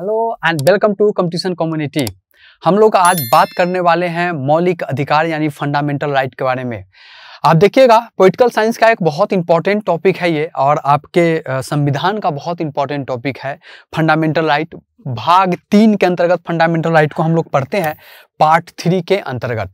hello and welcome to competition community हम लोग आज बात करने वाले हैं मौलिक अधिकार यानी फंडामेंटल राइट के बारे में आप देखिएगा पोलिटिकल साइंस का एक बहुत इंपॉर्टेंट टॉपिक है ये और आपके संविधान का बहुत इंपॉर्टेंट टॉपिक है फंडामेंटल राइट भाग तीन के अंतर्गत फंडामेंटल राइट को हम लोग पढ़ते हैं पार्ट थ्री के अंतर्गत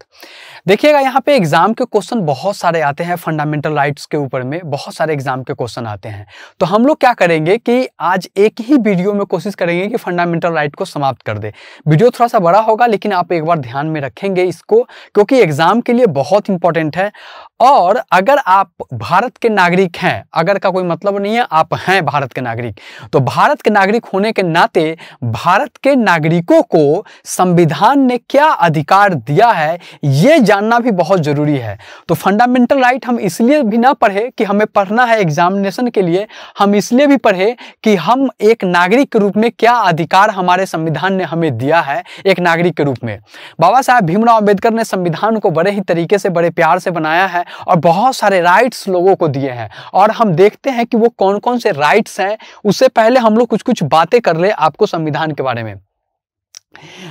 देखिएगा यहाँ पे एग्जाम के क्वेश्चन बहुत सारे आते हैं फंडामेंटल राइट्स के ऊपर में बहुत सारे एग्जाम के क्वेश्चन आते हैं तो हम लोग क्या करेंगे कि आज एक ही वीडियो में कोशिश करेंगे कि फंडामेंटल राइट को समाप्त कर दे वीडियो थोड़ा सा बड़ा होगा लेकिन आप एक बार ध्यान में रखेंगे इसको क्योंकि एग्जाम के लिए बहुत इंपॉर्टेंट है और अगर आप भारत के नागरिक हैं अगर का कोई मतलब नहीं है आप हैं भारत के नागरिक तो भारत के नागरिक होने के नाते भारत के नागरिकों को संविधान ने क्या अधिकार दिया है ये जानना भी बहुत ज़रूरी है तो फंडामेंटल राइट हम इसलिए भी ना पढ़े कि हमें पढ़ना है एग्जामिनेशन के लिए हम इसलिए भी पढ़े कि हम एक नागरिक के रूप में क्या अधिकार हमारे संविधान ने हमें दिया है एक नागरिक के रूप में बाबा साहब भीमराव अम्बेडकर ने संविधान को बड़े ही तरीके से बड़े प्यार से बनाया है और बहुत सारे राइट्स लोगों को दिए हैं और हम देखते हैं कि वो कौन कौन से राइट्स हैं उससे पहले हम लोग कुछ कुछ बातें कर ले आपको संविधान के बारे में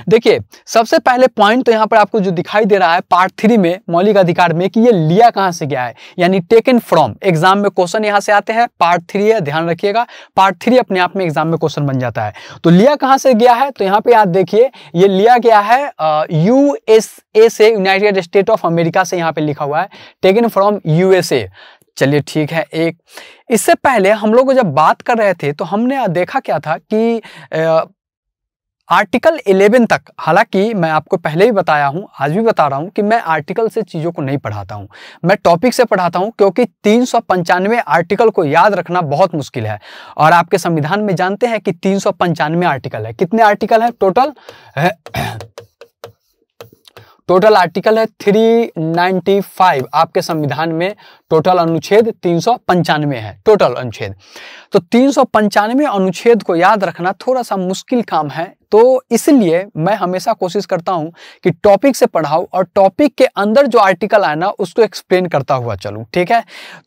देखिए सबसे पहले पॉइंट तो यहां पर आपको जो दिखाई दे रहा है पार्ट थ्री में मौलिक अधिकार में कि ये लिया कहां से गया है यानी टेकन फ्रॉम एग्जाम में क्वेश्चन यहां से आते हैं पार्ट थ्री है ध्यान रखिएगा पार्ट थ्री अपने आप में एग्जाम में क्वेश्चन बन जाता है तो लिया कहां से गया है तो यहां पर आप देखिए ये लिया गया है यूएसए से यूनाइटेड स्टेट ऑफ अमेरिका से यहां पर लिखा हुआ है टेकन फ्रॉम यूएसए चलिए ठीक है एक इससे पहले हम लोग जब बात कर रहे थे तो हमने देखा क्या था कि आर्टिकल 11 तक हालांकि मैं आपको पहले ही बताया हूं आज भी बता रहा हूं कि मैं आर्टिकल से चीज़ों को नहीं पढ़ाता हूं मैं टॉपिक से पढ़ाता हूं क्योंकि तीन सौ आर्टिकल को याद रखना बहुत मुश्किल है और आपके संविधान में जानते हैं कि तीन सौ आर्टिकल है कितने आर्टिकल है टोटल टोटल आर्टिकल है 395 आपके संविधान में टोटल अनुच्छेद तीन है टोटल अनुच्छेद तो तीन अनुच्छेद को याद रखना थोड़ा सा मुश्किल काम है तो इसलिए मैं हमेशा कोशिश करता हूं कि टॉपिक से पढ़ाओ और टॉपिक के अंदर जो आर्टिकल आए ना उसको एक्सप्लेन करता हुआ चलूँ ठीक है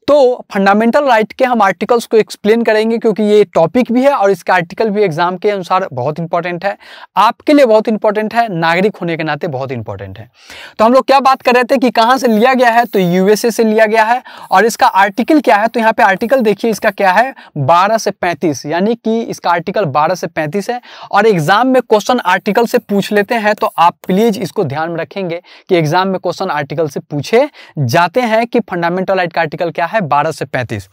तो फंडामेंटल राइट के हम आर्टिकल्स को एक्सप्लेन करेंगे क्योंकि ये टॉपिक भी है और इसका आर्टिकल भी एग्जाम के अनुसार बहुत इंपॉर्टेंट है आपके लिए बहुत इंपॉर्टेंट है नागरिक होने के नाते बहुत इंपॉर्टेंट है तो हम लोग क्या बात कर रहे थे कि कहाँ से लिया गया है तो यूएसए से लिया गया है और इसका आर्टिकल क्या है तो यहाँ पे आर्टिकल देखिए इसका क्या है 12 से 35 यानी कि इसका आर्टिकल 12 से 35 है और एग्जाम में क्वेश्चन आर्टिकल से पूछ लेते हैं तो आप प्लीज इसको ध्यान में रखेंगे कि एग्जाम में क्वेश्चन आर्टिकल से पूछे जाते हैं कि फंडामेंटल राइट का आर्टिकल क्या है बारह से पैंतीस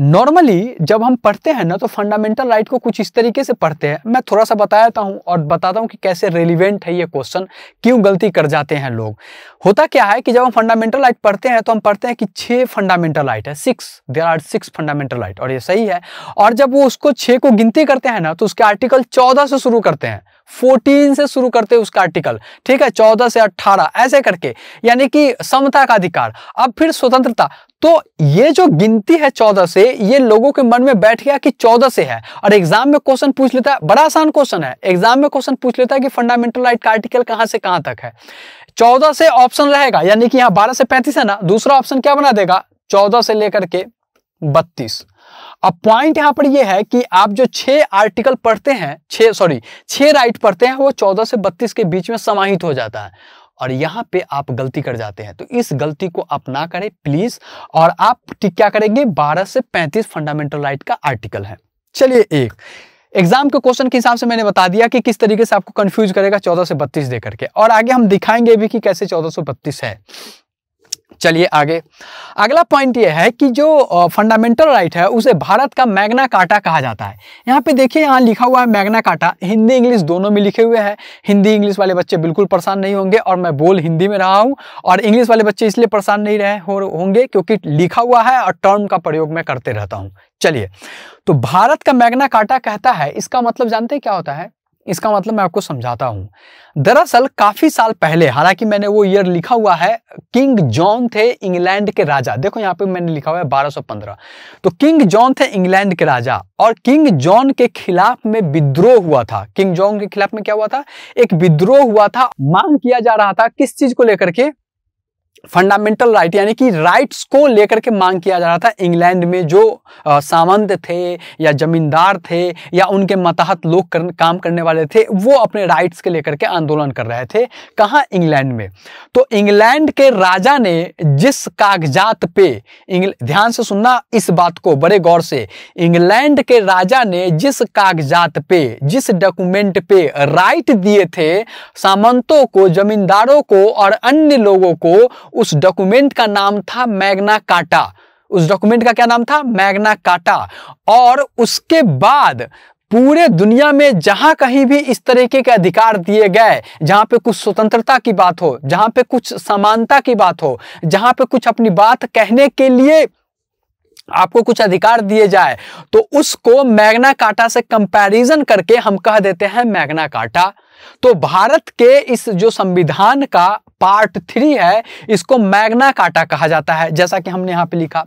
नॉर्मली जब हम पढ़ते हैं ना तो फंडामेंटल राइट को कुछ इस तरीके से पढ़ते हैं मैं थोड़ा सा बता हूं हूँ और बताता हूँ कि कैसे रेलिवेंट है ये क्वेश्चन क्यों गलती कर जाते हैं लोग होता क्या है कि जब हम फंडामेंटल राइट पढ़ते हैं तो हम पढ़ते हैं कि छः फंडामेंटल राइट है six there are six fundamental right और ये सही है और जब वो उसको छः को गिनती करते हैं ना तो उसके आर्टिकल चौदह से शुरू करते हैं फोर्टीन से शुरू करते उसका आर्टिकल ठीक है चौदह से अट्ठारह ऐसे करके यानी कि समता का अधिकार अब फिर स्वतंत्रता तो ये जो गिनती है चौदह से ये लोगों के मन में बैठ गया कि चौदह से है और एग्जाम में क्वेश्चन पूछ लेता है बड़ा आसान क्वेश्चन है एग्जाम में क्वेश्चन पूछ लेता है कि फंडामेंटल राइट का आर्टिकल कहां से कहां तक है चौदह से ऑप्शन रहेगा यानी कि यहां बारह से पैंतीस है ना दूसरा ऑप्शन क्या बना देगा चौदह से लेकर के बत्तीस अब पॉइंट यहां पर ये है कि आप जो छह आर्टिकल पढ़ते हैं छह सॉरी छह राइट पढ़ते हैं वो चौदह से बत्तीस के बीच में समाहित हो जाता है और यहाँ पे आप गलती कर जाते हैं तो इस गलती को आप ना करें प्लीज और आप क्या करेंगे 12 से 35 फंडामेंटल राइट का आर्टिकल है चलिए एक एग्जाम के क्वेश्चन के हिसाब से मैंने बता दिया कि किस तरीके से आपको कंफ्यूज करेगा 14 से 32 दे करके और आगे हम दिखाएंगे भी कि कैसे 32 है चलिए आगे अगला पॉइंट ये है कि जो फंडामेंटल राइट है उसे भारत का मैग्ना काटा कहा जाता है यहाँ पे देखिए यहाँ लिखा हुआ है मैग्ना काटा हिंदी इंग्लिश दोनों में लिखे हुए हैं हिंदी इंग्लिश वाले बच्चे बिल्कुल परेशान नहीं होंगे और मैं बोल हिंदी में रहा हूँ और इंग्लिश वाले बच्चे इसलिए परेशान नहीं रहे हो, होंगे क्योंकि लिखा हुआ है और टर्म का प्रयोग मैं करते रहता हूँ चलिए तो भारत का मैग्ना काटा कहता है इसका मतलब जानते हैं क्या होता है इसका मतलब मैं आपको समझाता हूं दरअसल काफ़ी साल पहले हालांकि मैंने वो ईयर लिखा हुआ है किंग जॉन थे इंग्लैंड के राजा देखो यहाँ पे मैंने लिखा हुआ है 1215 तो किंग जॉन थे इंग्लैंड के राजा और किंग जॉन के खिलाफ में विद्रोह हुआ था किंग जॉन के खिलाफ में क्या हुआ था एक विद्रोह हुआ था मांग किया जा रहा था किस चीज को लेकर के फंडामेंटल राइट यानी कि राइट्स को लेकर के मांग किया जा रहा था इंग्लैंड में जो सामंत थे या जमींदार थे या उनके मताहत लोग कर, काम करने वाले थे वो अपने राइट्स के लेकर के आंदोलन कर रहे थे कहाँ इंग्लैंड में तो इंग्लैंड के राजा ने जिस कागजात पे ध्यान से सुनना इस बात को बड़े गौर से इंग्लैंड के राजा ने जिस कागजात पे जिस डॉक्यूमेंट पे राइट दिए थे सामंतों को जमींदारों को और अन्य लोगों को उस डॉक्यूमेंट का नाम था मैग्ना काटा उस डॉक्यूमेंट का क्या नाम था मैग्ना काटा और उसके बाद पूरे दुनिया में जहां कहीं भी इस तरीके के अधिकार दिए गए जहां पे कुछ स्वतंत्रता की बात हो जहां पे कुछ समानता की बात हो जहां पे कुछ अपनी बात कहने के लिए आपको कुछ अधिकार दिए जाए तो उसको मैग्ना काटा से कंपैरिजन करके हम कह देते हैं मैग्ना काटा तो भारत के इस जो संविधान का पार्ट थ्री है इसको मैग्ना काटा कहा जाता है जैसा कि हमने यहाँ पे लिखा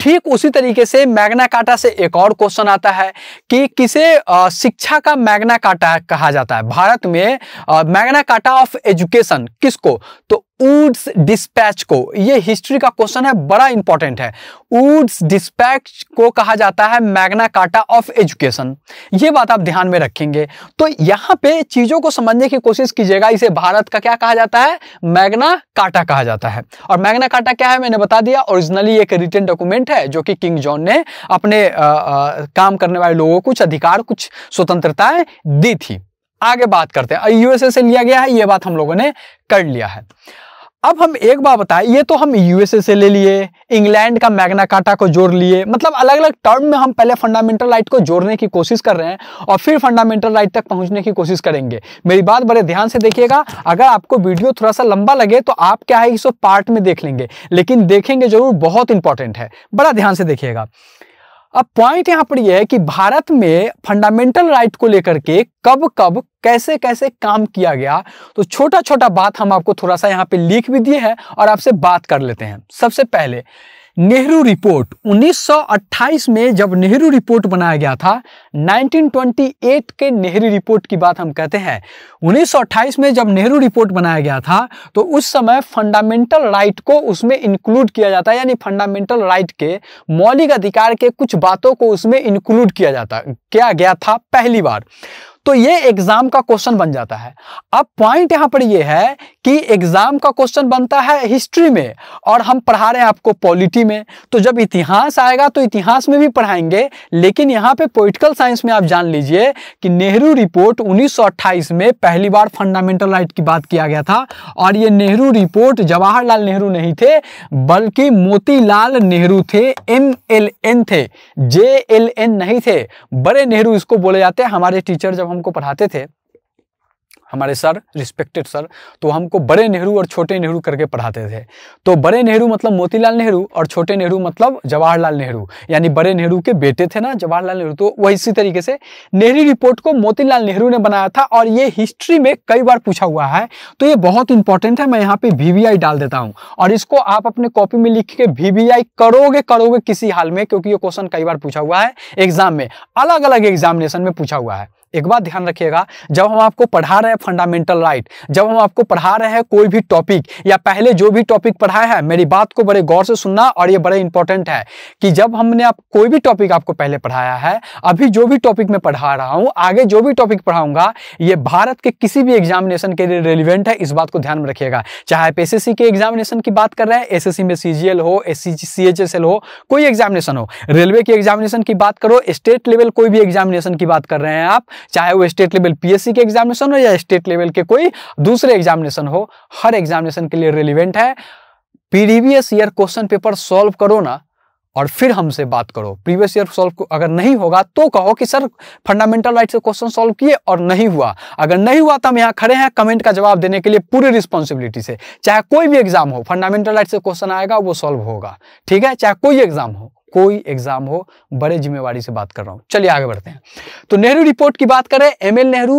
ठीक उसी तरीके से मैग्ना काटा से एक और क्वेश्चन आता है कि किसे शिक्षा का मैग्ना काटा कहा जाता है भारत में मैग्ना काटा ऑफ एजुकेशन किसको तो वुड्स डिस्पैच को ये हिस्ट्री का क्वेश्चन है बड़ा इंपॉर्टेंट है वुड्स डिस्पैच को कहा जाता है मैग्ना कार्टा ऑफ एजुकेशन ये बात आप ध्यान में रखेंगे तो यहां पे चीज़ों को समझने की कोशिश कीजिएगा इसे भारत का क्या कहा जाता है मैग्ना कार्टा कहा जाता है और मैग्ना कार्टा क्या है मैंने बता दिया ओरिजिनली एक रिटर्न डॉक्यूमेंट है जो कि किंग जॉन ने अपने आ, आ, काम करने वाले लोगों को कुछ अधिकार कुछ स्वतंत्रताएं दी थी आगे बात करते हैं यूएसए से लिया गया है यह बात हम लोगों ने कर लिया है अब हम एक बात बताएं ये तो हम यूएसए से ले लिए इंग्लैंड का मैग्ना काटा को जोड़ लिए मतलब अलग अलग टर्म में हम पहले फंडामेंटल राइट को जोड़ने की कोशिश कर रहे हैं और फिर फंडामेंटल राइट तक पहुंचने की कोशिश करेंगे मेरी बात बड़े ध्यान से देखिएगा अगर आपको वीडियो थोड़ा सा लंबा लगे तो आप क्या है इसको पार्ट में देख लेंगे लेकिन देखेंगे जरूर बहुत इंपॉर्टेंट है बड़ा ध्यान से देखिएगा अब पॉइंट यहां पर यह है कि भारत में फंडामेंटल राइट को लेकर के कब कब कैसे कैसे काम किया गया तो छोटा छोटा बात हम आपको थोड़ा सा यहाँ पे लिख भी दिए हैं और आपसे बात कर लेते हैं सबसे पहले नेहरू रिपोर्ट 1928 में जब नेहरू रिपोर्ट बनाया गया था 1928 के नेहरू रिपोर्ट की बात हम कहते हैं 1928 में जब नेहरू रिपोर्ट बनाया गया था तो उस समय फंडामेंटल राइट को उसमें इंक्लूड किया जाता है यानी फंडामेंटल राइट के मौलिक अधिकार के कुछ बातों को उसमें इंक्लूड किया जाता किया गया था पहली बार तो ये एग्जाम का क्वेश्चन बन जाता है अब पॉइंट यहां पर ये है कि एग्जाम का क्वेश्चन बनता है हिस्ट्री में और हम पढ़ा रहे हैं आपको पॉलिटी में तो जब इतिहास आएगा तो इतिहास में भी पढ़ाएंगे लेकिन यहां पे पोलिटिकल साइंस में आप जान लीजिए कि नेहरू रिपोर्ट 1928 में पहली बार फंडामेंटल राइट की बात किया गया था और ये नेहरू रिपोर्ट जवाहरलाल नेहरू नहीं थे बल्कि मोतीलाल नेहरू थे एम एल एन थे जे एल एन नहीं थे बड़े नेहरू इसको बोले जाते हैं हमारे टीचर जब हमको पढ़ाते थे हमारे सर रिस्पेक्टेड सर तो हमको बड़े नेहरू और छोटे नेहरू करके पढ़ाते थे तो बड़े नेहरू मतलब मोतीलाल नेहरू और छोटे नेहरू मतलब जवाहरलाल नेहरू यानी बड़े नेहरू के बेटे थे ना जवाहरलाल नेहरू तो वह इसी तरीके से नेहरू रिपोर्ट को मोतीलाल नेहरू ने बनाया था और ये हिस्ट्री में कई बार पूछा हुआ है तो ये बहुत इंपॉर्टेंट है मैं यहाँ पे वी डाल देता हूँ और इसको आप अपने कॉपी में लिख के वी करोगे करोगे किसी हाल में क्योंकि ये क्वेश्चन कई बार पूछा हुआ है एग्जाम में अलग अलग एग्जामिनेशन में पूछा हुआ है एक बात ध्यान रखिएगा जब हम आपको पढ़ा रहे हैं फंडामेंटल राइट जब हम आपको पढ़ा रहे हैं कोई भी टॉपिक या पहले जो भी टॉपिक पढ़ाया है मेरी बात को बड़े गौर से सुनना और ये बड़े इंपॉर्टेंट है कि जब हमने आप कोई भी टॉपिक आपको पहले पढ़ाया है अभी जो भी टॉपिक मैं पढ़ा रहा हूँ आगे जो भी टॉपिक पढ़ाऊंगा ये भारत के किसी भी एग्जामिनेशन के लिए रेलिवेंट है इस बात को ध्यान में रखिएगा चाहे आप एस के एग्जामिनेशन की बात कर रहे हैं एस में सी हो एस सी हो कोई एग्जामिनेशन हो रेलवे की एग्जामिनेशन की बात करो स्टेट लेवल कोई भी एग्जामिनेशन की बात कर रहे हैं आप चाहे वो स्टेट लेवल पीएससी के एग्जामिनेशन हो या स्टेट लेवल के कोई दूसरे एग्जामिनेशन हो हर एग्जामिनेशन के लिए रिलिवेंट है previous year question paper solve करो ना और फिर हमसे बात करो प्रीवियस ईयर सॉल्व अगर नहीं होगा तो कहो कि सर फंडामेंटल राइट से क्वेश्चन सॉल्व किए और नहीं हुआ अगर नहीं हुआ तो हम यहाँ खड़े हैं कमेंट का जवाब देने के लिए पूरी रिस्पॉन्सिबिलिटी से चाहे कोई भी एग्जाम हो फंडामेंटल राइट से क्वेश्चन आएगा वो सॉल्व होगा ठीक है चाहे कोई एग्जाम हो कोई एग्जाम हो बड़े जिम्मेवारी से बात कर रहा हूं चलिए आगे बढ़ते हैं तो नेहरू रिपोर्ट की बात करें एम एल नेहरू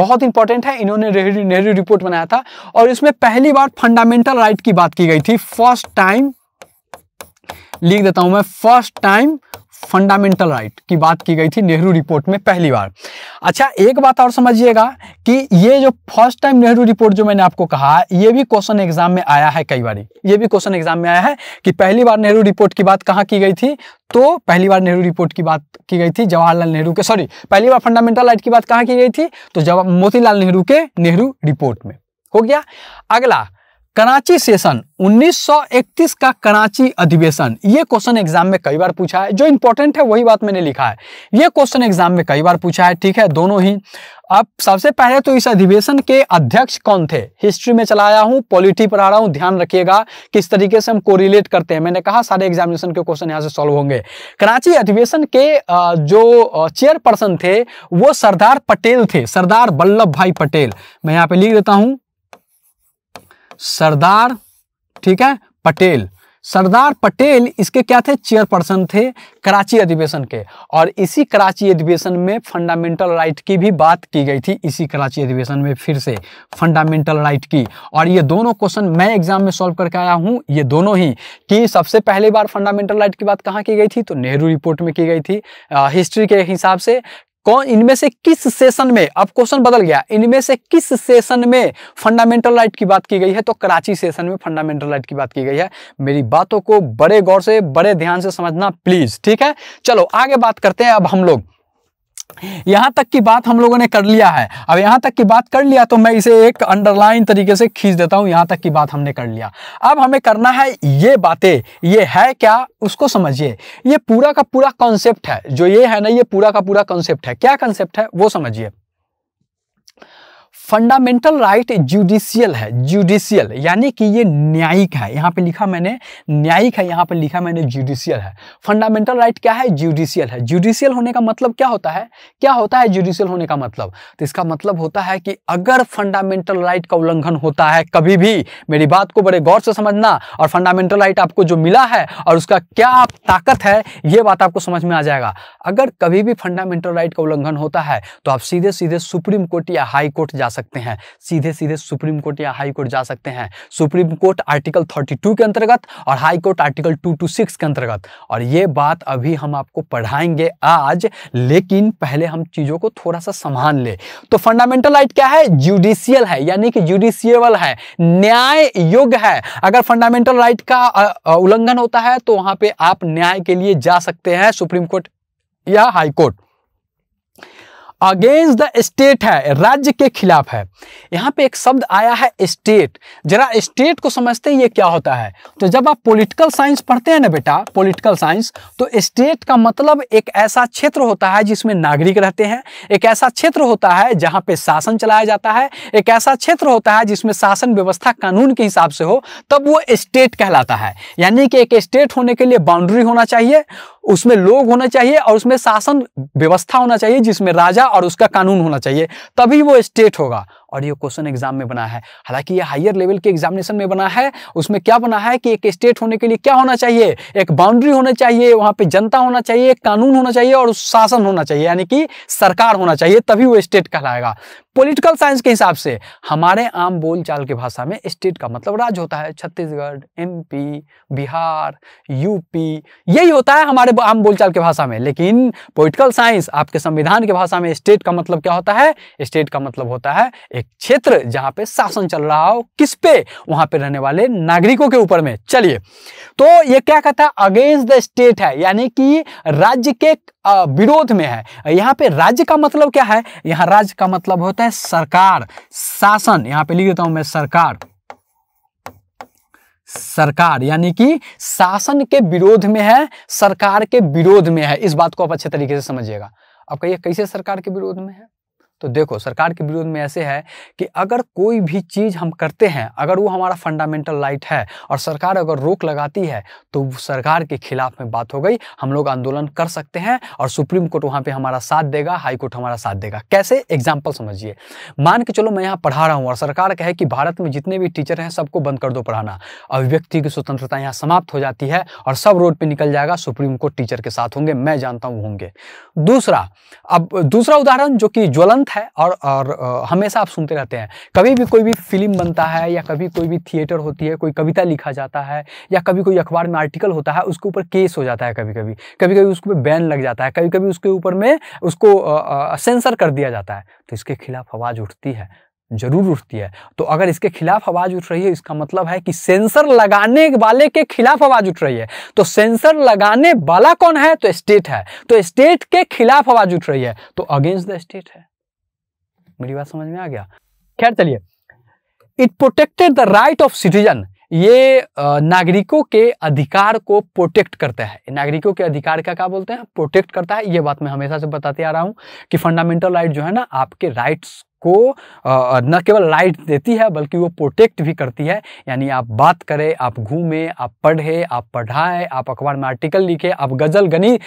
बहुत इंपॉर्टेंट है इन्होंने नेहरू रिपोर्ट बनाया था और इसमें पहली बार फंडामेंटल राइट की बात की गई थी फर्स्ट टाइम लिख देता हूं मैं फर्स्ट टाइम फंडामेंटल राइट की बात की गई थी नेहरू रिपोर्ट में पहली बार अच्छा एक बात और समझिएगा कि ये जो फर्स्ट टाइम नेहरू रिपोर्ट जो मैंने आपको कहा ये भी क्वेश्चन एग्जाम में आया है कई बार ये भी क्वेश्चन एग्जाम में आया है कि पहली बार नेहरू रिपोर्ट की बात कहाँ की गई थी तो पहली बार नेहरू रिपोर्ट की बात की गई थी जवाहरलाल नेहरू के सॉरी पहली बार फंडामेंटल राइट की बात कहाँ की गई थी तो जवाब मोतीलाल नेहरू के नेहरू रिपोर्ट में हो गया अगला कराची सेशन 1931 का कराची अधिवेशन ये क्वेश्चन एग्जाम में कई बार पूछा है जो इंपॉर्टेंट है वही बात मैंने लिखा है ये क्वेश्चन एग्जाम में कई बार पूछा है ठीक है दोनों ही अब सबसे पहले तो इस अधिवेशन के अध्यक्ष कौन थे हिस्ट्री में चलाया हूं पॉलिटी आ रहा हूं ध्यान रखिएगा किस तरीके से हम कोरिलेट करते हैं मैंने कहा सारे एग्जामिनेशन के क्वेश्चन यहां से सॉल्व होंगे कराची अधिवेशन के जो चेयरपर्सन थे वो सरदार पटेल थे सरदार वल्लभ भाई पटेल मैं यहाँ पे लिख देता हूं सरदार ठीक है पटेल सरदार पटेल इसके क्या थे चेयरपर्सन थे कराची अधिवेशन के और इसी कराची अधिवेशन में फंडामेंटल राइट की भी बात की गई थी इसी कराची अधिवेशन में फिर से फंडामेंटल राइट की और ये दोनों क्वेश्चन मैं एग्जाम में सॉल्व करके आया हूँ ये दोनों ही कि सबसे पहली बार फंडामेंटल राइट की बात कहाँ की गई थी तो नेहरू रिपोर्ट में की गई थी हिस्ट्री के हिसाब से कौन इनमें से किस सेशन में अब क्वेश्चन बदल गया इनमें से किस सेशन में फंडामेंटल राइट की बात की गई है तो कराची सेशन में फंडामेंटल राइट की बात की गई है मेरी बातों को बड़े गौर से बड़े ध्यान से समझना प्लीज ठीक है चलो आगे बात करते हैं अब हम लोग यहां तक की बात हम लोगों ने कर लिया है अब यहां तक की बात कर लिया तो मैं इसे एक अंडरलाइन तरीके से खींच देता हूं यहाँ तक की बात हमने कर लिया अब हमें करना है ये बातें ये है क्या उसको समझिए ये पूरा का पूरा कॉन्सेप्ट है जो ये है ना ये पूरा का पूरा कॉन्सेप्ट है क्या कॉन्सेप्ट है वो समझिए फंडामेंटल राइट जुडिशियल है जुडिशियल यानी कि ये न्यायिक है यहाँ पे लिखा मैंने न्यायिक है यहाँ पे लिखा मैंने जुडिशियल है फंडामेंटल राइट क्या है जुडिशियल है जुडिशियल होने का मतलब क्या होता है क्या होता है जुडिशियल होने का मतलब तो इसका मतलब होता है कि अगर फंडामेंटल राइट का उल्लंघन होता है कभी भी मेरी बात को बड़े गौर से समझना और फंडामेंटल राइट आपको जो मिला है और उसका क्या आप ताकत है ये बात आपको समझ में आ जाएगा अगर कभी भी फंडामेंटल राइट का उल्लंघन होता है तो आप सीधे सीधे सुप्रीम कोर्ट या हाई कोर्ट जा सकते सकते हैं सीधे सीधे सुप्रीम कोर्ट या हाई कोर्ट जा सकते हैं सुप्रीम कोर्ट आर्टिकल 32 के अंतर्गत और हाई कोर्ट आर्टिकल 226 के अंतर्गत और ये बात अभी हम आपको पढ़ाएंगे आज लेकिन पहले हम चीज़ों को थोड़ा सा संभाल ले तो फंडामेंटल राइट क्या है ज्यूडिशियल है यानी कि ज्यूडिशियबल है न्याय योग्य है अगर फंडामेंटल राइट का उल्लंघन होता है तो वहां पर आप न्याय के लिए जा सकते हैं सुप्रीम कोर्ट या high court against the state है राज्य के खिलाफ है यहाँ पे एक शब्द आया है स्टेट जरा स्टेट को समझते हैं ये क्या होता है तो जब आप पॉलिटिकल साइंस पढ़ते हैं ना बेटा पॉलिटिकल साइंस तो स्टेट का मतलब एक ऐसा क्षेत्र होता है जिसमें नागरिक रहते हैं एक ऐसा क्षेत्र होता है जहाँ पे शासन चलाया जाता है एक ऐसा क्षेत्र होता है जिसमें शासन व्यवस्था कानून के हिसाब से हो तब वो स्टेट कहलाता है यानी कि एक स्टेट होने के लिए बाउंड्री होना चाहिए उसमें लोग होना चाहिए और उसमें शासन व्यवस्था होना चाहिए जिसमें राजा और उसका कानून होना चाहिए तभी वो स्टेट होगा और ये क्वेश्चन एग्जाम में बना है हालांकि ये हायर लेवल के एग्जामिनेशन में बना है उसमें क्या बना है कि एक स्टेट होने के लिए क्या होना चाहिए एक बाउंड्री होना चाहिए वहां पे जनता होना चाहिए एक कानून होना चाहिए और शासन होना चाहिए यानी कि सरकार होना चाहिए तभी वो स्टेट कहलाएगा पॉलिटिकल साइंस के हिसाब से हमारे आम बोलचाल की भाषा में स्टेट का मतलब राज्य होता है छत्तीसगढ़ एमपी बिहार यूपी यही होता है हमारे आम बोलचाल की भाषा में लेकिन पॉलिटिकल साइंस आपके संविधान की भाषा में स्टेट का मतलब क्या होता है स्टेट का मतलब होता है में क्षेत्र जहां पे शासन चल रहा हो किस पे वहां पे रहने वाले नागरिकों के ऊपर में चलिए तो ये क्या कहता है अगेंस्ट द स्टेट है यानी कि राज्य के विरोध में है यहाँ पे राज्य का मतलब क्या है यहाँ राज्य का मतलब होता है सरकार शासन यहाँ पे लिख देता हूं मैं सरकार सरकार यानी कि शासन के विरोध में है सरकार के विरोध में है इस बात को आप अच्छे तरीके से समझिएगा आप कहिए कैसे सरकार के विरोध में है तो देखो सरकार के विरोध में ऐसे है कि अगर कोई भी चीज़ हम करते हैं अगर वो हमारा फंडामेंटल राइट है और सरकार अगर रोक लगाती है तो सरकार के खिलाफ में बात हो गई हम लोग आंदोलन कर सकते हैं और सुप्रीम कोर्ट वहाँ पर हमारा साथ देगा हाई कोर्ट हमारा साथ देगा कैसे एग्जाम्पल समझिए मान के चलो मैं यहाँ पढ़ा रहा हूँ और सरकार कहे कि भारत में जितने भी टीचर हैं सबको बंद कर दो पढ़ाना अभिव्यक्ति की स्वतंत्रता यहाँ समाप्त हो जाती है और सब रोड पर निकल जाएगा सुप्रीम कोर्ट टीचर के साथ होंगे मैं जानता हूँ होंगे दूसरा अब दूसरा उदाहरण जो कि ज्वलंत है और और हमेशा आप सुनते रहते हैं कभी भी कोई भी फिल्म बनता है या कभी कोई भी थिएटर होती है कोई कविता लिखा जाता है या कभी कोई अखबार में आर्टिकल होता है उसके ऊपर केस हो जाता है कभी कभी कभी कभी उसके ऊपर बैन लग जाता है कभी कभी उसके ऊपर में उसको सेंसर कर दिया जाता है तो इसके खिलाफ आवाज़ उठती है जरूर उठती है तो अगर इसके खिलाफ आवाज उठ रही है इसका मतलब है कि सेंसर लगाने वाले के खिलाफ आवाज उठ रही है तो सेंसर लगाने वाला कौन है तो स्टेट है तो स्टेट के खिलाफ आवाज उठ रही है तो अगेंस्ट द स्टेट है मेरी बात समझ में आ गया खैर चलिए it protected the right of citizen ये नागरिकों के अधिकार को प्रोटेक्ट करता है नागरिकों के अधिकार का क्या बोलते हैं प्रोटेक्ट करता है ये बात मैं हमेशा से बताते आ रहा हूँ कि फंडामेंटल राइट जो है ना आपके राइट्स को न केवल लाइट देती है बल्कि वो प्रोटेक्ट भी करती है यानी आप बात करें आप घूमें आप पढ़े आप पढ़ाएं आप अखबार में आर्टिकल लिखे आप गज़ल गनी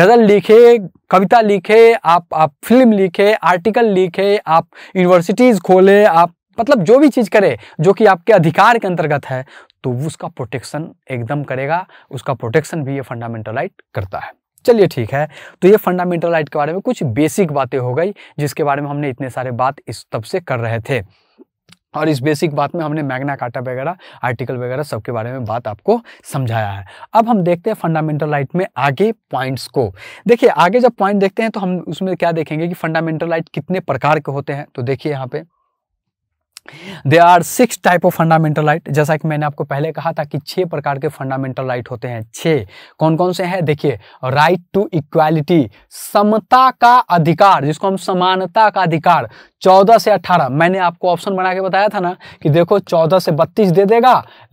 गज़ल लिखे कविता लिखे आप आप फिल्म लिखे आर्टिकल लिखे आप यूनिवर्सिटीज़ खोलें आप मतलब जो भी चीज़ करे जो कि आपके अधिकार के अंतर्गत है तो उसका प्रोटेक्शन एकदम करेगा उसका प्रोटेक्शन भी ये फंडामेंटल राइट करता है चलिए ठीक है तो ये फंडामेंटल राइट के बारे में कुछ बेसिक बातें हो गई जिसके बारे में हमने इतने सारे बात इस तब से कर रहे थे और इस बेसिक बात में हमने मैग्ना काटा वगैरह आर्टिकल वगैरह सबके बारे में बात आपको समझाया है अब हम देखते हैं फंडामेंटल राइट में आगे पॉइंट्स को देखिए आगे जब पॉइंट देखते हैं तो हम उसमें क्या देखेंगे कि फंडामेंटल राइट कितने प्रकार के होते हैं तो देखिए यहाँ पे they are six type of fundamental right जैसा कि मैंने आपको पहले कहा था कि छह प्रकार के फंडामेंटल राइट होते हैं छह कौन कौन से हैं देखिए राइट टू इक्वालिटी समता का अधिकार जिसको हम समानता का अधिकार चौदह से अट्ठारह मैंने आपको ऑप्शन बना के बताया था ना कि देखो चौदह से बत्तीस दे देगा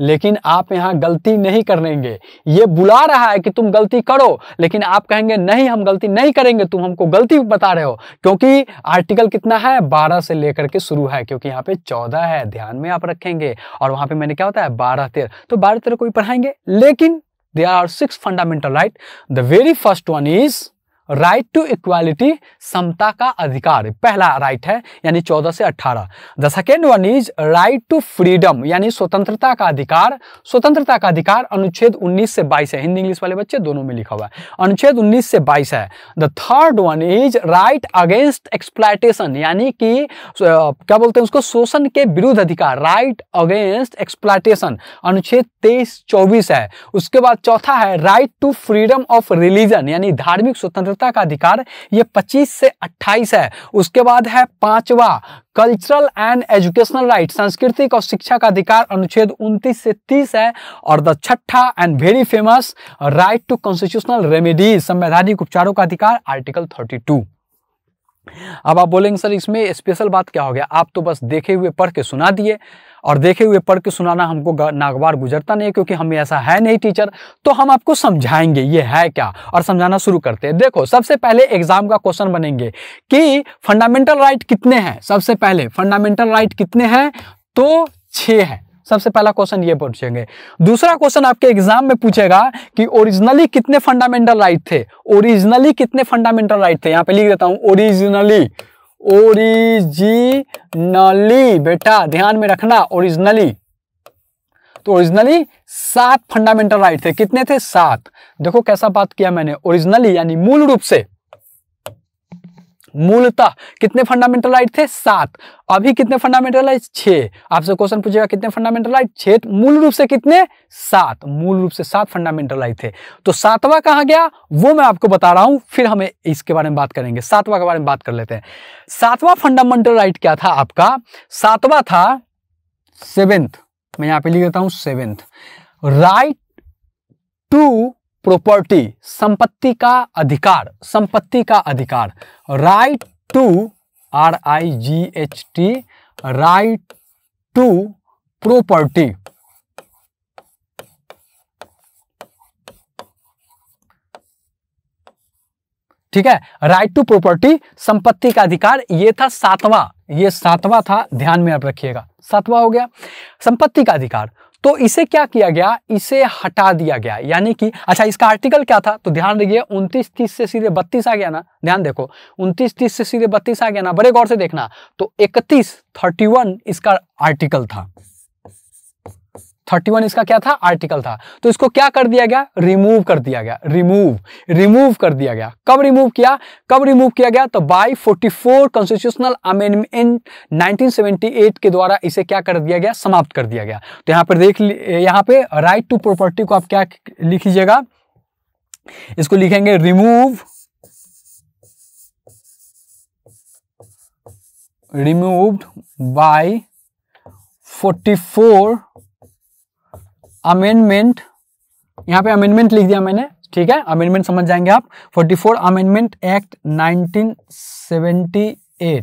लेकिन आप यहाँ गलती नहीं करेंगे ये बुला रहा है कि तुम गलती करो लेकिन आप कहेंगे नहीं हम गलती नहीं करेंगे तुम हमको गलती बता रहे हो क्योंकि आर्टिकल कितना है बारह से लेकर के शुरू है क्योंकि यहाँ पे चौदह है ध्यान में आप रखेंगे और वहां पर मैंने क्या होता है बारह तेरह तो बारह तेरह को भी पढ़ाएंगे लेकिन they are six fundamental right the very first one is right to equality समता का अधिकार पहला राइट है यानी 14 से 18 the second one is right to freedom यानी स्वतंत्रता का अधिकार स्वतंत्रता का अधिकार अनुच्छेद 19 से 22 है हिंदी इंग्लिश वाले बच्चे दोनों में लिखा हुआ है अनुच्छेद 19 से 22 है the third one is right against exploitation यानी कि क्या बोलते हैं उसको शोषण के विरुद्ध अधिकार राइट अगेंस्ट एक्सप्लाइटेशन अनुच्छेद तेईस चौबीस है उसके बाद चौथा है right to freedom of religion यानी धार्मिक स्वतंत्रता स्वतंत्रता का अधिकार ये 25 से 28 है उसके बाद है पांचवा कल्चरल एंड एजुकेशनल राइट सांस्कृतिक और शिक्षा का अधिकार अनुच्छेद 29 से 30 है और द छठा and very famous right to constitutional remedy संवैधानिक उपचारों का अधिकार आर्टिकल 32 अब आप बोलेंगे सर इसमें स्पेशल बात क्या हो गया आप तो बस देखे हुए पढ़ के सुना दिए और देखे हुए पढ़ के सुनाना हमको नागवार गुजरता नहीं क्योंकि हमें ऐसा है नहीं टीचर तो हम आपको समझाएंगे ये है क्या और समझाना शुरू करते हैं देखो सबसे पहले एग्जाम का क्वेश्चन बनेंगे कि फंडामेंटल राइट कितने हैं सबसे पहले फंडामेंटल राइट कितने हैं तो छः है सबसे पहला क्वेश्चन ये पूछेंगे दूसरा क्वेश्चन आपके एग्जाम में पूछेगा कि ओरिजिनली कितने फंडामेंटल राइट थे ओरिजिनली कितने फंडामेंटल राइट थे यहाँ पे लिख देता हूँ ओरिजिनली ओरिजिनली बेटा ध्यान में रखना ओरिजिनली तो ओरिजिनली सात फंडामेंटल राइट थे कितने थे सात देखो कैसा बात किया मैंने ओरिजिनली यानी मूल रूप से मूलतः कितने फंडामेंटल राइट थे सात अभी कितने फंडामेंटल राइट छह आपसे क्वेश्चन पूछेगा कितने फंडामेंटल राइट छः मूल रूप से कितने सात मूल रूप से सात फंडामेंटल राइट थे तो सातवां कहा गया वो मैं आपको बता रहा हूं फिर हमें इसके बारे में बात करेंगे सातवां के बारे में बात कर लेते हैं सातवां फंडामेंटल राइट क्या था आपका सातवां था सेवेंथ मैं यहां पर लिख देता हूं सेवेंथ राइट टू प्रॉपर्टी संपत्ति का अधिकार संपत्ति का अधिकार right to R I G H T right to property ठीक है राइट टू प्रॉपर्टी संपत्ति का अधिकार ये था सातवां ये सातवां था ध्यान में आप रखिएगा सातवां हो गया संपत्ति का अधिकार तो इसे क्या किया गया इसे हटा दिया गया यानी कि अच्छा इसका आर्टिकल क्या था तो ध्यान दीजिए उनतीस तीस से सीधे बत्तीस आ गया ना ध्यान देखो उनतीस तीस से सीधे बत्तीस आ गया ना बड़े गौर से देखना तो इकतीस थर्टी वन इसका आर्टिकल था थर्टी वन इसका क्या था आर्टिकल था तो इसको क्या कर दिया गया रिमूव कर दिया गया रिमूव रिमूव कर दिया गया कब रिमूव किया कब रिमूव किया गया तो by forty four constitutional amendment 1978 के द्वारा इसे क्या कर दिया गया समाप्त कर दिया गया तो यहाँ पर देख यहाँ पे राइट टू प्रॉपर्टी को आप क्या लिख लीजिएगा इसको लिखेंगे रिमूव रिमूव्ड बाय 44 अमेंडमेंट यहाँ पे अमेंडमेंट लिख दिया मैंने ठीक है अमेंडमेंट समझ जाएंगे आप 44 अमेंडमेंट एक्ट 1978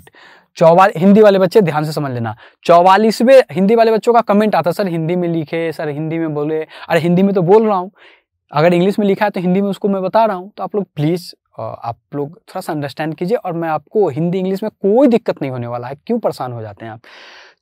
चौवाल हिंदी वाले बच्चे ध्यान से समझ लेना चौवालीसवें हिंदी वाले बच्चों का कमेंट आता सर हिंदी में लिखे सर हिंदी में बोले अरे हिंदी में तो बोल रहा हूँ अगर इंग्लिश में लिखा है तो हिंदी में उसको मैं बता रहा हूँ तो आप लोग प्लीज़ आप लोग थोड़ा सा अंडरस्टैंड कीजिए और मैं आपको हिंदी इंग्लिश में कोई दिक्कत नहीं होने वाला है क्यों परेशान हो जाते हैं आप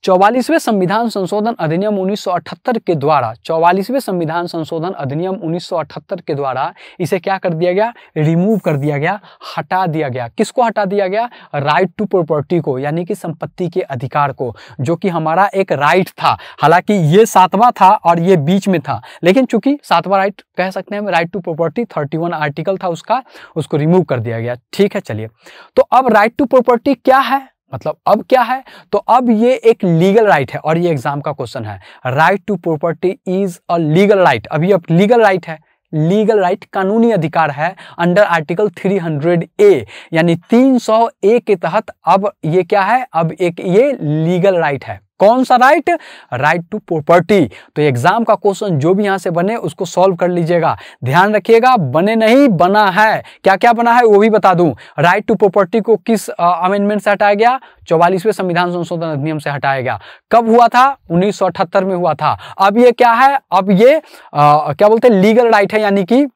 चौवालीसवें संविधान संशोधन अधिनियम 1978 के द्वारा चौवालीसवें संविधान संशोधन अधिनियम 1978 के द्वारा इसे क्या कर दिया गया रिमूव कर दिया गया हटा दिया गया किसको हटा दिया गया राइट टू प्रॉपर्टी को यानी कि संपत्ति के अधिकार को जो कि हमारा एक राइट था हालांकि ये सातवां था और ये बीच में था लेकिन चूंकि सातवां राइट कह सकते हैं right to property thirty article था उसका उसको रिमूव कर दिया गया ठीक है चलिए तो अब राइट टू प्रॉपर्टी क्या है मतलब अब क्या है तो अब ये एक लीगल राइट है और ये एग्जाम का क्वेश्चन है right to property is a legal right अभी अब लीगल राइट है लीगल राइट right, कानूनी अधिकार है अंडर आर्टिकल 300 ए यानी 300 ए के तहत अब ये क्या है अब एक ये लीगल राइट right है कौन सा राइट राइट टू प्रॉपर्टी तो एग्जाम का क्वेश्चन जो भी यहां से बने उसको सॉल्व कर लीजिएगा ध्यान रखिएगा बने नहीं बना है क्या क्या बना है वो भी बता दूं राइट टू प्रॉपर्टी को किस अमेंडमेंट से हटाया गया चौवालीसवें संविधान संशोधन अधिनियम से हटाया गया कब हुआ था उन्नीस में हुआ था अब ये क्या है अब ये आ, क्या बोलते हैं लीगल राइट है यानी कि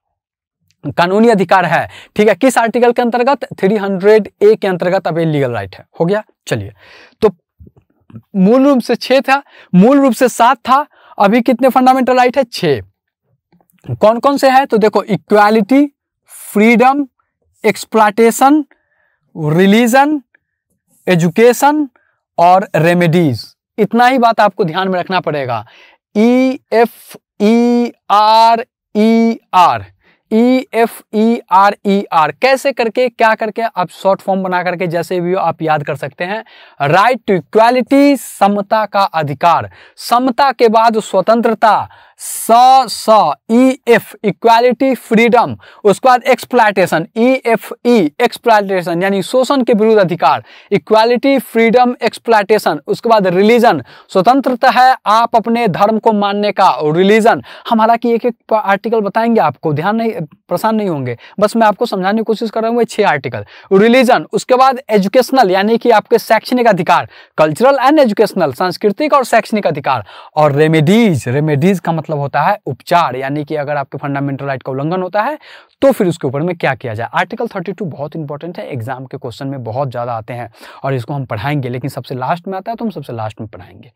कानूनी अधिकार है ठीक है किस आर्टिकल के अंतर्गत 300 ए के अंतर्गत अब लीगल राइट है हो गया चलिए तो मूल रूप से छः था मूल रूप से सात था अभी कितने फंडामेंटल राइट है छ कौन कौन से है तो देखो equality freedom exploitation religion education और रेमेडीज इतना ही बात आपको ध्यान में रखना पड़ेगा E F E R E R E F E R E R कैसे करके क्या करके आप शॉर्ट फॉर्म बना करके जैसे भी हो आप याद कर सकते हैं राइट टू इक्वालिटी समता का अधिकार समता के बाद स्वतंत्रता स स ई एफ इक्वालिटी फ्रीडम उसके बाद exploitation E F E exploitation यानी शोषण के विरुद्ध अधिकार इक्वालिटी फ्रीडम एक्सप्लाइटेशन उसके बाद रिलीजन स्वतंत्रता है आप अपने धर्म को मानने का रिलीजन हम हालांकि एक एक आर्टिकल बताएंगे आपको ध्यान नहीं परेशान नहीं होंगे बस मैं आपको समझाने की कोशिश कर रहा हूँ छह आर्टिकल रिलीजन उसके बाद एजुकेशनल यानी कि आपके शैक्षणिक अधिकार कल्चरल एंड एजुकेशनल सांस्कृतिक और शैक्षणिक अधिकार और रेमेडीज रेमेडीज का मतलब मतलब होता है उपचार यानी कि अगर आपके फंडामेंटल राइट का उल्लंघन होता है तो फिर उसके ऊपर में क्या किया जाए आर्टिकल 32 बहुत इंपॉर्टेंट है एग्जाम के क्वेश्चन में बहुत ज़्यादा आते हैं और इसको हम पढ़ाएंगे लेकिन सबसे लास्ट में आता है तो हम सबसे लास्ट में पढ़ाएंगे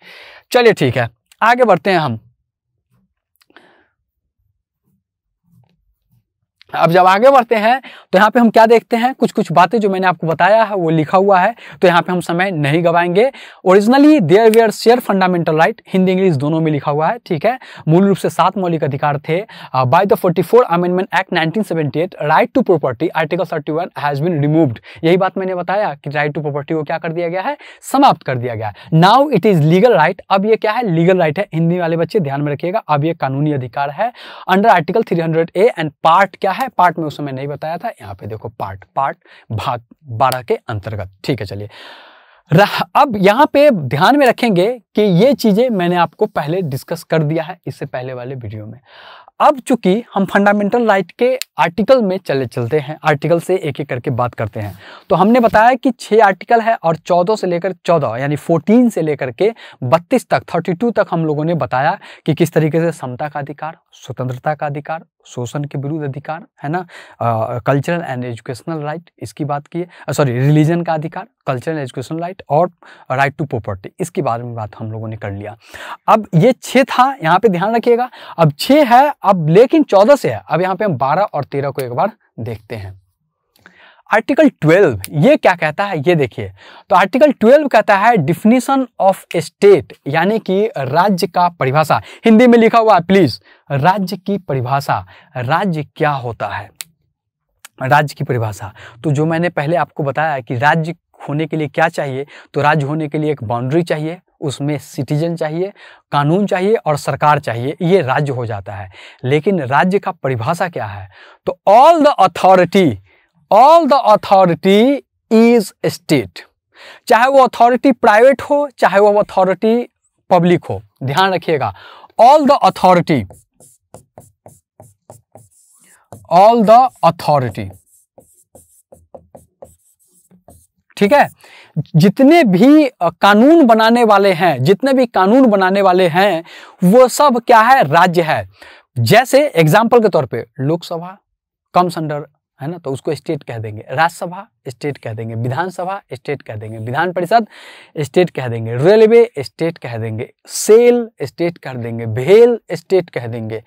चलिए ठीक है आगे बढ़ते हैं हम अब जब आगे बढ़ते हैं तो यहाँ पे हम क्या देखते हैं कुछ कुछ बातें जो मैंने आपको बताया है वो लिखा हुआ है तो यहाँ पे हम समय नहीं गवाएंगे originally there were share fundamental right Hindi English दोनों में लिखा हुआ है ठीक है मूल रूप से सात मौलिक अधिकार थे by the 44 amendment act at right to property article one has been removed यही बात मैंने बताया कि राइट टू प्रॉपर्टी को क्या कर दिया गया है समाप्त कर दिया गया है now it is legal right अब ये क्या है लीगल राइट है हिंदी वाले बच्चे ध्यान में रखिएगा अब ये कानूनी अधिकार है under article three A and part क्या है है पार्ट में उस समय नहीं बताया था यहाँ पे देखो पार्ट पार्ट भाग बारह के अंतर्गत ठीक है चलिए अब यहाँ पे ध्यान में रखेंगे कि ये चीज़ें मैंने आपको पहले डिस्कस कर दिया है इससे पहले वाले वीडियो में अब चूंकि हम फंडामेंटल राइट के आर्टिकल में चले चलते हैं आर्टिकल से एक एक करके बात करते हैं तो हमने बताया कि छह आर्टिकल है और चौदह से लेकर चौदह यानी फोर्टीन से लेकर के बत्तीस तक थर्टी टू तक हम लोगों ने बताया कि किस तरीके से समता का अधिकार स्वतंत्रता का अधिकार शोषण के विरुद्ध अधिकार है ना कल्चरल एंड एजुकेशनल राइट इसकी बात की है सॉरी रिलीजन का अधिकार कल्चरल एजुकेशनल राइट और राइट टू प्रॉपर्टी इसके बारे में बात हम लोगों ने कर लिया अब ये छः था यहाँ पे ध्यान रखिएगा अब छः है अब लेकिन चौदह से है अब यहाँ पे हम बारह और तेरह को एक बार देखते हैं आर्टिकल 12 ये क्या कहता है ये देखिए तो आर्टिकल 12 कहता है डिफिनीशन ऑफ स्टेट यानी कि राज्य का परिभाषा हिंदी में लिखा हुआ है प्लीज राज्य की परिभाषा राज्य क्या होता है राज्य की परिभाषा तो जो मैंने पहले आपको बताया कि राज्य होने के लिए क्या चाहिए तो राज्य होने के लिए एक बाउंड्री चाहिए उसमें सिटीजन चाहिए कानून चाहिए और सरकार चाहिए ये राज्य हो जाता है लेकिन राज्य का परिभाषा क्या है तो all the authority all the authority is state चाहे वो अथॉरिटी प्राइवेट हो चाहे वो अथॉरिटी पब्लिक हो ध्यान रखिएगा all the authority all the authority ठीक है जितने भी कानून बनाने वाले हैं जितने भी कानून बनाने वाले हैं वो सब क्या है राज्य है जैसे एग्जाम्पल के तौर पे लोकसभा कम्स अंडर है ना तो उसको स्टेट कह देंगे राज्यसभा स्टेट कह देंगे विधानसभा स्टेट कह देंगे विधान परिषद स्टेट कह देंगे रेलवे स्टेट कह देंगे सेल स्टेट कह देंगे भेल स्टेट कह देंगे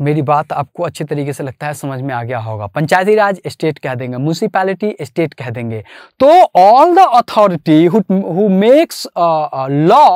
मेरी बात आपको अच्छे तरीके से लगता है समझ में आ गया होगा पंचायती राज स्टेट कह देंगे म्यूनसिपैलिटी स्टेट कह देंगे तो all the authority who makes law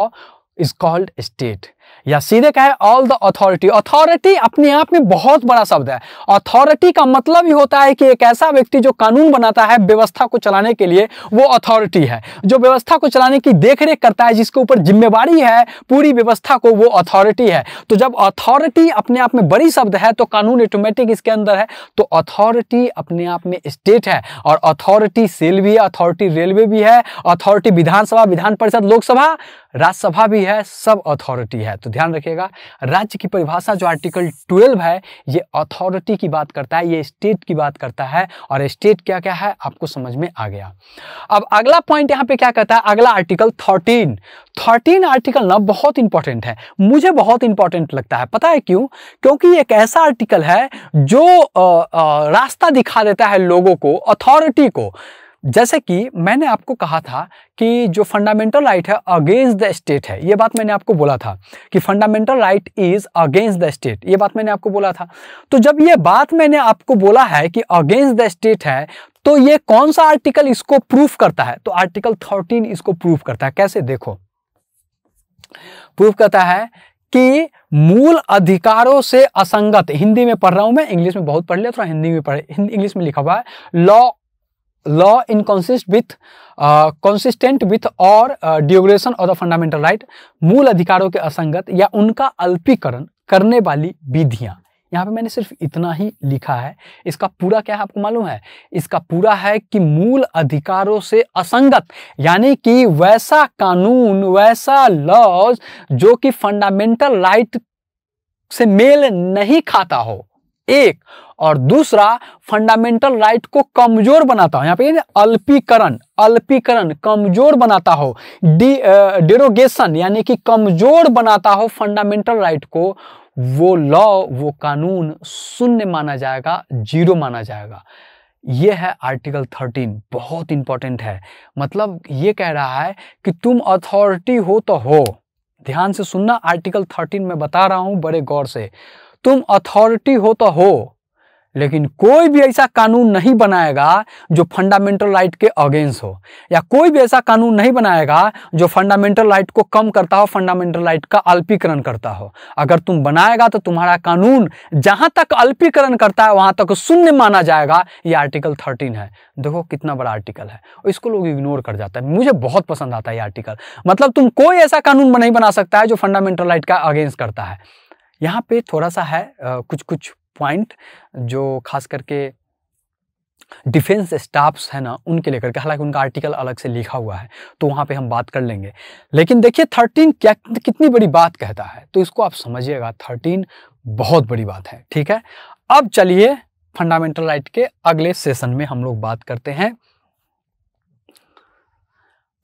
is called state या सीधे कहे ऑल द अथॉरिटी अथॉरिटी अपने आप में बहुत बड़ा शब्द है अथॉरिटी का मतलब ही होता है कि एक ऐसा व्यक्ति जो कानून बनाता है व्यवस्था को चलाने के लिए वो अथॉरिटी है जो व्यवस्था को चलाने की देखरेख करता है जिसके ऊपर जिम्मेवारी है पूरी व्यवस्था को वो अथॉरिटी है तो जब अथॉरिटी अपने आप में बड़ी शब्द है तो कानून ऑटोमेटिक इसके अंदर है तो अथॉरिटी अपने आप में स्टेट है और अथॉरिटी सेल भी है अथॉरिटी रेलवे भी है अथॉरिटी विधानसभा विधान परिषद लोकसभा राज्यसभा भी है सब अथॉरिटी है तो ध्यान रखिएगा राज्य की परिभाषा जो आर्टिकल ट्वेल्व है ये अथॉरिटी की बात करता है ये स्टेट की बात करता है और स्टेट क्या क्या है आपको समझ में आ गया अब अगला पॉइंट यहाँ पे क्या कहता है अगला आर्टिकल थर्टीन थर्टीन आर्टिकल ना बहुत इंपॉर्टेंट है मुझे बहुत इंपॉर्टेंट लगता है पता है क्यों क्योंकि एक ऐसा आर्टिकल है जो आ, आ, रास्ता दिखा देता है लोगों को अथॉरिटी को जैसे कि मैंने आपको कहा था कि जो फंडामेंटल राइट है अगेंस्ट द स्टेट है ये बात मैंने आपको बोला था कि fundamental right is against the state ये बात मैंने आपको बोला था तो जब ये बात मैंने आपको बोला है कि अगेंस्ट द स्टेट है तो ये कौन सा आर्टिकल इसको प्रूफ करता है तो आर्टिकल थर्टीन इसको प्रूफ करता है कैसे देखो प्रूफ करता है कि मूल अधिकारों से असंगत हिंदी में पढ़ रहा हूं मैं इंग्लिश में बहुत पढ़ लिया थोड़ा हिंदी में पढ़ इंग्लिश में लिखा हुआ है law law inconsist with uh, consistent with or uh, duration of the fundamental right मूल अधिकारों के असंगत या उनका अल्पीकरण करने वाली विधियां यहाँ पे मैंने सिर्फ इतना ही लिखा है इसका पूरा क्या है आपको मालूम है इसका पूरा है कि मूल अधिकारों से असंगत यानी कि वैसा कानून वैसा लॉज जो कि फंडामेंटल राइट से मेल नहीं खाता हो एक और दूसरा फंडामेंटल राइट को कमजोर बनाता हो यहाँ पे अल्पीकरण अल्पीकरण कमजोर बनाता हो डी डेरोगेशन यानी कि कमजोर बनाता हो फंडामेंटल राइट को वो लॉ वो कानून शून्य माना जाएगा जीरो माना जाएगा ये है आर्टिकल थर्टीन बहुत इंपॉर्टेंट है मतलब ये कह रहा है कि तुम अथॉरिटी हो तो हो ध्यान से सुनना आर्टिकल थर्टीन में बता रहा हूं बड़े गौर से तुम अथॉरिटी हो तो हो लेकिन कोई भी ऐसा कानून नहीं बनाएगा जो फंडामेंटल राइट के अगेंस्ट हो या कोई भी ऐसा कानून नहीं बनाएगा जो फंडामेंटल राइट को कम करता हो फंडामेंटल राइट का अल्पीकरण करता हो अगर तुम बनाएगा तो तुम्हारा कानून जहां तक अल्पीकरण करता है वहां तक शून्य माना जाएगा ये आर्टिकल थर्टीन है देखो कितना बड़ा आर्टिकल है इसको लोग इग्नोर कर जाता है मुझे बहुत पसंद आता है ये आर्टिकल मतलब तुम कोई ऐसा कानून नहीं बना सकता है जो फंडामेंटल राइट का अगेंस्ट करता है यहाँ पे थोड़ा सा है आ, कुछ कुछ पॉइंट जो खास करके डिफेंस स्टाफ्स है ना उनके लेकर के हालांकि उनका आर्टिकल अलग से लिखा हुआ है तो वहां पे हम बात कर लेंगे लेकिन देखिए थर्टीन क्या कितनी बड़ी बात कहता है तो इसको आप समझिएगा थर्टीन बहुत बड़ी बात है ठीक है अब चलिए फंडामेंटल राइट के अगले सेशन में हम लोग बात करते हैं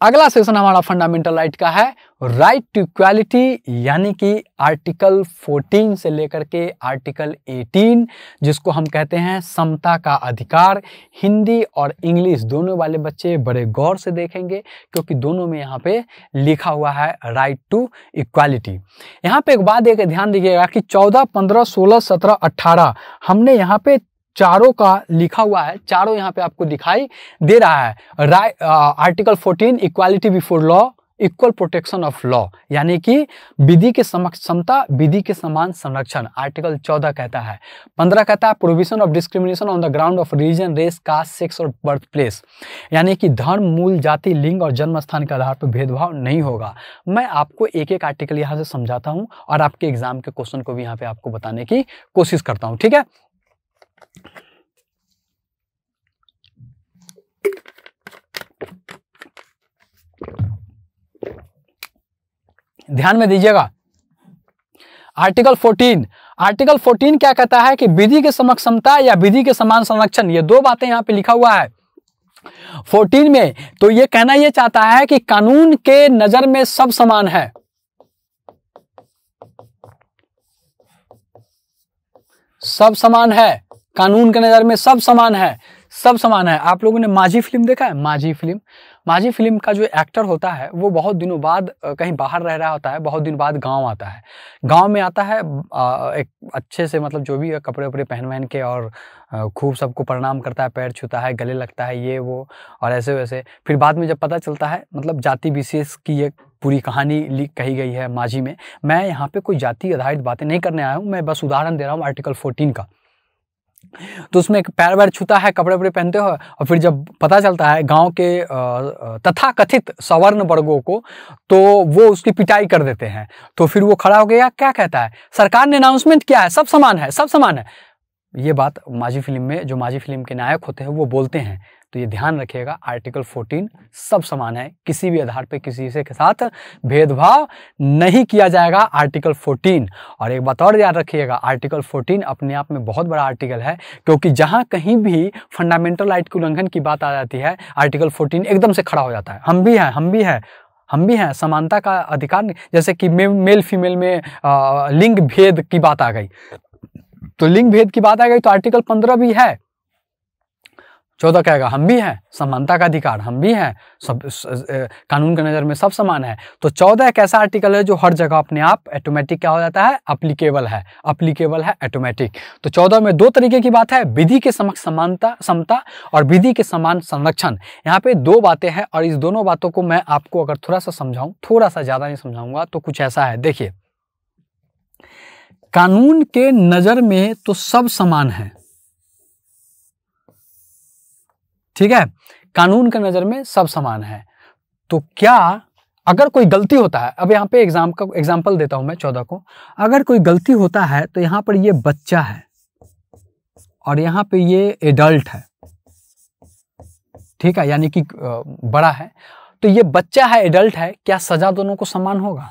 अगला सेशन हमारा फंडामेंटल राइट का है राइट टू इक्वालिटी यानी कि आर्टिकल 14 से लेकर के आर्टिकल 18 जिसको हम कहते हैं समता का अधिकार हिंदी और इंग्लिश दोनों वाले बच्चे बड़े गौर से देखेंगे क्योंकि दोनों में यहाँ पे लिखा हुआ है राइट टू इक्वालिटी यहाँ पे एक बात एक ध्यान दीजिएगा कि 14, 15, 16, 17, 18 हमने यहाँ पे चारों का लिखा हुआ है चारों यहाँ पे आपको दिखाई दे रहा है राय article 14 equality before law equal protection of law यानी कि विधि के समक्ष समता विधि के समान संरक्षण आर्टिकल 14 कहता है 15 कहता है provision of discrimination on the ground of religion race caste sex और बर्थ प्लेस यानी कि धर्म मूल जाति लिंग और जन्म स्थान के आधार पर भेदभाव नहीं होगा मैं आपको एक एक आर्टिकल यहाँ से समझाता हूँ और आपके एग्जाम के क्वेश्चन को भी यहाँ पे आपको बताने की कोशिश करता हूँ ठीक है ध्यान में दीजिएगा आर्टिकल 14 आर्टिकल 14 क्या कहता है कि विधि के समता या विधि के समान संरक्षण ये दो बातें यहां पे लिखा हुआ है 14 में तो ये कहना ये चाहता है कि कानून के नजर में सब समान है सब समान है कानून के नज़र में सब समान है सब समान है आप लोगों ने माझी फिल्म देखा है माझी फिल्म माझी फिल्म का जो एक्टर होता है वो बहुत दिनों बाद कहीं बाहर रह रहा होता है बहुत दिन बाद गांव आता है गांव में आता है एक अच्छे से मतलब जो भी कपड़े वपड़े पहन वहन के और खूब सबको प्रणाम करता है पैर छूता है गले लगता है ये वो और ऐसे वैसे फिर बाद में जब पता चलता है मतलब जाति विशेष की एक पूरी कहानी ली कही गई है माझी में मैं यहाँ पे कोई जाति आधारित बातें नहीं करने आया हूँ मैं बस उदाहरण दे रहा हूँ आर्टिकल फोर्टीन का तो उसमें एक पैर वैर छूता है कपड़े वपड़े पहनते हो और फिर जब पता चलता है गांव के तथा कथित सवर्ण वर्गों को तो वो उसकी पिटाई कर देते हैं तो फिर वो खड़ा हो गया क्या कहता है सरकार ने अनाउंसमेंट किया है सब समान है सब समान है ये बात माझी फिल्म में जो माजी फिल्म के नायक होते हैं वो बोलते हैं तो ये ध्यान रखिएगा आर्टिकल 14 सब समान है किसी भी आधार पर किसी से के साथ भेदभाव नहीं किया जाएगा आर्टिकल 14 और एक बात और याद रखिएगा आर्टिकल 14 अपने आप में बहुत बड़ा आर्टिकल है क्योंकि जहाँ कहीं भी फंडामेंटल राइट के उल्लंघन की बात आ जाती है आर्टिकल फोर्टीन एकदम से खड़ा हो जाता है हम भी हैं हम भी हैं हम भी हैं समानता का अधिकार नहीं जैसे कि मे, मेल फीमेल में आ, लिंग भेद की बात आ गई तो लिंग भेद की बात आ गई तो आर्टिकल पंद्रह भी है चौदह कहेगा हम भी हैं समानता का अधिकार हम भी हैं सब कानून की नज़र में सब समान है तो चौदह एक ऐसा आर्टिकल है जो हर जगह अपने आप ऑटोमेटिक क्या हो जाता है अप्लीकेबल है अप्लीकेबल है ऑटोमेटिक तो चौदह में दो तरीके की बात है विधि के समक्ष समानता समता और विधि के समान संरक्षण यहाँ पे दो बातें हैं और इस दोनों बातों को मैं आपको अगर थोड़ा सा समझाऊँ थोड़ा सा ज़्यादा नहीं समझाऊंगा तो कुछ ऐसा है देखिए कानून के नज़र में तो सब समान है ठीक है कानून के नज़र में सब समान है तो क्या अगर कोई गलती होता है अब यहाँ पे एग्जाम का एग्जाम्पल देता हूं मैं चौदह को अगर कोई गलती होता है तो यहां पर ये बच्चा है और यहां पे ये एडल्ट है ठीक है यानी कि बड़ा है तो ये बच्चा है एडल्ट है क्या सजा दोनों को समान होगा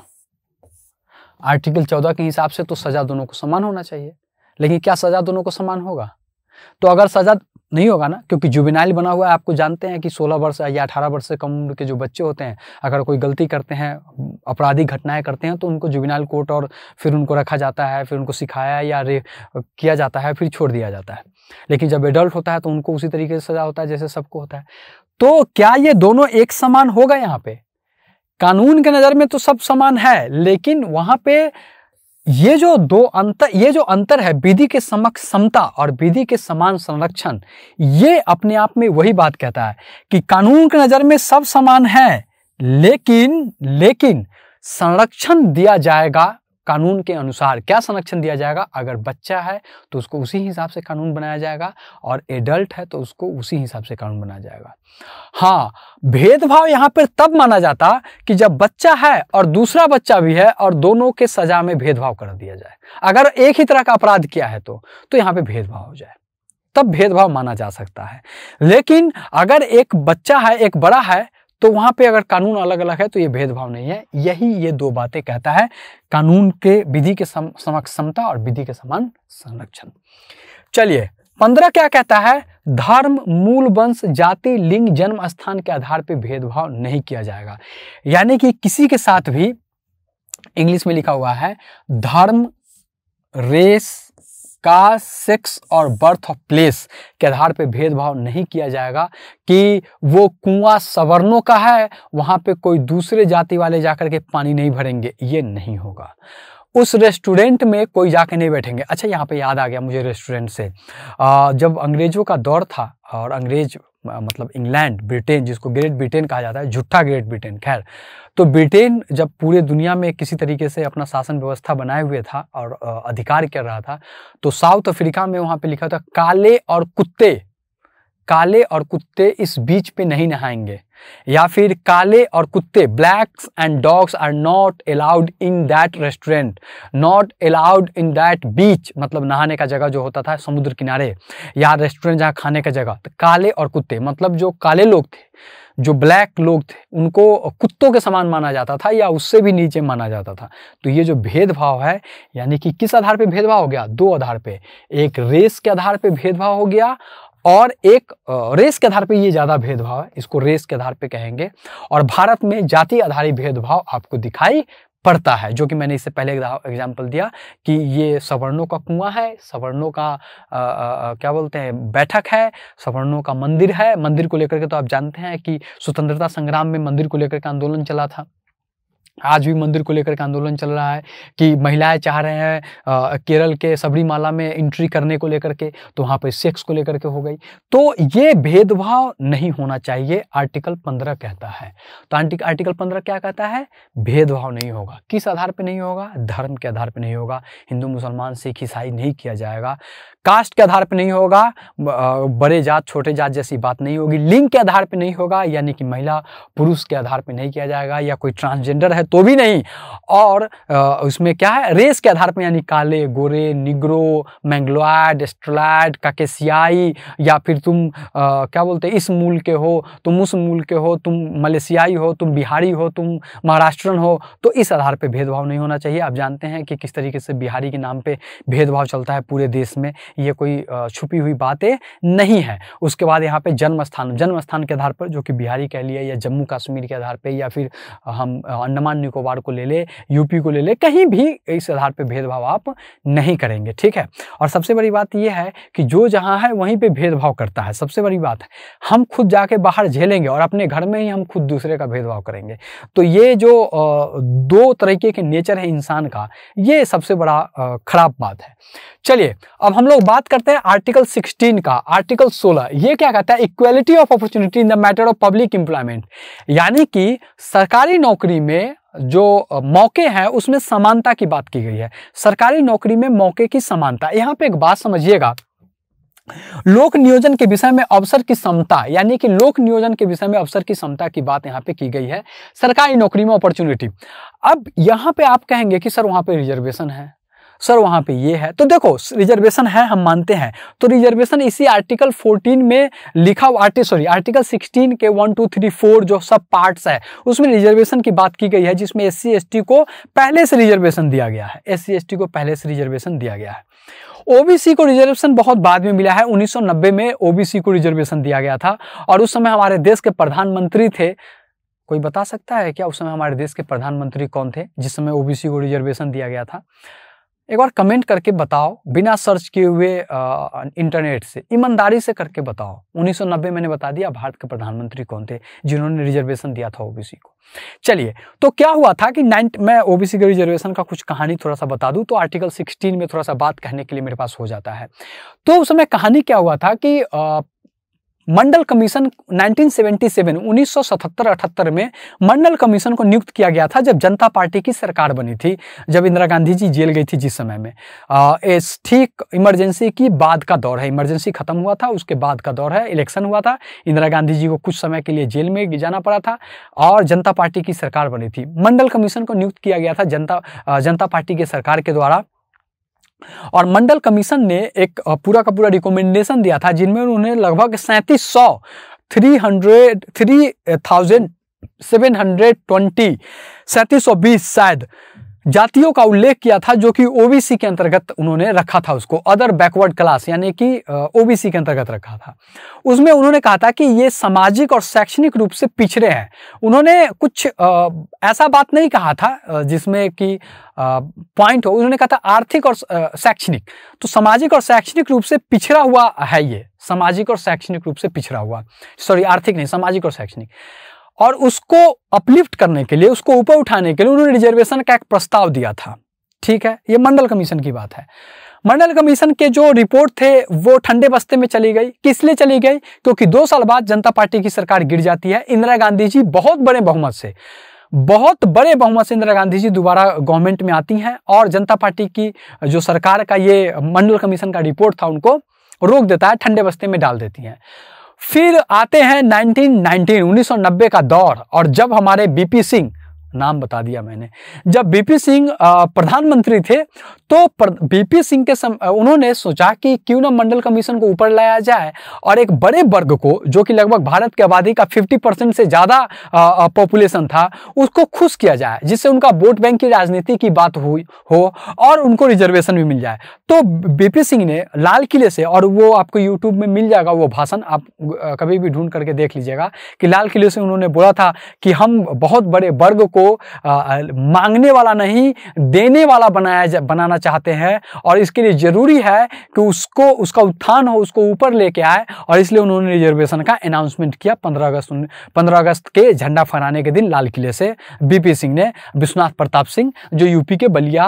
आर्टिकल चौदह के हिसाब से तो सजा दोनों को समान होना चाहिए लेकिन क्या सजा दोनों को समान होगा तो अगर सजा नहीं होगा ना क्योंकि जुबिनाइल बना हुआ है आपको जानते हैं कि 16 वर्ष या 18 वर्ष से कम उम्र के जो बच्चे होते हैं अगर कोई गलती करते हैं अपराधी घटनाएं करते हैं तो उनको जुबिनाइल कोर्ट और फिर उनको रखा जाता है फिर उनको सिखाया या रे किया जाता है फिर छोड़ दिया जाता है लेकिन जब एडल्ट होता है तो उनको उसी तरीके से सजा होता है जैसे सबको होता है तो क्या ये दोनों एक समान होगा यहाँ पे कानून के नज़र में तो सब समान है लेकिन वहाँ पे ये जो दो अंतर ये जो अंतर है विधि के समक्ष समता और विधि के समान संरक्षण ये अपने आप में वही बात कहता है कि कानून की नज़र में सब समान है लेकिन लेकिन संरक्षण दिया जाएगा कानून के अनुसार क्या संरक्षण दिया जाएगा अगर बच्चा है तो उसको उसी हिसाब से कानून बनाया जाएगा और एडल्ट है तो उसको उसी हिसाब से कानून बनाया जाएगा हाँ भेदभाव यहाँ पर तब माना जाता कि जब बच्चा है और दूसरा बच्चा भी है और दोनों के सजा में भेदभाव कर दिया जाए अगर एक ही तरह का अपराध किया है तो, तो यहाँ पे भेदभाव हो जाए तब भेदभाव माना जा सकता है लेकिन अगर एक बच्चा है एक बड़ा है तो वहां पे अगर कानून अलग अलग है तो ये भेदभाव नहीं है यही ये दो बातें कहता है कानून के विधि के सम, समक्ष समता और विधि के समान संरक्षण चलिए पंद्रह क्या कहता है धर्म मूल वंश जाति लिंग जन्म स्थान के आधार पर भेदभाव नहीं किया जाएगा यानी कि किसी के साथ भी इंग्लिश में लिखा हुआ है धर्म रेस कास्ट सेक्स और बर्थ ऑफ प्लेस के आधार पर भेदभाव नहीं किया जाएगा कि वो कुआं सवर्णों का है वहाँ पे कोई दूसरे जाति वाले जाकर के पानी नहीं भरेंगे ये नहीं होगा उस रेस्टोरेंट में कोई जाके नहीं बैठेंगे अच्छा यहाँ पे याद आ गया मुझे रेस्टोरेंट से जब अंग्रेज़ों का दौर था और अंग्रेज मतलब इंग्लैंड ब्रिटेन जिसको ग्रेट ब्रिटेन कहा जाता है झूठा ग्रेट ब्रिटेन खैर तो ब्रिटेन जब पूरे दुनिया में किसी तरीके से अपना शासन व्यवस्था बनाए हुए था और अधिकार कर रहा था तो साउथ अफ्रीका में वहाँ पे लिखा था काले और कुत्ते काले और कुत्ते इस बीच पे नहीं नहाएंगे या फिर काले और कुत्ते blacks and dogs are not allowed in that restaurant not allowed in that beach मतलब नहाने का जगह जो होता था समुद्र किनारे या रेस्टोरेंट जहाँ खाने का जगह तो काले और कुत्ते मतलब जो काले लोग थे जो ब्लैक लोग थे उनको कुत्तों के समान माना जाता था या उससे भी नीचे माना जाता था तो ये जो भेदभाव है यानी कि किस आधार पे भेदभाव हो गया दो आधार पे एक रेस के आधार पे भेदभाव हो गया और एक रेस के आधार पे ये ज़्यादा भेदभाव है इसको रेस के आधार पे कहेंगे और भारत में जाति आधारित भेदभाव आपको दिखाई पड़ता है जो कि मैंने इससे पहले एग्जाम्पल दिया कि ये सवर्णों का कुआं है सवर्णों का आ, आ, क्या बोलते हैं बैठक है सवर्णों का मंदिर है मंदिर को लेकर के तो आप जानते हैं कि स्वतंत्रता संग्राम में मंदिर को लेकर के आंदोलन चला था आज भी मंदिर को लेकर के आंदोलन चल रहा है कि महिलाएं चाह रहे हैं केरल के सबरीमाला में एंट्री करने को लेकर के तो वहाँ पर सेक्स को लेकर के हो गई तो ये भेदभाव नहीं होना चाहिए आर्टिकल पंद्रह कहता है तो आर्टिकल पंद्रह क्या कहता है भेदभाव नहीं होगा किस आधार पर नहीं होगा धर्म के आधार पर नहीं होगा हिंदू मुसलमान सिख ईसाई नहीं किया जाएगा कास्ट के आधार पर नहीं होगा बड़े जात छोटे जात जैसी बात नहीं होगी लिंग के आधार पर नहीं होगा यानी कि महिला पुरुष के आधार पर नहीं किया जाएगा या कोई ट्रांसजेंडर है तो भी नहीं और उसमें क्या है रेस के आधार पर यानी काले गोरे निग्रो मैंगलोइड एस्ट्रोलाइड काकेशियाई या फिर तुम क्या बोलते इस मूल के हो तुम उस मूल के हो तुम मलेशियाई हो तुम बिहारी हो तुम महाराष्ट्रन हो तो इस आधार पर भेदभाव नहीं होना चाहिए आप जानते हैं कि किस तरीके से बिहारी के नाम पर भेदभाव चलता है पूरे देश में ये कोई छुपी हुई बातें नहीं है उसके बाद यहाँ पे जन्म स्थान जन्म स्थान के आधार पर जो कि बिहारी कह लिए या जम्मू कश्मीर के आधार पर या फिर हम अंडमान निकोबार को ले ले यूपी को ले ले कहीं भी इस आधार पर भेदभाव आप नहीं करेंगे ठीक है और सबसे बड़ी बात यह है कि जो जहाँ है वहीं पर भेदभाव करता है सबसे बड़ी बात है हम खुद जाके बाहर झेलेंगे और अपने घर में ही हम खुद दूसरे का भेदभाव करेंगे तो ये जो दो तरीके के नेचर है इंसान का ये सबसे बड़ा खराब बात है चलिए अब हम लोग बात करते हैं आर्टिकल 16 का आर्टिकल 16 ये क्या कहता है equality of opportunity in the matter of public employment यानी कि सरकारी नौकरी में जो मौके हैं उसमें समानता की बात की गई है सरकारी नौकरी में मौके की समानता यहाँ पे एक बात समझिएगा लोक नियोजन के विषय में अवसर की समता यानी कि लोक नियोजन के विषय में अवसर की समता की बात यहां पे की गई है सरकारी नौकरी में अपॉर्चुनिटी अब यहां पे आप कहेंगे कि सर वहां पे रिजर्वेशन है सर वहां पे ये है तो देखो रिजर्वेशन है हम मानते हैं तो रिजर्वेशन इसी आर्टिकल 14 में लिखा हुआ सॉरी आर्टिकल 16 के वन टू थ्री फोर जो सब पार्ट्स है उसमें रिजर्वेशन की बात की गई है जिसमें एस सी को पहले से रिजर्वेशन दिया गया है एस सी को पहले से रिजर्वेशन दिया गया है ओबीसी को रिजर्वेशन बहुत बाद में मिला है 1990 में ओबीसी को रिजर्वेशन दिया गया था और उस समय हमारे देश के प्रधानमंत्री थे कोई बता सकता है क्या उस समय हमारे देश के प्रधानमंत्री कौन थे जिस समय ओबीसी को रिजर्वेशन दिया गया था एक बार कमेंट करके बताओ बिना सर्च किए हुए इंटरनेट से ईमानदारी से करके बताओ 1990 मैंने बता दिया भारत के प्रधानमंत्री कौन थे जिन्होंने रिजर्वेशन दिया था ओबीसी को चलिए तो क्या हुआ था कि नाइन मैं ओबीसी के रिजर्वेशन का कुछ कहानी थोड़ा सा बता दूं तो आर्टिकल 16 में थोड़ा सा बात कहने के लिए मेरे पास हो जाता है तो उस समय कहानी क्या हुआ था कि आ, मंडल कमीशन 1977 1977-78 में मंडल कमीशन को नियुक्त किया गया था जब जनता पार्टी की सरकार बनी थी जब इंदिरा गांधी जी जेल गई थी जिस समय में ठीक इमरजेंसी की बाद का दौर है इमरजेंसी खत्म हुआ था उसके बाद का दौर है इलेक्शन हुआ था इंदिरा गांधी जी को कुछ समय के लिए जेल में जाना पड़ा था और जनता पार्टी की सरकार बनी थी मंडल कमीशन को नियुक्त किया गया था जनता जनता पार्टी के सरकार के द्वारा और मंडल कमीशन ने एक पूरा का पूरा रिकमेंडेशन दिया था जिनमें उन्होंने लगभग सैंतीस सौ three hundred three thousand seven hundred twenty सैंतीस सौ बीस शायद जातियों का उल्लेख किया था जो कि ओबीसी के अंतर्गत उन्होंने रखा था उसको अदर बैकवर्ड क्लास यानी कि ओबीसी के अंतर्गत रखा था उसमें उन्होंने कहा था कि ये सामाजिक और शैक्षणिक रूप से पिछड़े हैं उन्होंने कुछ आ, ऐसा बात नहीं कहा था जिसमें कि पॉइंट हो उन्होंने कहा था आर्थिक और शैक्षणिक तो सामाजिक और शैक्षणिक रूप से पिछड़ा हुआ है ये सामाजिक और शैक्षणिक रूप से पिछड़ा हुआ सॉरी आर्थिक नहीं सामाजिक और शैक्षणिक और उसको अपलिफ्ट करने के लिए उसको ऊपर उठाने के लिए उन्होंने रिजर्वेशन का एक प्रस्ताव दिया था ठीक है ये मंडल कमीशन की बात है मंडल कमीशन के जो रिपोर्ट थे वो ठंडे बस्ते में चली गई किस लिए चली गई क्योंकि दो साल बाद जनता पार्टी की सरकार गिर जाती है इंदिरा गांधी जी बहुत बड़े बहुमत से बहुत बड़े बहुमत से इंदिरा गांधी जी दोबारा गवर्नमेंट में आती हैं और जनता पार्टी की जो सरकार का ये मंडल कमीशन का रिपोर्ट था उनको रोक देता है ठंडे बस्ते में डाल देती हैं फिर आते हैं 1919 1990 का दौर और जब हमारे बीपी सिंह नाम बता दिया मैंने जब बीपी सिंह प्रधानमंत्री थे तो बीपी सिंह के सम, उन्होंने सोचा कि क्यों ना मंडल कमीशन को ऊपर लाया जाए और एक बड़े वर्ग को जो कि लगभग भारत की आबादी का 50 परसेंट से ज़्यादा पॉपुलेशन था उसको खुश किया जाए जिससे उनका वोट बैंक की राजनीति की बात हुई हो और उनको रिजर्वेशन भी मिल जाए तो बीपी सिंह ने लाल किले से और वो आपको यूट्यूब में मिल जाएगा वो भाषण आप कभी भी ढूंढ करके देख लीजिएगा कि लाल किले से उन्होंने बोला था कि हम बहुत बड़े वर्ग को को आ, मांगने वाला नहीं देने वाला बनाया जा, बनाना चाहते हैं और इसके लिए ज़रूरी है कि उसको उसका उत्थान हो उसको ऊपर लेके आए और इसलिए उन्होंने रिजर्वेशन का अनाउंसमेंट किया पंद्रह अगस्त पंद्रह अगस्त के झंडा फहराने के दिन लाल किले से बीपी सिंह ने विश्वनाथ प्रताप सिंह जो यूपी के बलिया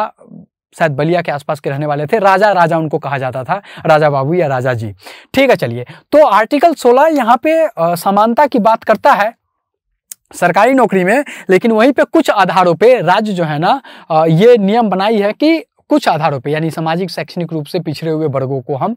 शायद बलिया के आसपास के रहने वाले थे राजा राजा उनको कहा जाता था राजा बाबू या राजा जी ठीक है चलिए तो आर्टिकल 16 यहाँ पे समानता की बात करता है सरकारी नौकरी में लेकिन वहीं पे कुछ आधारों पे राज्य जो है ना ये नियम बनाई है कि कुछ आधारों पे यानी सामाजिक शैक्षणिक रूप से पिछड़े हुए वर्गों को हम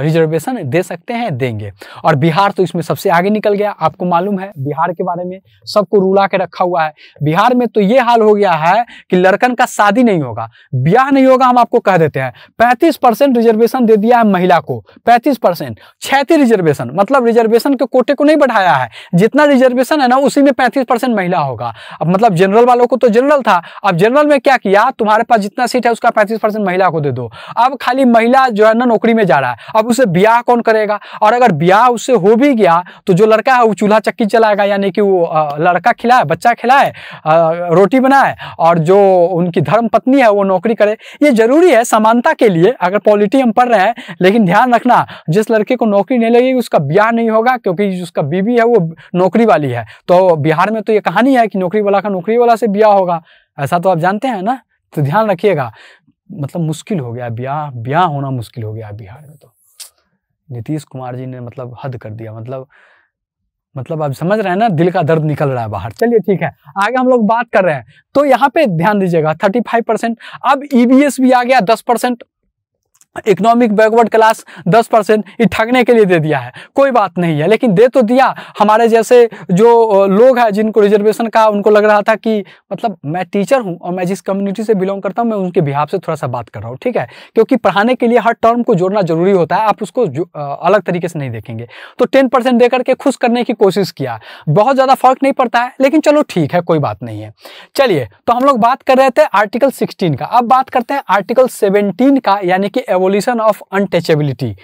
रिजर्वेशन दे सकते हैं देंगे और बिहार तो इसमें सबसे आगे निकल गया आपको मालूम है बिहार के बारे में सबको रुला के रखा हुआ है बिहार में तो ये हाल हो गया है कि लड़कन का शादी नहीं होगा ब्याह नहीं होगा हम आपको कह देते हैं पैंतीस रिजर्वेशन दे दिया है महिला को पैंतीस परसेंट छैती रिजर्वेशन मतलब रिजर्वेशन के कोटे को नहीं बढ़ाया है जितना रिजर्वेशन है ना उसी में पैंतीस महिला होगा अब मतलब जनरल वालों को तो जनरल था अब जनरल में क्या किया तुम्हारे पास जितना सीट है उसका पैंतीस परसेंट महिला को दे दो अब खाली महिला जो है ना नौकरी में जा रहा है अब उसे ब्याह कौन करेगा और अगर ब्याह उससे हो भी गया तो जो लड़का है वो चूल्हा चक्की चलाएगा यानी कि वो लड़का खिलाए बच्चा खिलाए रोटी बनाए और जो उनकी धर्म पत्नी है वो नौकरी करे ये जरूरी है समानता के लिए अगर पॉलिटी हम पढ़ रहे हैं लेकिन ध्यान रखना जिस लड़के को नौकरी नहीं लगेगी उसका ब्याह नहीं होगा क्योंकि उसका बीवी है वो नौकरी वाली है तो बिहार में तो ये कहानी है कि नौकरी वाला का नौकरी वाला से ब्याह होगा ऐसा तो आप जानते हैं ना तो ध्यान रखिएगा मतलब मुश्किल हो गया ब्याह ब्याह होना मुश्किल हो गया बिहार में तो नीतीश कुमार जी ने मतलब हद कर दिया मतलब मतलब आप समझ रहे हैं ना दिल का दर्द निकल रहा है बाहर चलिए ठीक है आगे हम लोग बात कर रहे हैं तो यहाँ पे ध्यान दीजिएगा थर्टी फाइव परसेंट अब ईबीएस e भी आ गया दस percent economic backward class 10 percent ये ठगने के लिए दे दिया है कोई बात नहीं है लेकिन दे तो दिया हमारे जैसे जो लोग हैं जिनको रिजर्वेशन का उनको लग रहा था कि मतलब मैं टीचर हूँ और मैं जिस कम्युनिटी से बिलोंग करता हूँ मैं उनके बिहार से थोड़ा सा बात कर रहा हूँ ठीक है क्योंकि पढ़ाने के लिए हर टर्म को जोड़ना जरूरी होता है आप उसको अलग तरीके से नहीं देखेंगे तो टेन परसेंट दे करके खुश करने की कोशिश किया बहुत ज़्यादा फर्क नहीं पड़ता है लेकिन चलो ठीक है कोई बात नहीं है चलिए तो हम लोग बात कर रहे थे आर्टिकल सिक्सटीन का अब बात करते हैं आर्टिकल सेवनटीन का यानी कि एवो एबोलिशन ऑफ अनटचेबिलिटी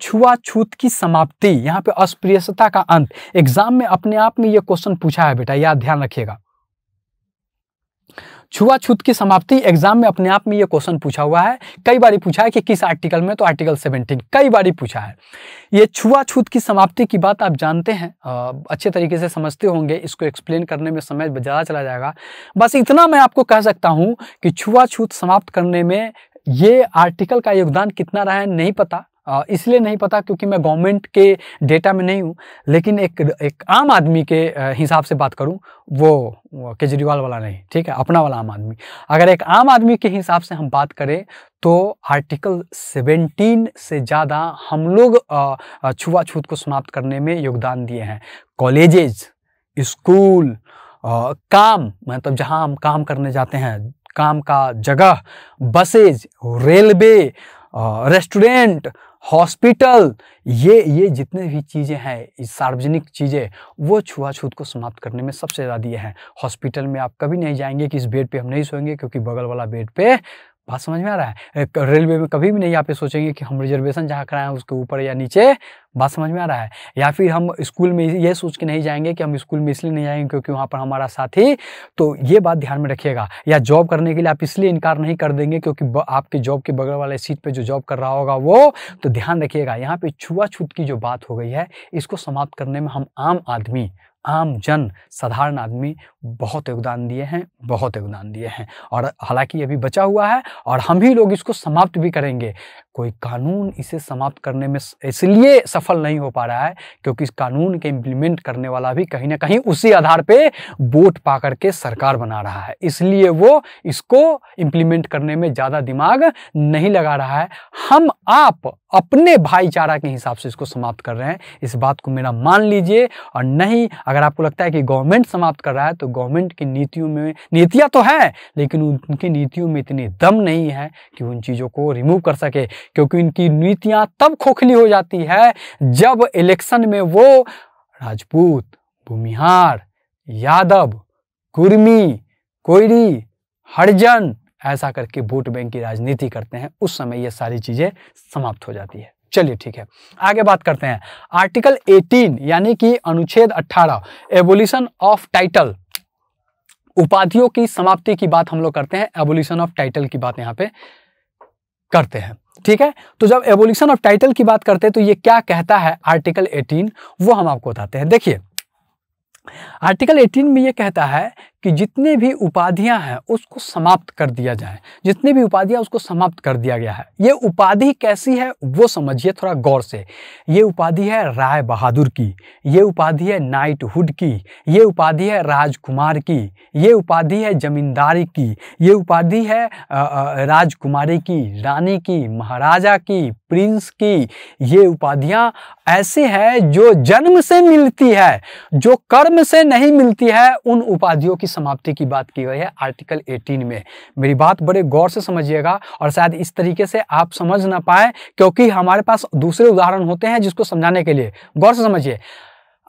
छुआछूत की समाप्ति यहाँ पे अस्पृश्यता का अंत एग्जाम में अपने आप में ये क्वेश्चन पूछा है बेटा याद ध्यान रखिएगा छुआछूत की समाप्ति एग्जाम में अपने आप में यह क्वेश्चन पूछा हुआ है कई बार पूछा है कि किस आर्टिकल में तो आर्टिकल 17 कई बार पूछा है ये छुआछूत की समाप्ति की बात आप जानते हैं अच्छे तरीके से समझते होंगे इसको एक्सप्लेन करने में समय ज़्यादा चला जाएगा बस इतना मैं आपको कह सकता हूं कि छुआछूत समाप्त करने में ये आर्टिकल का योगदान कितना रहा है नहीं पता इसलिए नहीं पता क्योंकि मैं गवर्नमेंट के डेटा में नहीं हूँ लेकिन एक एक आम आदमी के हिसाब से बात करूँ वो, वो केजरीवाल वाला नहीं ठीक है अपना वाला आम आदमी अगर एक आम आदमी के हिसाब से हम बात करें तो आर्टिकल 17 से ज़्यादा हम लोग छुआछूत को समाप्त करने में योगदान दिए हैं कॉलेजेज स्कूल काम मतलब जहाँ हम काम करने जाते हैं काम का जगह बसेज रेलवे रेस्टोरेंट हॉस्पिटल ये ये जितने भी चीज़ें हैं सार्वजनिक चीज़ें वो छुआछूत को समाप्त करने में सबसे ज़्यादा ये हैं हॉस्पिटल में आप कभी नहीं जाएंगे कि इस बेड पे हम नहीं सोएंगे क्योंकि बगल वाला बेड पे बात समझ में आ रहा है रेलवे में कभी भी नहीं आप पे सोचेंगे कि हम रिजर्वेशन जहाँ कराएं उसके ऊपर या नीचे बात समझ में आ रहा है या फिर हम स्कूल में ये सोच के नहीं जाएंगे कि हम स्कूल में इसलिए नहीं जाएंगे क्योंकि वहाँ पर हमारा साथी तो ये बात ध्यान में रखिएगा या जॉब करने के लिए आप इसलिए इनकार नहीं कर देंगे क्योंकि आपके जॉब के बगल वाले सीट पर जो जॉब कर रहा होगा वो तो ध्यान रखिएगा यहाँ पर छुआछूत की जो बात हो गई है इसको समाप्त करने में हम आम आदमी आम जन साधारण आदमी बहुत योगदान दिए हैं बहुत योगदान दिए हैं और हालांकि अभी बचा हुआ है और हम ही लोग इसको समाप्त भी करेंगे कोई कानून इसे समाप्त करने में इसलिए सफल नहीं हो पा रहा है क्योंकि इस कानून के इम्प्लीमेंट करने वाला भी कहीं ना कहीं उसी आधार पे वोट पा करके सरकार बना रहा है इसलिए वो इसको इम्प्लीमेंट करने में ज़्यादा दिमाग नहीं लगा रहा है हम आप अपने भाईचारा के हिसाब से इसको समाप्त कर रहे हैं इस बात को मेरा मान लीजिए और नहीं अगर आपको लगता है कि गवर्नमेंट समाप्त कर रहा है तो गवर्नमेंट की नीतियों में नीतियाँ तो हैं लेकिन उनकी नीतियों में इतनी दम नहीं है कि उन चीज़ों को रिमूव कर सके क्योंकि इनकी नीतियां तब खोखली हो जाती है जब इलेक्शन में वो राजपूत भूमिहार यादव कुर्मी कोयरी हरजन ऐसा करके वोट बैंक की राजनीति करते हैं उस समय ये सारी चीज़ें समाप्त हो जाती है चलिए ठीक है आगे बात करते हैं आर्टिकल 18 यानी कि अनुच्छेद 18 एबोल्यूशन ऑफ टाइटल उपाधियों की समाप्ति की बात हम लोग करते हैं एबोल्यूशन ऑफ टाइटल की बात यहाँ पे करते हैं ठीक है तो जब एवोल्यूशन ऑफ टाइटल की बात करते हैं तो ये क्या कहता है आर्टिकल 18 वो हम आपको बताते हैं देखिए आर्टिकल 18 में ये कहता है कि जितने भी उपाधियां हैं उसको समाप्त कर दिया जाए जितने भी उपाधियां उसको समाप्त कर दिया गया है ये उपाधि कैसी है वो समझिए थोड़ा गौर से ये उपाधि है राय बहादुर की ये उपाधि है नाइटहुड की ये उपाधि है राजकुमार की ये उपाधि है जमींदारी की ये उपाधि है राजकुमारी की रानी की महाराजा की प्रिंस की ये उपाधियां ऐसे हैं जो जन्म से मिलती है जो कर्म से नहीं मिलती है उन उपाधियों की समाप्ति की बात की गई है आर्टिकल 18 में मेरी बात बड़े गौर से समझिएगा और शायद इस तरीके से आप समझ ना पाए क्योंकि हमारे पास दूसरे उदाहरण होते हैं जिसको समझाने के लिए गौर से समझिए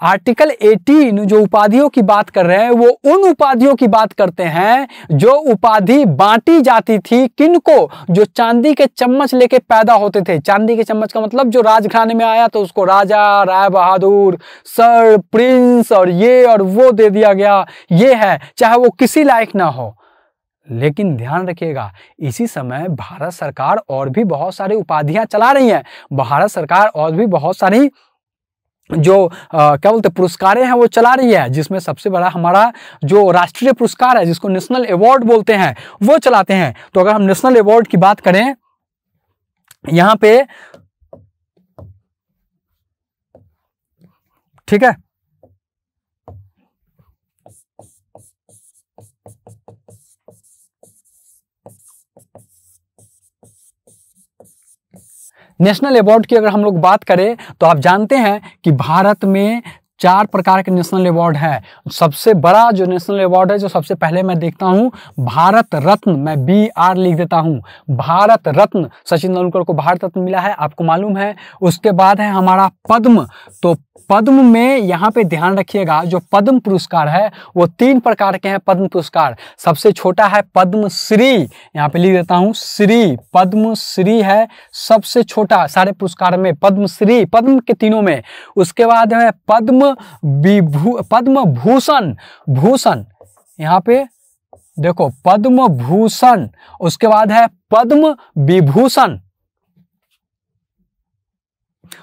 आर्टिकल 18 जो उपाधियों की बात कर रहे हैं वो उन उपाधियों की बात करते हैं जो उपाधि बांटी जाती थी किनको जो चांदी के चम्मच लेके पैदा होते थे चांदी के चम्मच का मतलब जो राजघराने में आया तो उसको राजा राय बहादुर सर प्रिंस और ये और वो दे दिया गया ये है चाहे वो किसी लायक ना हो लेकिन ध्यान रखिएगा इसी समय भारत सरकार और भी बहुत सारी उपाधियां चला रही है भारत सरकार और भी बहुत सारी जो क्या बोलते पुरस्कारें हैं वो चला रही है जिसमें सबसे बड़ा हमारा जो राष्ट्रीय पुरस्कार है जिसको नेशनल अवार्ड बोलते हैं वो चलाते हैं तो अगर हम नेशनल अवार्ड की बात करें यहां पे ठीक है नेशनल अवार्ड की अगर हम लोग बात करें तो आप जानते हैं कि भारत में चार प्रकार के नेशनल अवार्ड है सबसे बड़ा जो नेशनल अवार्ड है जो सबसे पहले मैं देखता हूँ भारत रत्न मैं बी आर लिख देता हूँ भारत रत्न सचिन तेंदुलकर को भारत रत्न मिला है आपको मालूम है उसके बाद है हमारा पद्म तो पद्म में यहाँ पे ध्यान रखिएगा जो पद्म पुरस्कार है वो तीन प्रकार के हैं पद्म पुरस्कार सबसे छोटा है पद्म श्री यहाँ पे लिख देता हूँ श्री पद्म श्री है सबसे छोटा सारे पुरस्कार में पद्म श्री पद्म के तीनों में उसके बाद है पद्म विभू पद्म भूषण भूषण यहाँ पे देखो पद्म भूषण उसके बाद है पद्म विभूषण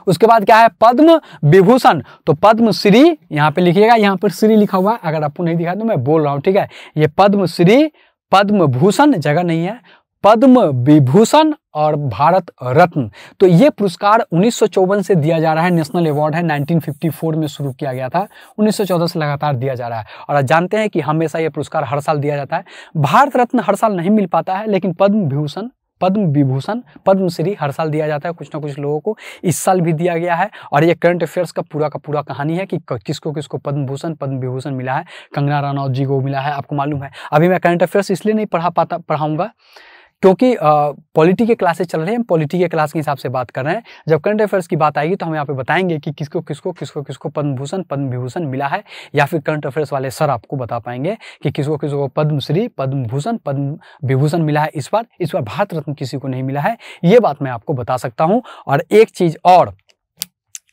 उसके बाद क्या है पद्म विभूषण तो पद्म श्री यहाँ पे लिखिएगा यहाँ पर श्री लिखा हुआ है अगर आपको नहीं दिखा तो मैं बोल रहा हूँ ठीक है ये पद्म श्री पद्म भूषण जगह नहीं है पद्म विभूषण और भारत रत्न तो ये पुरस्कार उन्नीस से दिया जा रहा है नेशनल अवार्ड है 1954 में शुरू किया गया था 1914 से लगातार दिया जा रहा है और आप जानते हैं कि हमेशा ये पुरस्कार हर साल दिया जाता है भारत रत्न हर साल नहीं मिल पाता है लेकिन पद्म विभूषण पद्म विभूषण पद्मश्री हर साल दिया जाता है कुछ ना कुछ लोगों को इस साल भी दिया गया है और ये करंट अफेयर्स का पूरा का पूरा कहानी है कि किसको किसको पद्म भूषण पद्म विभूषण मिला है कंगना रनौत जी को मिला है आपको मालूम है अभी मैं करंट अफेयर्स इसलिए नहीं पढ़ा पाता पढ़ाऊँगा क्योंकि पॉलिटी के क्लासेस चल रहे हैं हम पॉलिटी के क्लास के हिसाब से बात कर रहे हैं जब करंट अफेयर्स की बात आएगी तो हम यहाँ पे बताएंगे कि किसको किसको किसको किसको पद्म भूषण पद्म विभूषण मिला है या फिर करंट अफेयर्स वाले सर आपको बता पाएंगे कि किसको किसको पद्मश्री पद्म भूषण पद्म विभूषण मिला है इस बार इस बार भारत रत्न किसी को नहीं मिला है ये बात मैं आपको बता सकता हूँ और एक चीज़ और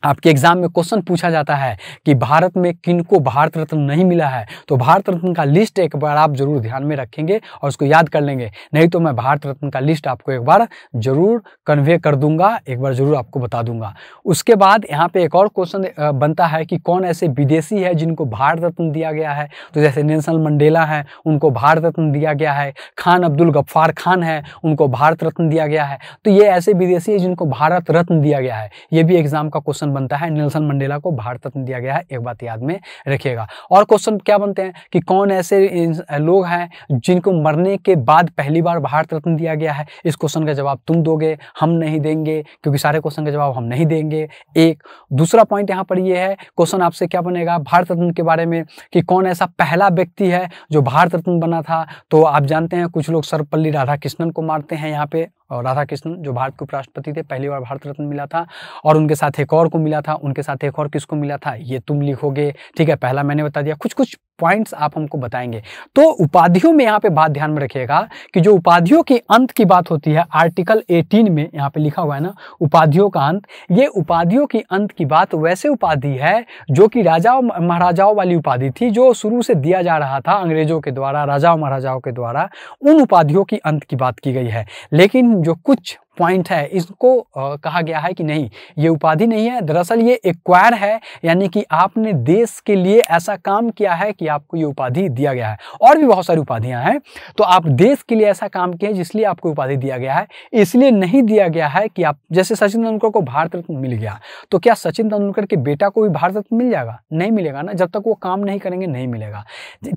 आपके एग्जाम में क्वेश्चन पूछा जाता है कि भारत में किनको भारत रत्न नहीं मिला है तो भारत रत्न का लिस्ट एक बार आप जरूर ध्यान में रखेंगे और उसको याद कर लेंगे नहीं तो मैं भारत रत्न का लिस्ट आपको एक बार जरूर कन्वे कर दूंगा एक बार जरूर आपको बता दूंगा उसके बाद यहाँ पे एक और क्वेश्चन बनता है कि कौन ऐसे विदेशी है जिनको भारत रत्न दिया गया है तो जैसे नेल्सन मंडेला है उनको भारत रत्न दिया गया है खान अब्दुल गफ्फार खान है उनको भारत रत्न दिया गया है तो ये ऐसे विदेशी है जिनको भारत रत्न दिया गया है ये भी एग्जाम का क्वेश्चन बनता है नेल्सन मंडेला को भारत रत्न दिया गया है एक बात याद में रखिएगा और क्वेश्चन क्या बनते हैं कि कौन ऐसे लोग हैं जिनको मरने के बाद पहली बार भारत रत्न दिया गया है इस क्वेश्चन का जवाब तुम दोगे हम नहीं देंगे क्योंकि सारे क्वेश्चन का जवाब हम नहीं देंगे एक दूसरा पॉइंट यहाँ पर यह है क्वेश्चन आपसे क्या बनेगा भारत रत्न के बारे में कि कौन ऐसा पहला व्यक्ति है जो भारत रत्न बना था तो आप जानते हैं कुछ लोग सर्वपल्ली राधाकृष्णन को मारते हैं यहाँ पे और राधा कृष्ण जो भारत के उपराष्ट्रपति थे पहली बार भारत रत्न मिला था और उनके साथ एक और को मिला था उनके साथ एक और किसको मिला था ये तुम लिखोगे ठीक है पहला मैंने बता दिया कुछ कुछ पॉइंट्स आप हमको बताएंगे तो उपाधियों में यहाँ पे बात ध्यान में रखिएगा कि जो उपाधियों के अंत की बात होती है आर्टिकल 18 में यहाँ पे लिखा हुआ है ना उपाधियों का अंत ये उपाधियों के अंत की बात वैसे उपाधि है जो कि राजा महाराजाओं वाली उपाधि थी जो शुरू से दिया जा रहा था अंग्रेजों के द्वारा राजा महाराजाओं के द्वारा उन उपाधियों की अंत की बात की गई है लेकिन जो कुछ पॉइंट है इसको कहा गया है कि नहीं ये उपाधि नहीं है दरअसल ये एक्वायर है यानी कि आपने देश के लिए ऐसा काम किया है कि आपको ये उपाधि दिया गया है और भी बहुत सारी उपाधियां हैं तो आप देश के लिए ऐसा काम किए जिसलिए आपको उपाधि दिया गया है इसलिए नहीं दिया गया है कि आप जैसे सचिन तेंदुलकर को भारत रत्न मिल गया तो क्या सचिन तेंदुलकर के बेटा को भी भारत रत्न मिल जाएगा नहीं मिलेगा ना जब तक वो काम नहीं करेंगे नहीं मिलेगा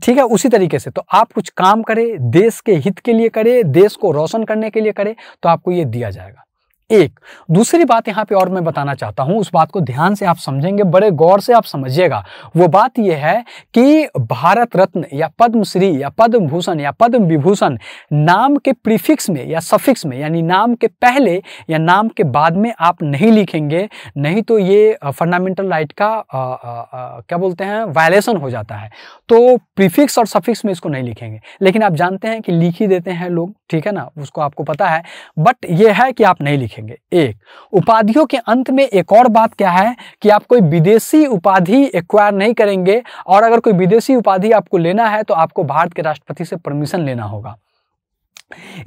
ठीक है उसी तरीके से तो आप कुछ काम करें देश के हित के लिए करें देश को रोशन करने के लिए करें तो आपको ये दिया दिया जाएगा एक दूसरी बात यहां पे और मैं बताना चाहता हूं उस बात को ध्यान से आप समझेंगे बड़े गौर से आप समझिएगा वो बात यह है कि भारत रत्न या पद्मश्री या पद्म भूषण या पद्म विभूषण नाम के प्रीफिक्स में या सफिक्स में यानी नाम के पहले या नाम के बाद में आप नहीं लिखेंगे नहीं तो ये फंडामेंटल राइट का आ, आ, आ, क्या बोलते हैं वायलेशन हो जाता है तो प्रीफिक्स और सफिक्स में इसको नहीं लिखेंगे लेकिन आप जानते हैं कि लिख ही देते हैं लोग ठीक है ना उसको आपको पता है बट ये है कि आप नहीं लिखेंगे देखेंगे एक उपाधियों के अंत में एक और बात क्या है कि आप कोई विदेशी उपाधि एक्वायर नहीं करेंगे और अगर कोई विदेशी उपाधि आपको लेना है तो आपको भारत के राष्ट्रपति से परमिशन लेना होगा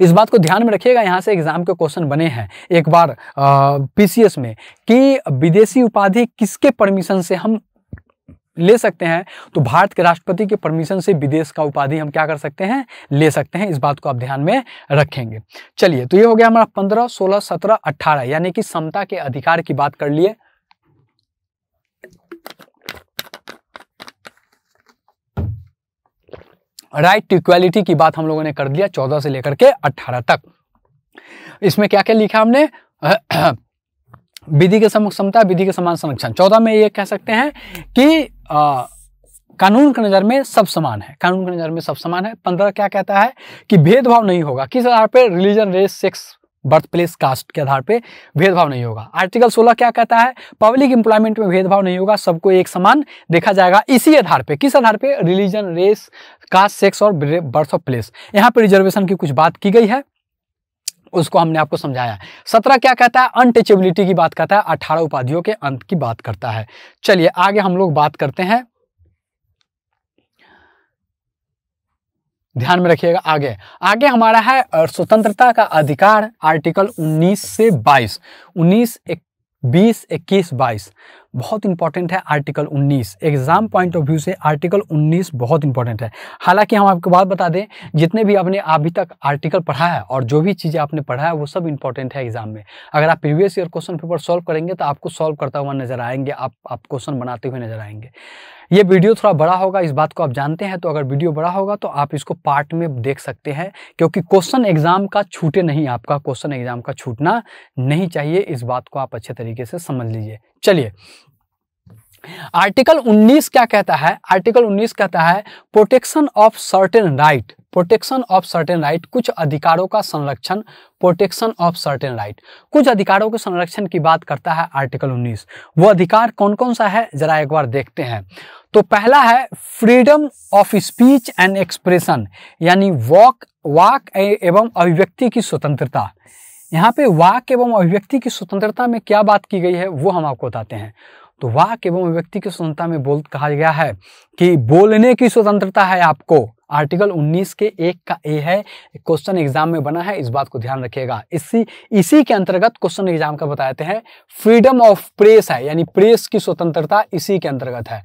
इस बात को ध्यान में रखिएगा यहां से एग्जाम के क्वेश्चन बने हैं एक बार पीसीएस में कि विदेशी उपाधि किसके परमिशन से हम ले सकते हैं तो भारत के राष्ट्रपति के परमिशन से विदेश का उपाधि हम क्या कर सकते हैं ले सकते हैं इस बात को आप ध्यान में रखेंगे चलिए तो ये हो गया हमारा पंद्रह सोलह सत्रह अट्ठारह यानी कि समता के अधिकार की बात कर लिए राइट टू इक्वालिटी की बात हम लोगों ने कर दिया चौदह से लेकर के अट्ठारह तक इसमें क्या क्या लिखा हमने विधि के समक्ष समता विधि के समान संरक्षण चौदह में ये कह सकते हैं कि आ, कानून की नज़र में सब समान है कानून की नज़र में सब समान है पंद्रह क्या कहता है कि भेदभाव नहीं होगा किस आधार पर religion race sex birth place caste के आधार पे भेदभाव नहीं होगा आर्टिकल 16 क्या कहता है पब्लिक एम्प्लॉयमेंट में भेदभाव नहीं होगा सबको एक समान देखा जाएगा इसी आधार पे किस आधार पे रिलीजन रेस कास्ट सेक्स और बर्थ ऑफ प्लेस यहाँ पे रिजर्वेशन की कुछ बात की गई है उसको हमने आपको समझाया सत्रह क्या कहता है अनटचेबिलिटी की बात करता है अठारह उपाधियों के अंत की बात करता है चलिए आगे हम लोग बात करते हैं ध्यान में रखिएगा आगे आगे हमारा है स्वतंत्रता का अधिकार आर्टिकल 19 से 22 19 20 21 22 बहुत इंपॉर्टेंट है article 19 exam point of view से आर्टिकल 19 बहुत इंपॉर्टेंट है हालांकि हम आपको बात बता दें जितने भी आपने अभी तक आर्टिकल पढ़ा है और जो भी चीज़ें आपने पढ़ा है वो सब इंपॉर्टेंट है एग्जाम में अगर आप previous year question paper solve करेंगे तो आपको सॉल्व करता हुआ नजर आएंगे आप आप क्वेश्चन बनाते हुए नजर आएंगे ये वीडियो थोड़ा बड़ा होगा इस बात को आप जानते हैं तो अगर वीडियो बड़ा होगा तो आप इसको पार्ट में देख सकते हैं क्योंकि क्वेश्चन एग्जाम का छूटे नहीं आपका क्वेश्चन एग्जाम का छूटना नहीं चाहिए इस बात को आप अच्छे तरीके से समझ लीजिए चलिए आर्टिकल 19 क्या कहता है आर्टिकल 19 कहता है protection of certain right protection of certain right कुछ अधिकारों का संरक्षण प्रोटेक्शन ऑफ सर्टेन राइट कुछ अधिकारों के संरक्षण की बात करता है आर्टिकल 19 वो अधिकार कौन कौन सा है जरा एक बार देखते हैं तो पहला है freedom of speech and expression यानी वॉक वाक एवं अभिव्यक्ति की स्वतंत्रता यहाँ पे वाक एवं अभिव्यक्ति की स्वतंत्रता में क्या बात की गई है वो हम आपको बताते हैं तो वाक एवं अभिव्यक्ति की स्वतंत्रता में बोल कहा गया है कि बोलने की स्वतंत्रता है आपको आर्टिकल 19 के एक का ए है क्वेश्चन एग्जाम में बना है इस बात को ध्यान रखिएगा इसी इसी के अंतर्गत क्वेश्चन एग्जाम का बताते हैं फ्रीडम ऑफ प्रेस है यानी प्रेस की स्वतंत्रता इसी के अंतर्गत है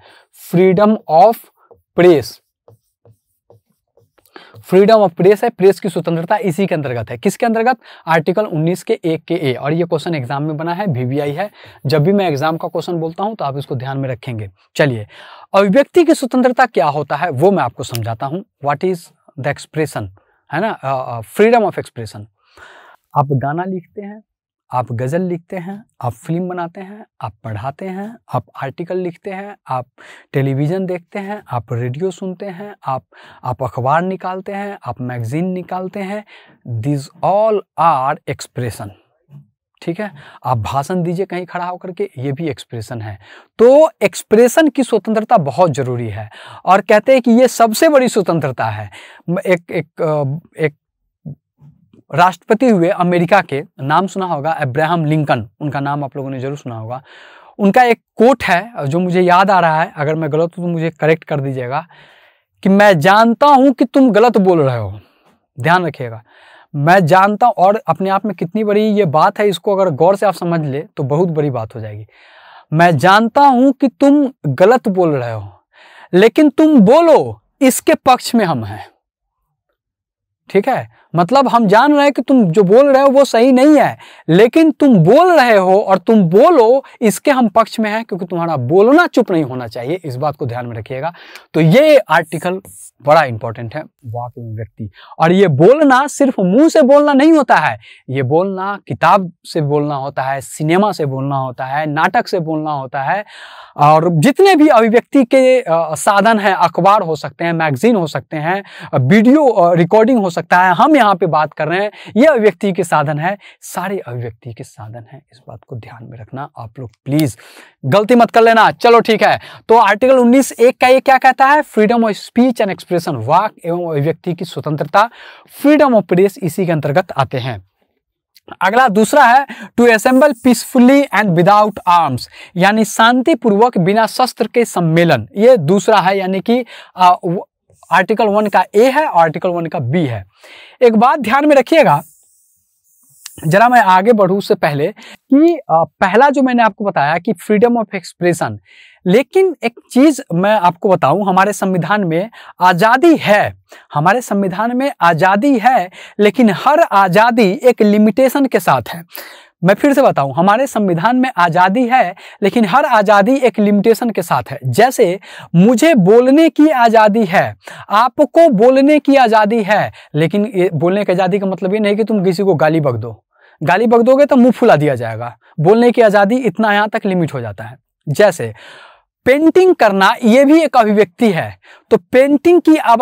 freedom of press freedom of press है प्रेस की स्वतंत्रता इसी के अंतर्गत है किसके अंतर्गत आर्टिकल 19 के एक के ए और ये क्वेश्चन एग्जाम में बना है वीवीआई है जब भी मैं एग्जाम का क्वेश्चन बोलता हूं तो आप इसको ध्यान में रखेंगे चलिए अभिव्यक्ति की स्वतंत्रता क्या होता है वो मैं आपको समझाता हूँ वाट इज द एक्सप्रेशन है ना फ्रीडम ऑफ एक्सप्रेशन आप गाना लिखते हैं आप गज़ल लिखते हैं आप फिल्म बनाते हैं आप पढ़ाते हैं आप आर्टिकल लिखते हैं आप टेलीविज़न देखते हैं आप रेडियो सुनते हैं आप आप अखबार निकालते हैं आप मैगज़ीन निकालते हैं दिज ऑल आर एक्सप्रेशन ठीक है आप भाषण दीजिए कहीं खड़ा होकर के ये भी एक्सप्रेशन है तो एक्सप्रेशन की स्वतंत्रता बहुत ज़रूरी है और कहते हैं कि ये सबसे बड़ी स्वतंत्रता है एक एक एक राष्ट्रपति हुए अमेरिका के नाम सुना होगा अब्राहम लिंकन उनका नाम आप लोगों ने जरूर सुना होगा उनका एक कोट है जो मुझे याद आ रहा है अगर मैं गलत हूँ तो मुझे करेक्ट कर दीजिएगा कि मैं जानता हूँ कि तुम गलत बोल रहे हो ध्यान रखिएगा मैं जानता हूँ और अपने आप में कितनी बड़ी ये बात है इसको अगर गौर से आप समझ ले तो बहुत बड़ी बात हो जाएगी मैं जानता हूँ कि तुम गलत बोल रहे हो लेकिन तुम बोलो इसके पक्ष में हम हैं ठीक है मतलब हम जान रहे हैं कि तुम जो बोल रहे हो वो सही नहीं है लेकिन तुम बोल रहे हो और तुम बोलो इसके हम पक्ष में है क्योंकि तुम्हारा बोलना चुप नहीं होना चाहिए इस बात को ध्यान में रखिएगा तो ये आर्टिकल बड़ा इंपॉर्टेंट है वाक व्यक्ति और ये बोलना सिर्फ मुंह से बोलना नहीं होता है ये बोलना किताब से बोलना होता है सिनेमा से बोलना होता है नाटक से बोलना होता है और जितने भी अभिव्यक्ति के साधन हैं अखबार हो सकते हैं मैगजीन हो सकते हैं वीडियो रिकॉर्डिंग हो सकता है हम यहाँ पे बात कर रहे हैं ये अभिव्यक्ति के साधन है सारे अभिव्यक्ति के साधन है इस बात को ध्यान में रखना आप लोग प्लीज गलती मत कर लेना चलो ठीक है तो आर्टिकल उन्नीस एक का ये क्या कहता है freedom of speech and expression वाक एवं अभिव्यक्ति की स्वतंत्रता फ्रीडम ऑफ प्रेस इसी के अंतर्गत आते हैं अगला दूसरा है to assemble peacefully and without arms यानी शांतिपूर्वक बिना शस्त्र के सम्मेलन ये दूसरा है यानी कि आर्टिकल वन का ए है और आर्टिकल वन का बी है एक बात ध्यान में रखिएगा जरा मैं आगे बढ़ू उससे पहले कि पहला जो मैंने आपको बताया कि फ्रीडम ऑफ एक्सप्रेशन लेकिन एक चीज़ मैं आपको बताऊं हमारे संविधान में आज़ादी है हमारे संविधान में आज़ादी है लेकिन हर आज़ादी एक लिमिटेशन के साथ है मैं फिर से बताऊं हमारे संविधान में आज़ादी है लेकिन हर आज़ादी एक लिमिटेशन के साथ है जैसे मुझे बोलने की आज़ादी है आपको बोलने की आज़ादी है लेकिन बोलने की आज़ादी का मतलब ये नहीं कि तुम किसी को गाली बग दो गाली बग दोगे तो मुंह फुला दिया जाएगा बोलने की आज़ादी इतना यहाँ तक लिमिट हो जाता है जैसे पेंटिंग करना ये भी एक अभिव्यक्ति है तो पेंटिंग की अब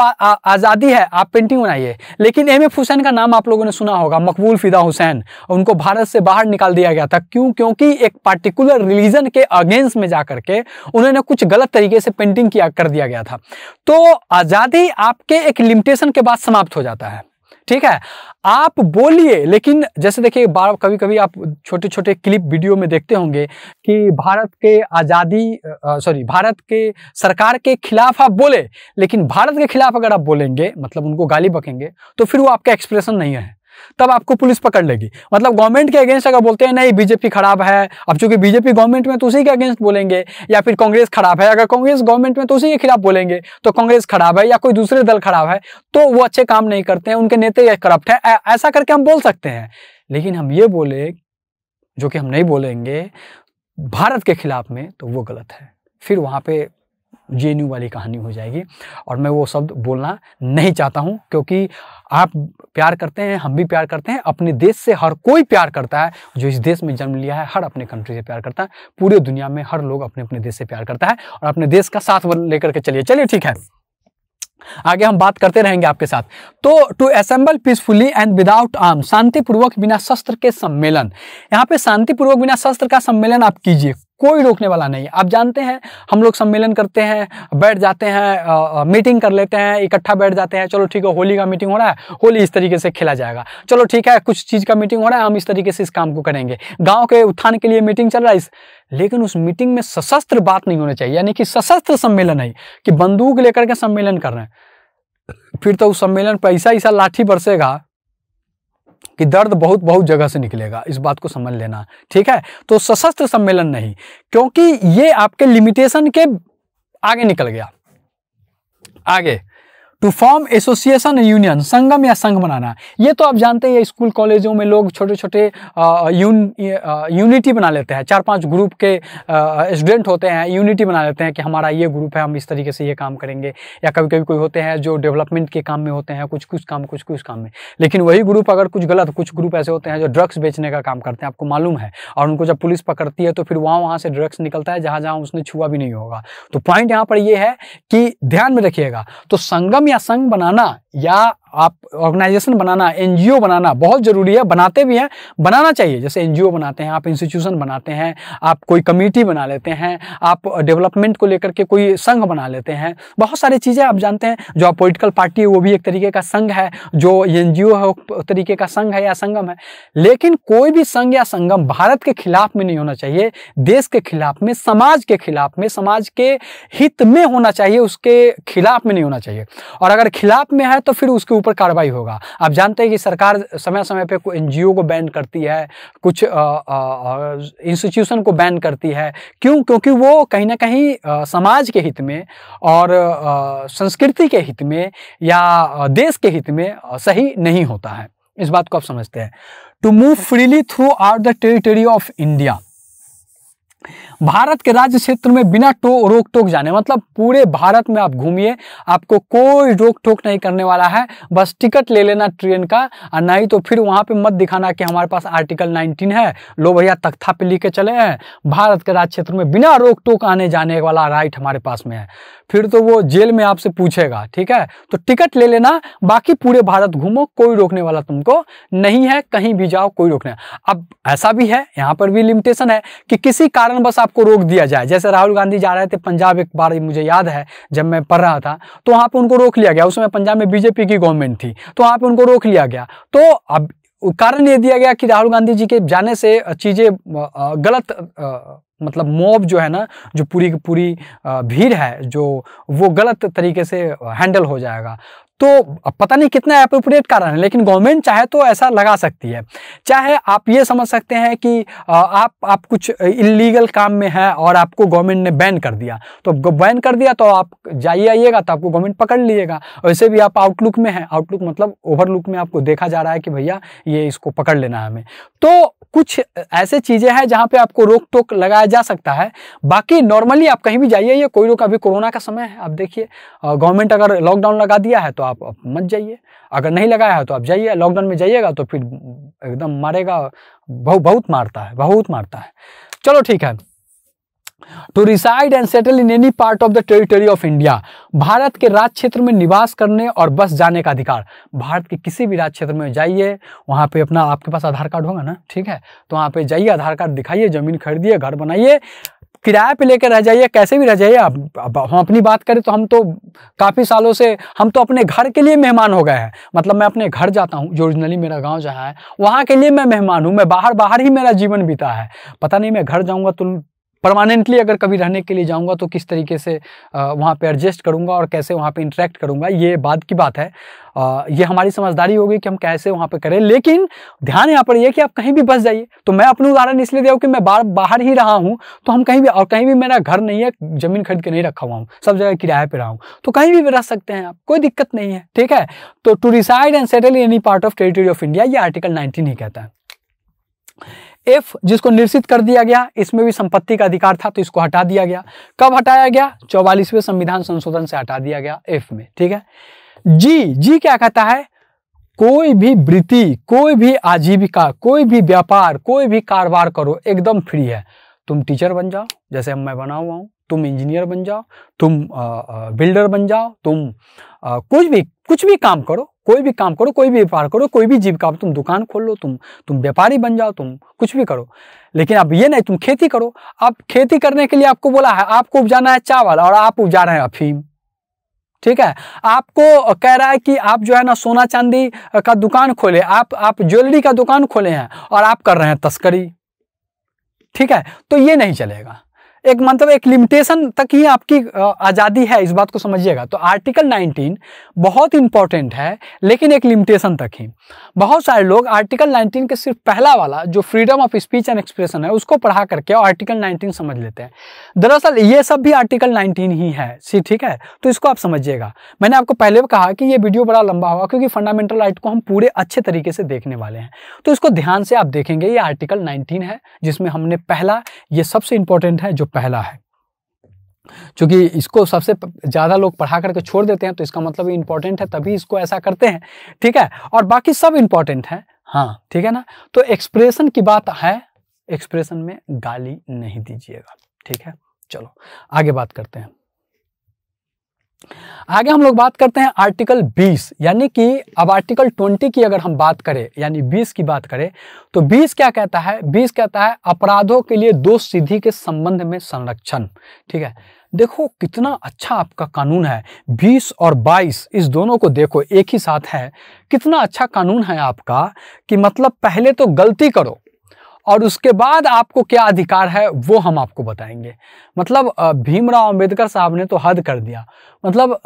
आज़ादी है आप पेंटिंग बनाइए लेकिन एम एफ हुसैन का नाम आप लोगों ने सुना होगा मकबूल फिदा हुसैन उनको भारत से बाहर निकाल दिया गया था क्यों क्योंकि एक पार्टिकुलर रिलीजन के अगेंस्ट में जा करके उन्होंने कुछ गलत तरीके से पेंटिंग किया कर दिया गया था तो आज़ादी आपके एक लिमिटेशन के बाद समाप्त हो जाता है ठीक है आप बोलिए लेकिन जैसे देखिए बार कभी कभी आप छोटे छोटे क्लिप वीडियो में देखते होंगे कि भारत के आज़ादी सॉरी भारत के सरकार के खिलाफ आप बोले लेकिन भारत के खिलाफ अगर आप बोलेंगे मतलब उनको गाली बकेंगे तो फिर वो आपका एक्सप्रेशन नहीं है तब आपको पुलिस पकड़ लेगी मतलब गवर्नमेंट के अगेंस्ट अगर बोलते हैं नहीं बीजेपी खराब है अब चूंकि बीजेपी गवर्नमेंट में तो उसी के अगेंस्ट बोलेंगे या फिर कांग्रेस खराब है अगर कांग्रेस गवर्नमेंट में तो उसी के खिलाफ बोलेंगे तो कांग्रेस खराब है या कोई दूसरे दल खराब है तो वो अच्छे काम नहीं करते हैं उनके नेता करप्ट है ऐसा करके हम बोल सकते हैं लेकिन हम ये बोले जो कि हम नहीं बोलेंगे भारत के खिलाफ में तो वो गलत है फिर वहाँ पे जे वाली कहानी हो जाएगी और मैं वो शब्द बोलना नहीं चाहता हूँ क्योंकि आप प्यार करते हैं हम भी प्यार करते हैं अपने देश से हर कोई प्यार करता है जो इस देश में जन्म लिया है हर अपने कंट्री से प्यार करता है पूरे दुनिया में हर लोग अपने अपने देश से प्यार करता है और अपने देश का साथ लेकर के चलिए चलिए ठीक है आगे हम बात करते रहेंगे आपके साथ तो to assemble peacefully and without arm शांतिपूर्वक बिना शस्त्र के सम्मेलन यहाँ पे शांतिपूर्वक बिना शस्त्र का सम्मेलन आप कीजिए कोई रोकने वाला नहीं आप जानते हैं हम लोग सम्मेलन करते हैं बैठ जाते हैं आ, मीटिंग कर लेते हैं इकट्ठा बैठ जाते हैं चलो ठीक है होली का मीटिंग हो रहा है होली इस तरीके से खेला जाएगा चलो ठीक है कुछ चीज़ का मीटिंग हो रहा है हम इस तरीके से इस काम को करेंगे गाँव के उत्थान के लिए मीटिंग चल रहा है इस लेकिन उस मीटिंग में सशस्त्र बात नहीं होनी चाहिए यानी कि सशस्त्र सम्मेलन है कि बंदूक लेकर के सम्मेलन कर रहे हैं फिर तो उस सम्मेलन पर ऐसा ऐसा लाठी बरसेगा कि दर्द बहुत बहुत जगह से निकलेगा इस बात को समझ लेना ठीक है तो सशस्त्र सम्मेलन नहीं क्योंकि ये आपके लिमिटेशन के आगे निकल गया आगे टू फॉर्म एसोसिएशन यूनियन संगम या संघ बनाना ये तो आप जानते हैं स्कूल कॉलेजों में लोग छोटे छोटे यूनिटी बना लेते हैं चार पांच ग्रुप के स्टूडेंट होते हैं यूनिटी बना लेते हैं कि हमारा ये ग्रुप है हम इस तरीके से ये काम करेंगे या कभी कभी कोई होते हैं जो डेवलपमेंट के काम में होते हैं कुछ कुछ काम कुछ कुछ काम में लेकिन वही ग्रुप अगर कुछ गलत कुछ ग्रुप ऐसे होते हैं जो ड्रग्स बेचने का काम करते हैं आपको मालूम है और उनको जब पुलिस पकड़ती है तो फिर वहाँ वहाँ से ड्रग्स निकलता है जहाँ जहाँ उसने छुआ भी नहीं होगा तो पॉइंट यहाँ पर यह है कि ध्यान में रखिएगा तो संगम या संघ बनाना या आप ऑर्गेनाइजेशन बनाना एनजीओ बनाना बहुत ज़रूरी है बनाते भी हैं बनाना चाहिए जैसे एनजीओ बनाते हैं आप इंस्टीट्यूशन बनाते हैं आप कोई कमेटी बना लेते हैं आप डेवलपमेंट को लेकर के कोई संघ बना लेते हैं बहुत सारी चीज़ें आप जानते हैं जो आप पोलिटिकल पार्टी है वो भी एक तरीके का संघ है जो एन है तरीके का संघ है या संगम है लेकिन कोई भी संघ या संगम भारत के खिलाफ में नहीं होना चाहिए देश के खिलाफ में समाज के खिलाफ में समाज के हित में होना चाहिए उसके खिलाफ में नहीं होना चाहिए और अगर खिलाफ में है तो फिर उसके ऊपर कार्रवाई होगा आप जानते हैं कि सरकार समय समय पर एन जी को बैन करती है कुछ इंस्टीट्यूशन को बैन करती है क्यों क्योंकि वो कहीं ना कहीं समाज के हित में और संस्कृति के हित में या देश के हित में सही नहीं होता है इस बात को आप समझते हैं to move freely throughout the territory of India भारत के राज्य क्षेत्र में बिना टो रोक टोक जाने मतलब पूरे भारत में आप घूमिए आपको कोई रोक टोक नहीं करने वाला है बस टिकट ले लेना ट्रेन का और नहीं तो फिर वहाँ पे मत दिखाना कि हमारे पास आर्टिकल नाइनटीन है लो भैया तख्ता पे लेके चले हैं भारत के राज्य क्षेत्र में बिना रोक टोक आने जाने वाला राइट हमारे पास में है फिर तो वो जेल में आपसे पूछेगा ठीक है तो टिकट ले लेना बाकी पूरे भारत घूमो कोई रोकने वाला तुमको नहीं है कहीं भी जाओ कोई रोकने अब ऐसा भी है यहाँ पर भी लिमिटेशन है कि किसी कारणवश आप को रोक दिया जाए जैसे राहुल गांधी जा रहे थे पंजाब एक बार मुझे याद है जब मैं पढ़ रहा था तो वहां पर उनको रोक लिया गया उस समय पंजाब में बीजेपी की गवर्नमेंट थी तो वहां पर उनको रोक लिया गया तो अब कारण ये दिया गया कि राहुल गांधी जी के जाने से चीज़ें गलत मतलब मॉब जो है ना जो पूरी की पूरी भीड़ है जो वो गलत तरीके से हैंडल हो जाएगा तो पता नहीं कितना अप्रोप्रिएट कारण है लेकिन गवर्नमेंट चाहे तो ऐसा लगा सकती है चाहे आप ये समझ सकते हैं कि आप आप कुछ इलीगल काम में है और आपको गवर्नमेंट ने बैन कर दिया तो बैन कर दिया तो आप जाइए आइएगा तो आपको गवर्नमेंट पकड़ लीजिएगा वैसे भी आप आउटलुक में हैं आउटलुक मतलब ओवरलुक में आपको देखा जा रहा है कि भैया ये इसको पकड़ लेना है हमें तो कुछ ऐसे चीज़ें हैं जहाँ पे आपको रोक टोक लगाया जा सकता है बाकी नॉर्मली आप कहीं भी जाइए ये कोई रोक अभी कोरोना का समय है आप देखिए गवर्नमेंट अगर लॉकडाउन लगा दिया है तो आप मत जाइए अगर नहीं लगाया है तो आप जाइए लॉकडाउन में जाइएगा तो फिर एकदम मारेगा बहुत बहुत मारता है बहुत मारता है चलो ठीक है to reside and settle in any part of the territory of India भारत के राज्य क्षेत्र में निवास करने और बस जाने का अधिकार भारत के किसी भी राज्य क्षेत्र में जाइए वहाँ पे अपना आपके पास आधार कार्ड होगा ना ठीक है तो वहाँ पे जाइए आधार कार्ड दिखाइए जमीन खरीदिए घर बनाइए किराए पे लेकर रह जाइए कैसे भी रह जाइए अब, अब हम अपनी बात करें तो हम तो काफ़ी सालों से हम तो अपने घर के लिए मेहमान हो गए हैं मतलब मैं अपने घर जाता हूँ जो ओरिजिनली मेरा गांव जहाँ है वहाँ के लिए मैं मेहमान हूँ मैं बाहर बाहर ही मेरा जीवन बीता है पता नहीं मैं घर जाऊँगा तो परमानेंटली अगर कभी रहने के लिए जाऊँगा तो किस तरीके से वहाँ पे एडजस्ट करूंगा और कैसे वहाँ पर इंटरेक्ट करूंगा ये बाद की बात है ये हमारी समझदारी होगी कि हम कैसे वहाँ पर करें लेकिन ध्यान यहाँ पर यह कि आप कहीं भी बस जाइए तो मैं अपना उदाहरण इसलिए दे कि मैं बाहर बाहर ही रहा हूँ तो हम कहीं भी और कहीं भी मेरा घर नहीं है ज़मीन खरीद के नहीं रखा हुआ हूँ सब जगह किराए पर रहा हूँ तो कहीं भी रह सकते हैं आप कोई दिक्कत नहीं है ठीक है तो to reside and settle in any part of territory of India ये आर्टिकल नाइनटीन ही कहता है एफ जिसको निश्चित कर दिया गया इसमें भी संपत्ति का अधिकार था तो इसको हटा दिया गया कब हटाया गया चौवालीसवें संविधान संशोधन से हटा दिया गया एफ में ठीक है जी जी क्या कहता है कोई भी वृत्ति कोई भी आजीविका कोई भी व्यापार कोई भी कारोबार करो एकदम फ्री है तुम टीचर बन जाओ जैसे मैं बना हुआ हूं तुम इंजीनियर बन जाओ तुम आ, आ, बिल्डर बन जाओ तुम आ, कुछ भी कुछ भी काम करो कोई भी काम करो कोई भी व्यापार करो कोई भी जीविका तुम दुकान खोल लो तुम तुम व्यापारी बन जाओ तुम कुछ भी करो लेकिन अब ये नहीं तुम खेती करो अब खेती करने के लिए आपको बोला है आपको उपजाना है चावल और आप उपजा रहे हैं अफीम ठीक है आपको कह रहा है कि आप जो है ना सोना चांदी का दुकान खोले आप आप ज्वेलरी का दुकान खोले हैं और आप कर रहे हैं तस्करी ठीक है तो ये नहीं चलेगा एक मतलब एक लिमिटेशन तक ही आपकी आज़ादी है इस बात को समझिएगा तो आर्टिकल 19 बहुत इंपॉर्टेंट है लेकिन एक लिमिटेशन तक ही बहुत सारे लोग आर्टिकल 19 के सिर्फ पहला वाला जो freedom of speech and expression है उसको पढ़ा करके और आर्टिकल 19 समझ लेते हैं दरअसल ये सब भी आर्टिकल नाइनटीन ही है सी ठीक है तो इसको आप समझिएगा मैंने आपको पहले भी कहा कि ये वीडियो बड़ा लंबा होगा क्योंकि फंडामेंटल राइट को हम पूरे अच्छे तरीके से देखने वाले हैं तो इसको ध्यान से आप देखेंगे ये आर्टिकल नाइनटीन है जिसमें हमने पहला ये सबसे इंपॉर्टेंट है जो पहला है क्योंकि इसको सबसे ज़्यादा लोग पढ़ा करके छोड़ देते हैं तो इसका मतलब इंपॉर्टेंट है तभी इसको ऐसा करते हैं ठीक है और बाकी सब इंपॉर्टेंट है हाँ ठीक है ना तो एक्सप्रेशन की बात है एक्सप्रेशन में गाली नहीं दीजिएगा ठीक है चलो आगे बात करते हैं आगे हम लोग बात करते हैं आर्टिकल 20 यानी कि अब आर्टिकल 20 की अगर हम बात करें यानी 20 की बात करें तो 20 क्या कहता है 20 कहता है अपराधों के लिए दो सिद्धि के संबंध में संरक्षण ठीक है देखो कितना अच्छा आपका कानून है 20 और 22 इस दोनों को देखो एक ही साथ है कितना अच्छा कानून है आपका कि मतलब पहले तो गलती करो और उसके बाद आपको क्या अधिकार है वो हम आपको बताएंगे मतलब भीमराव अंबेडकर साहब ने तो हद कर दिया मतलब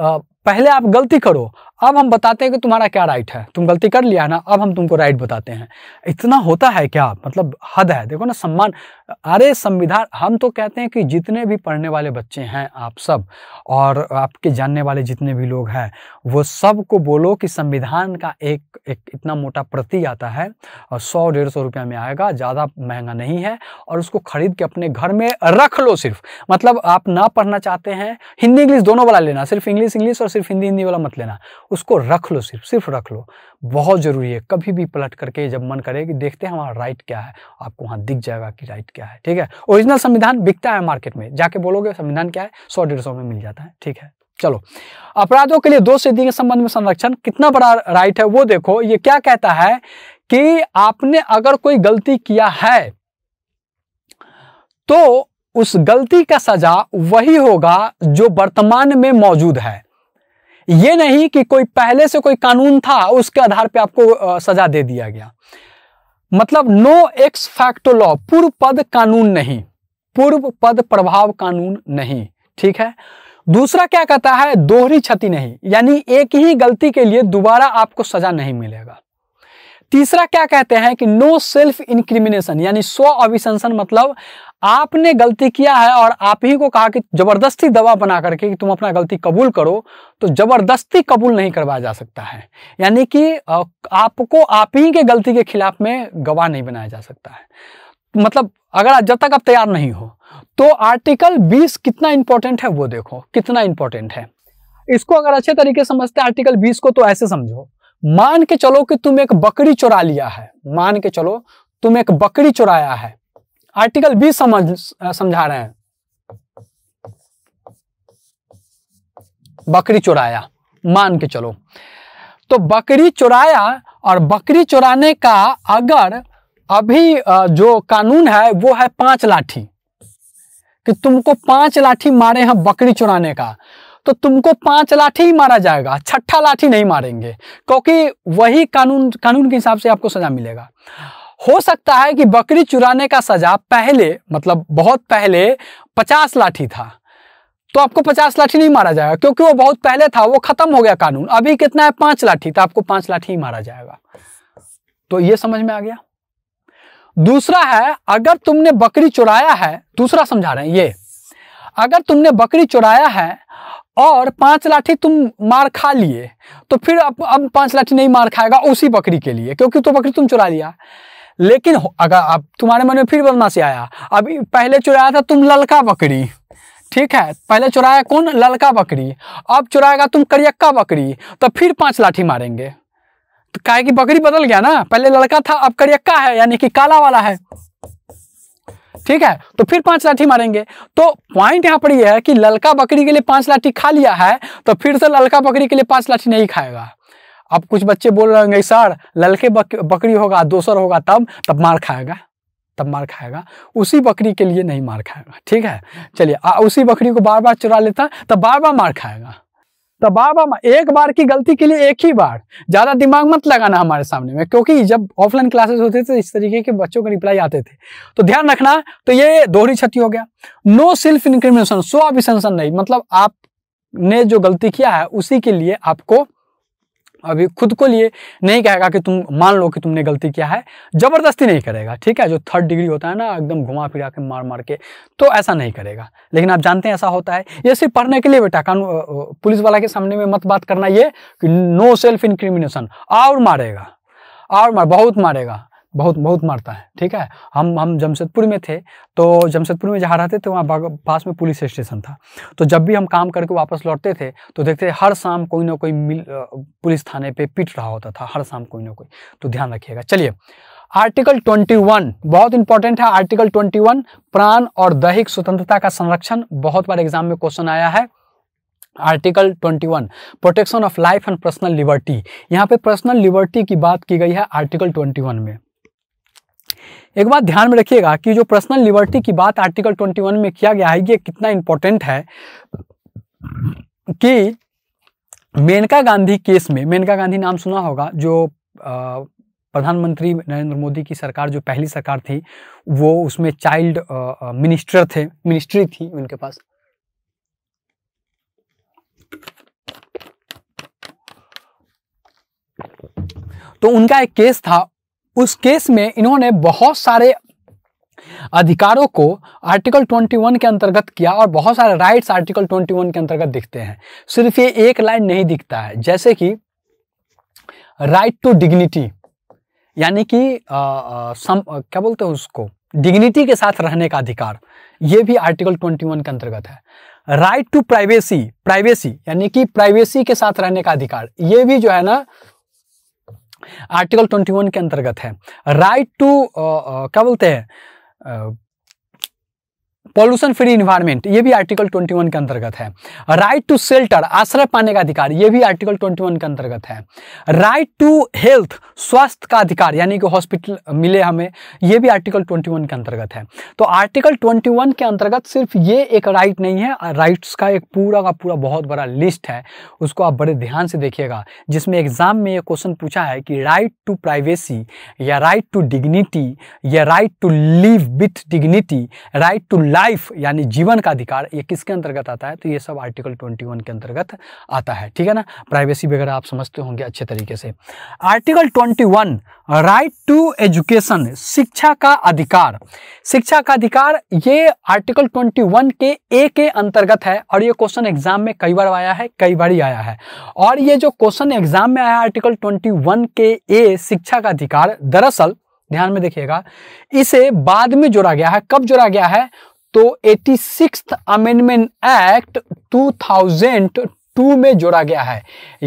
पहले आप गलती करो अब हम बताते हैं कि तुम्हारा क्या राइट है तुम गलती कर लिया है ना अब हम तुमको राइट बताते हैं इतना होता है क्या मतलब हद है देखो ना सम्मान अरे संविधान हम तो कहते हैं कि जितने भी पढ़ने वाले बच्चे हैं आप सब और आपके जानने वाले जितने भी लोग हैं वो सबको बोलो कि संविधान का एक एक इतना मोटा प्रति आता है और सौ डेढ़ सौ रुपया में आएगा ज़्यादा महंगा नहीं है और उसको खरीद के अपने घर में रख लो सिर्फ मतलब आप ना पढ़ना चाहते हैं हिंदी इंग्लिश दोनों वाला लेना सिर्फ इंग्लिश इंग्लिश और सिर्फ हिंदी हिंदी वाला मत लेना उसको रख लो सिर्फ सिर्फ रख लो बहुत ज़रूरी है कभी भी पलट करके जब मन करे कि देखते हैं हमारा राइट क्या है आपको वहाँ दिख जाएगा कि राइट क्या है ठीक है ओरिजिनल संविधान बिकता है मार्केट में जाके बोलोगे संविधान क्या है सौ डेढ़ सौ में मिल जाता है ठीक है चलो अपराधों के लिए दो से के संबंध में संरक्षण कितना बड़ा राइट है वो देखो ये क्या कहता है कि आपने अगर कोई गलती किया है तो उस गलती का सजा वही होगा जो वर्तमान में मौजूद है ये नहीं कि कोई पहले से कोई कानून था उसके आधार पे आपको सजा दे दिया गया मतलब नो एक्स फैक्टो लॉ पूर्व पद कानून नहीं पूर्व पद प्रभाव कानून नहीं ठीक है दूसरा क्या कहता है दोहरी क्षति नहीं यानी एक ही गलती के लिए दोबारा आपको सजा नहीं मिलेगा तीसरा क्या कहते हैं कि नो सेल्फ इंक्रिमिनेशन यानी स्व अभिशंसन मतलब आपने गलती किया है और आप ही को कहा कि जबरदस्ती दवा बना करके कि तुम अपना गलती कबूल करो तो जबरदस्ती कबूल नहीं करवाया जा सकता है यानी कि आपको आप ही के गलती के खिलाफ में गवाह नहीं बनाया जा सकता है मतलब अगर जब तक आप तैयार नहीं हो तो आर्टिकल 20 कितना इंपॉर्टेंट है वो देखो कितना इंपॉर्टेंट है इसको अगर अच्छे तरीके से समझते आर्टिकल 20 को तो ऐसे समझो मान के चलो कि तुम एक बकरी चुरा लिया है मान के चलो तुम एक बकरी चुराया है आर्टिकल बी समझ समझा रहे हैं बकरी चुराया मान के चलो तो बकरी चुराया और बकरी चुराने का अगर अभी जो कानून है वो है पांच लाठी कि तुमको पांच लाठी मारे हैं बकरी चुराने का तो तुमको पांच लाठी ही मारा जाएगा छठा लाठी नहीं मारेंगे क्योंकि वही कानून कानून के हिसाब से आपको सजा मिलेगा हो सकता है कि बकरी चुराने का सजा पहले मतलब बहुत पहले पचास लाठी था तो आपको पचास लाठी नहीं मारा जाएगा क्योंकि वो बहुत पहले था वो खत्म हो गया कानून अभी कितना है पांच लाठी तो आपको पांच लाठी ही मारा जाएगा तो ये समझ में आ गया दूसरा है अगर तुमने बकरी चुराया है दूसरा समझा रहे हैं ये अगर तुमने बकरी चुराया है और पांच लाठी तुम मार खा लिए तो फिर अब अब पांच लाठी नहीं मार खाएगा उसी बकरी के लिए क्योंकि तो बकरी तुम चुरा लिया लेकिन अगर अब तुम्हारे मन में फिर बदमाशी आया अभी पहले चुराया था तुम ललका बकरी ठीक है पहले चुराया कौन ललका बकरी अब चुराएगा तुम करियक्का बकरी तो फिर पांच लाठी मारेंगे तो कहे की बकरी बदल गया ना पहले लड़का था अब करियक्का है यानी कि काला वाला है ठीक है तो फिर पांच लाठी मारेंगे तो पॉइंट यहां पर यह है कि ललका बकरी के लिए पांच लाठी खा लिया है तो फिर से ललका बकरी के लिए पांच लाठी नहीं खाएगा अब कुछ बच्चे बोल रहे होंगे सर ललके बक, बकरी होगा दोसर होगा तब तब मार खाएगा तब मार खाएगा उसी बकरी के लिए नहीं मार खाएगा ठीक है चलिए उसी बकरी को बार बार चुरा लेता तब बार बार मार खाएगा तो बार बार एक बार की गलती के लिए एक ही बार ज़्यादा दिमाग मत लगाना हमारे सामने में क्योंकि जब ऑफलाइन क्लासेस होते थे इस तरीके के बच्चों के रिप्लाई आते थे तो ध्यान रखना तो ये दोहरी क्षति हो गया नो सेल्फ इंक्रिमिनेशन सो अभिशंसन नहीं मतलब आपने जो गलती किया है उसी के लिए आपको अभी खुद को लिए नहीं कहेगा कि तुम मान लो कि तुमने गलती किया है ज़बरदस्ती नहीं करेगा ठीक है जो थर्ड डिग्री होता है ना एकदम घुमा फिरा के मार मार के तो ऐसा नहीं करेगा लेकिन आप जानते हैं ऐसा होता है ये सिर्फ पढ़ने के लिए बेटा कानून पुलिस वाला के सामने में मत बात करना ये कि नो सेल्फ इंक्रिमिनेशन और मारेगा और मार बहुत मारेगा बहुत बहुत मारता है ठीक है हम हम जमशेदपुर में थे तो जमशेदपुर में जहाँ रहते थे वहाँ पास में पुलिस स्टेशन था तो जब भी हम काम करके वापस लौटते थे तो देखते हर शाम कोई ना कोई मिल पुलिस थाने पे पीट रहा होता था हर शाम कोई ना कोई तो ध्यान रखिएगा चलिए आर्टिकल 21 बहुत इंपॉर्टेंट है आर्टिकल 21 प्राण और दैहिक स्वतंत्रता का संरक्षण बहुत बार एग्जाम में क्वेश्चन आया है article 21 protection of life and personal liberty यहाँ पे पर्सनल लिबर्टी की बात की गई है आर्टिकल 21 में एक बात ध्यान में रखिएगा कि जो पर्सनल लिबर्टी की बात आर्टिकल 21 में किया गया है ये कितना इंपॉर्टेंट है कि मेनका गांधी केस में मेनका गांधी नाम सुना होगा जो प्रधानमंत्री नरेंद्र मोदी की सरकार जो पहली सरकार थी वो उसमें चाइल्ड मिनिस्टर थे मिनिस्ट्री थी उनके पास तो उनका एक केस था उस केस में इन्होंने बहुत सारे अधिकारों को आर्टिकल 21 के अंतर्गत किया और बहुत सारे राइट्स आर्टिकल 21 के अंतर्गत दिखते हैं सिर्फ ये एक लाइन नहीं दिखता है जैसे कि राइट टू डिग्निटी यानी कि सम क्या बोलते हैं उसको डिग्निटी के साथ रहने का अधिकार ये भी आर्टिकल 21 के अंतर्गत है राइट टू प्राइवेसी प्राइवेसी यानी कि प्राइवेसी के साथ रहने का अधिकार ये भी जो है ना आर्टिकल 21 के अंतर्गत है राइट टू क्या बोलते हैं पॉल्यूशन फ्री इन्वायरमेंट ये भी आर्टिकल 21 के अंतर्गत है राइट टू शेल्टर आश्रय पाने का अधिकार ये भी आर्टिकल 21 के अंतर्गत है राइट टू हेल्थ स्वास्थ्य का अधिकार यानी कि हॉस्पिटल मिले हमें ये भी आर्टिकल 21 के अंतर्गत है तो आर्टिकल 21 के अंतर्गत सिर्फ ये एक राइट नहीं है राइट्स का एक पूरा का पूरा बहुत बड़ा लिस्ट है उसको आप बड़े ध्यान से देखिएगा जिसमें एग्जाम में ये क्वेश्चन पूछा है कि राइट टू प्राइवेसी या राइट टू डिग्निटी या right to live with dignity right to life life यानी जीवन का अधिकार ये किसके अंतर्गत आता है तो ये सब आर्टिकल 21 के अंतर्गत आता है ठीक है ना प्राइवेसी वगैरह आप समझते होंगे अच्छे तरीके से आर्टिकल 21 राइट टू एजुकेशन शिक्षा का अधिकार शिक्षा का अधिकार ये आर्टिकल 21 के ए के अंतर्गत है और ये क्वेश्चन एग्जाम में कई बार आया है कई बार ही आया है और ये जो क्वेश्चन एग्जाम में आया आर्टिकल ट्वेंटी के ए शिक्षा का अधिकार दरअसल ध्यान में देखिएगा इसे बाद में जोड़ा गया है कब जोड़ा गया है तो एटी अमेंडमेंट एक्ट 2002 में जोड़ा गया है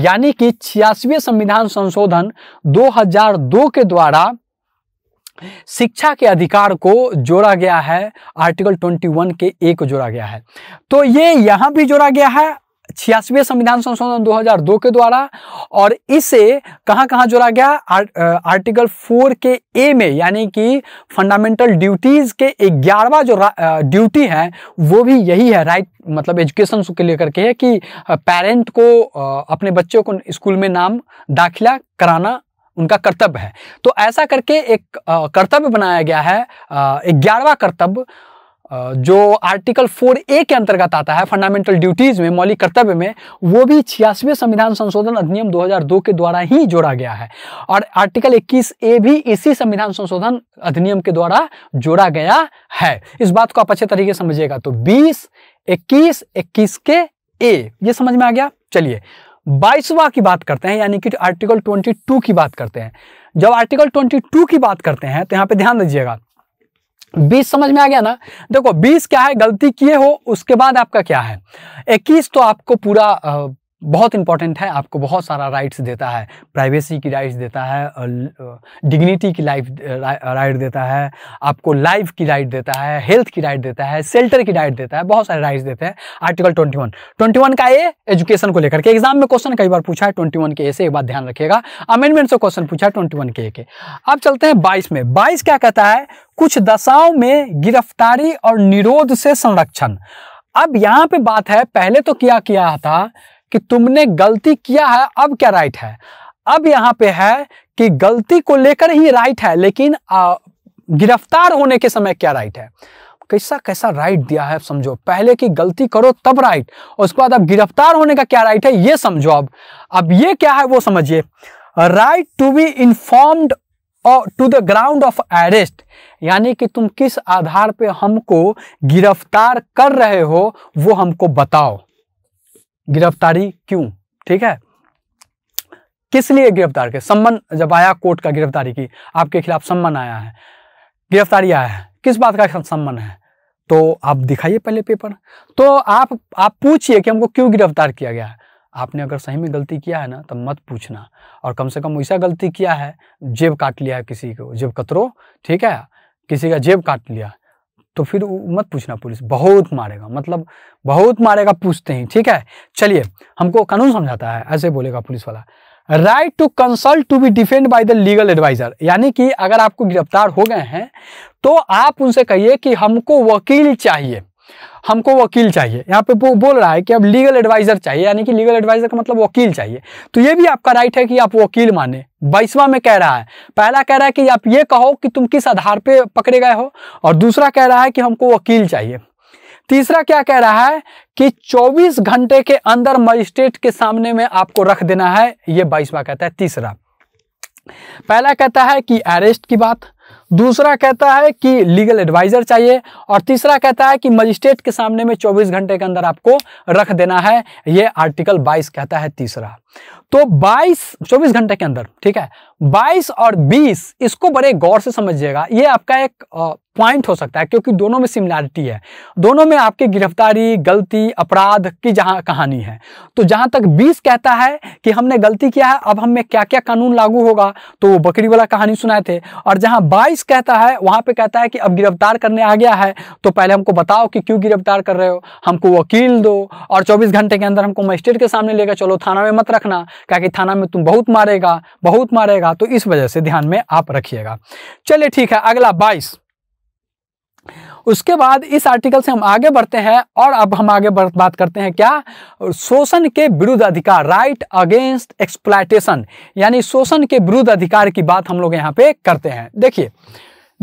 यानी कि छियासवे संविधान संशोधन 2002 के द्वारा शिक्षा के अधिकार को जोड़ा गया है आर्टिकल 21 के ए को जोड़ा गया है तो ये यहां भी जोड़ा गया है छियासवे संविधान संशोधन 2002 के द्वारा और इसे कहाँ कहाँ जोड़ा गया आर, आर्टिकल फोर के ए में यानी कि फंडामेंटल ड्यूटीज़ के ग्यारहवा जो ड्यूटी है वो भी यही है राइट मतलब एजुकेशन के लेकर के है कि पेरेंट को अपने बच्चों को स्कूल में नाम दाखिला कराना उनका कर्तव्य है तो ऐसा करके एक कर्तव्य बनाया गया है ग्यारहवा कर्तव्य जो आर्टिकल फोर ए के अंतर्गत आता है फंडामेंटल ड्यूटीज में मौलिक कर्तव्य में वो भी छियासवें संविधान संशोधन अधिनियम 2002 के द्वारा ही जोड़ा गया है और आर्टिकल 21 ए भी इसी संविधान संशोधन अधिनियम के द्वारा जोड़ा गया है इस बात को आप अच्छे तरीके समझिएगा तो 20 21 21 के ए ये समझ में आ गया चलिए बाईसवा की बात करते हैं यानी कि आर्टिकल ट्वेंटी की बात करते हैं जब आर्टिकल ट्वेंटी की बात करते हैं तो यहाँ पे ध्यान दीजिएगा बीस समझ में आ गया ना देखो बीस क्या है गलती किए हो उसके बाद आपका क्या है इक्कीस तो आपको पूरा बहुत इंपॉर्टेंट है आपको बहुत सारा राइट्स देता है प्राइवेसी की राइट्स देता है डिग्निटी की लाइफ राइट देता है आपको लाइफ की राइट देता है हेल्थ की राइट देता है शेल्टर की राइट देता है बहुत सारे राइट्स देते हैं आर्टिकल 21 21 का ए एजुकेशन को लेकर के एग्जाम में क्वेश्चन कई बार पूछा है वन के ए से एक बात ध्यान रखिएगा अमेंडमेंट से क्वेश्चन पूछा है ट्वेंटी के ए के अब चलते हैं बाईस में बाईस क्या कहता है कुछ दशाओं में गिरफ्तारी और निरोध से संरक्षण अब यहाँ पे बात है पहले तो क्या किया था कि तुमने गलती किया है अब क्या राइट है अब यहाँ पे है कि गलती को लेकर ही राइट है लेकिन गिरफ्तार होने के समय क्या राइट है कैसा कैसा राइट दिया है समझो पहले की गलती करो तब राइट और उसके बाद अब गिरफ्तार होने का क्या राइट है ये समझो अब अब ये क्या है वो समझिए right to be informed to the ground of arrest यानी कि तुम किस आधार पे हमको गिरफ्तार कर रहे हो वो हमको बताओ गिरफ्तारी क्यों ठीक है किस लिए गिरफ्तार के सम्मन जब आया कोर्ट का गिरफ्तारी की आपके खिलाफ सम्मन आया है गिरफ्तारी आया है किस बात का सम्मन है तो आप दिखाइए पहले पेपर तो आप आप पूछिए कि हमको क्यों गिरफ्तार किया गया है आपने अगर सही में गलती किया है ना तो मत पूछना और कम से कम ऐसा गलती किया है जेब काट लिया है किसी को जेब कतरो ठीक है किसी का जेब काट लिया तो फिर मत पूछना पुलिस बहुत मारेगा मतलब बहुत मारेगा पूछते ही ठीक है चलिए हमको कानून समझाता है ऐसे बोलेगा पुलिस वाला right to consult to be defend by the legal adviser यानी कि अगर आपको गिरफ्तार हो गए हैं तो आप उनसे कहिए कि हमको वकील चाहिए हमको वकील चाहिए यहाँ पे वो बोल रहा है कि अब लीगल एडवाइजर चाहिए यानी कि लीगल एडवाइजर का मतलब वकील चाहिए तो ये भी आपका राइट है कि आप वकील माने बाईसवा में कह रहा है पहला कह रहा है कि आप ये कहो कि तुम किस आधार पे पकड़े गए हो और दूसरा कह रहा है कि हमको वकील चाहिए तीसरा क्या कह रहा है कि 24 घंटे के अंदर मजिस्ट्रेट के सामने में आपको रख देना है ये बाईसवा कहता है तीसरा पहला कहता है कि अरेस्ट की बात दूसरा कहता है कि लीगल एडवाइजर चाहिए और तीसरा कहता है कि मजिस्ट्रेट के सामने में 24 घंटे के अंदर आपको रख देना है यह आर्टिकल 22 कहता है तीसरा तो 22 24 घंटे के अंदर ठीक है 22 और 20 इसको बड़े गौर से समझिएगा ये आपका एक पॉइंट हो सकता है क्योंकि दोनों में सिमिलैरिटी है दोनों में आपकी गिरफ्तारी गलती अपराध की जहां कहानी है तो जहां तक 20 कहता है कि हमने गलती किया है अब हमें क्या क्या कानून लागू होगा तो वो बकरी वाला कहानी सुनाए थे और जहां 22 कहता है वहां पर कहता है कि अब गिरफ्तार करने आ गया है तो पहले हमको बताओ कि क्यों गिरफ्तार कर रहे हो हमको वकील दो और चौबीस घंटे के अंदर हमको मजिस्ट्रेट के सामने लेकर चलो थाना में मत रखना क्या कि थाना में तुम बहुत मारेगा बहुत मारेगा होगा तो इस वजह से ध्यान में आप रखिएगा चलिए ठीक है अगला बाईस उसके बाद इस आर्टिकल से हम आगे बढ़ते हैं और अब हम आगे बात करते हैं क्या शोषण के विरुद्ध अधिकार राइट अगेंस्ट एक्सप्लाइटेशन यानी शोषण के विरुद्ध अधिकार की बात हम लोग यहां पे करते हैं देखिए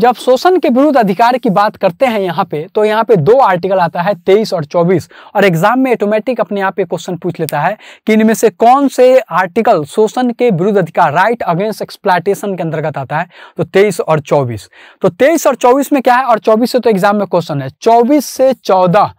जब शोषण के विरुद्ध अधिकार की बात करते हैं यहाँ पे तो यहाँ पे दो आर्टिकल आता है तेईस और चौबीस और एग्जाम में ऑटोमेटिक अपने आप क्वेश्चन पूछ लेता है कि इनमें से कौन से आर्टिकल शोषण के विरुद्ध अधिकार राइट अगेंस्ट एक्सप्लाटेशन के अंतर्गत आता है तो तेईस और चौबीस तो तेईस और चौबीस में क्या है और चौबीस से तो एग्जाम में क्वेश्चन है चौबीस से चौदह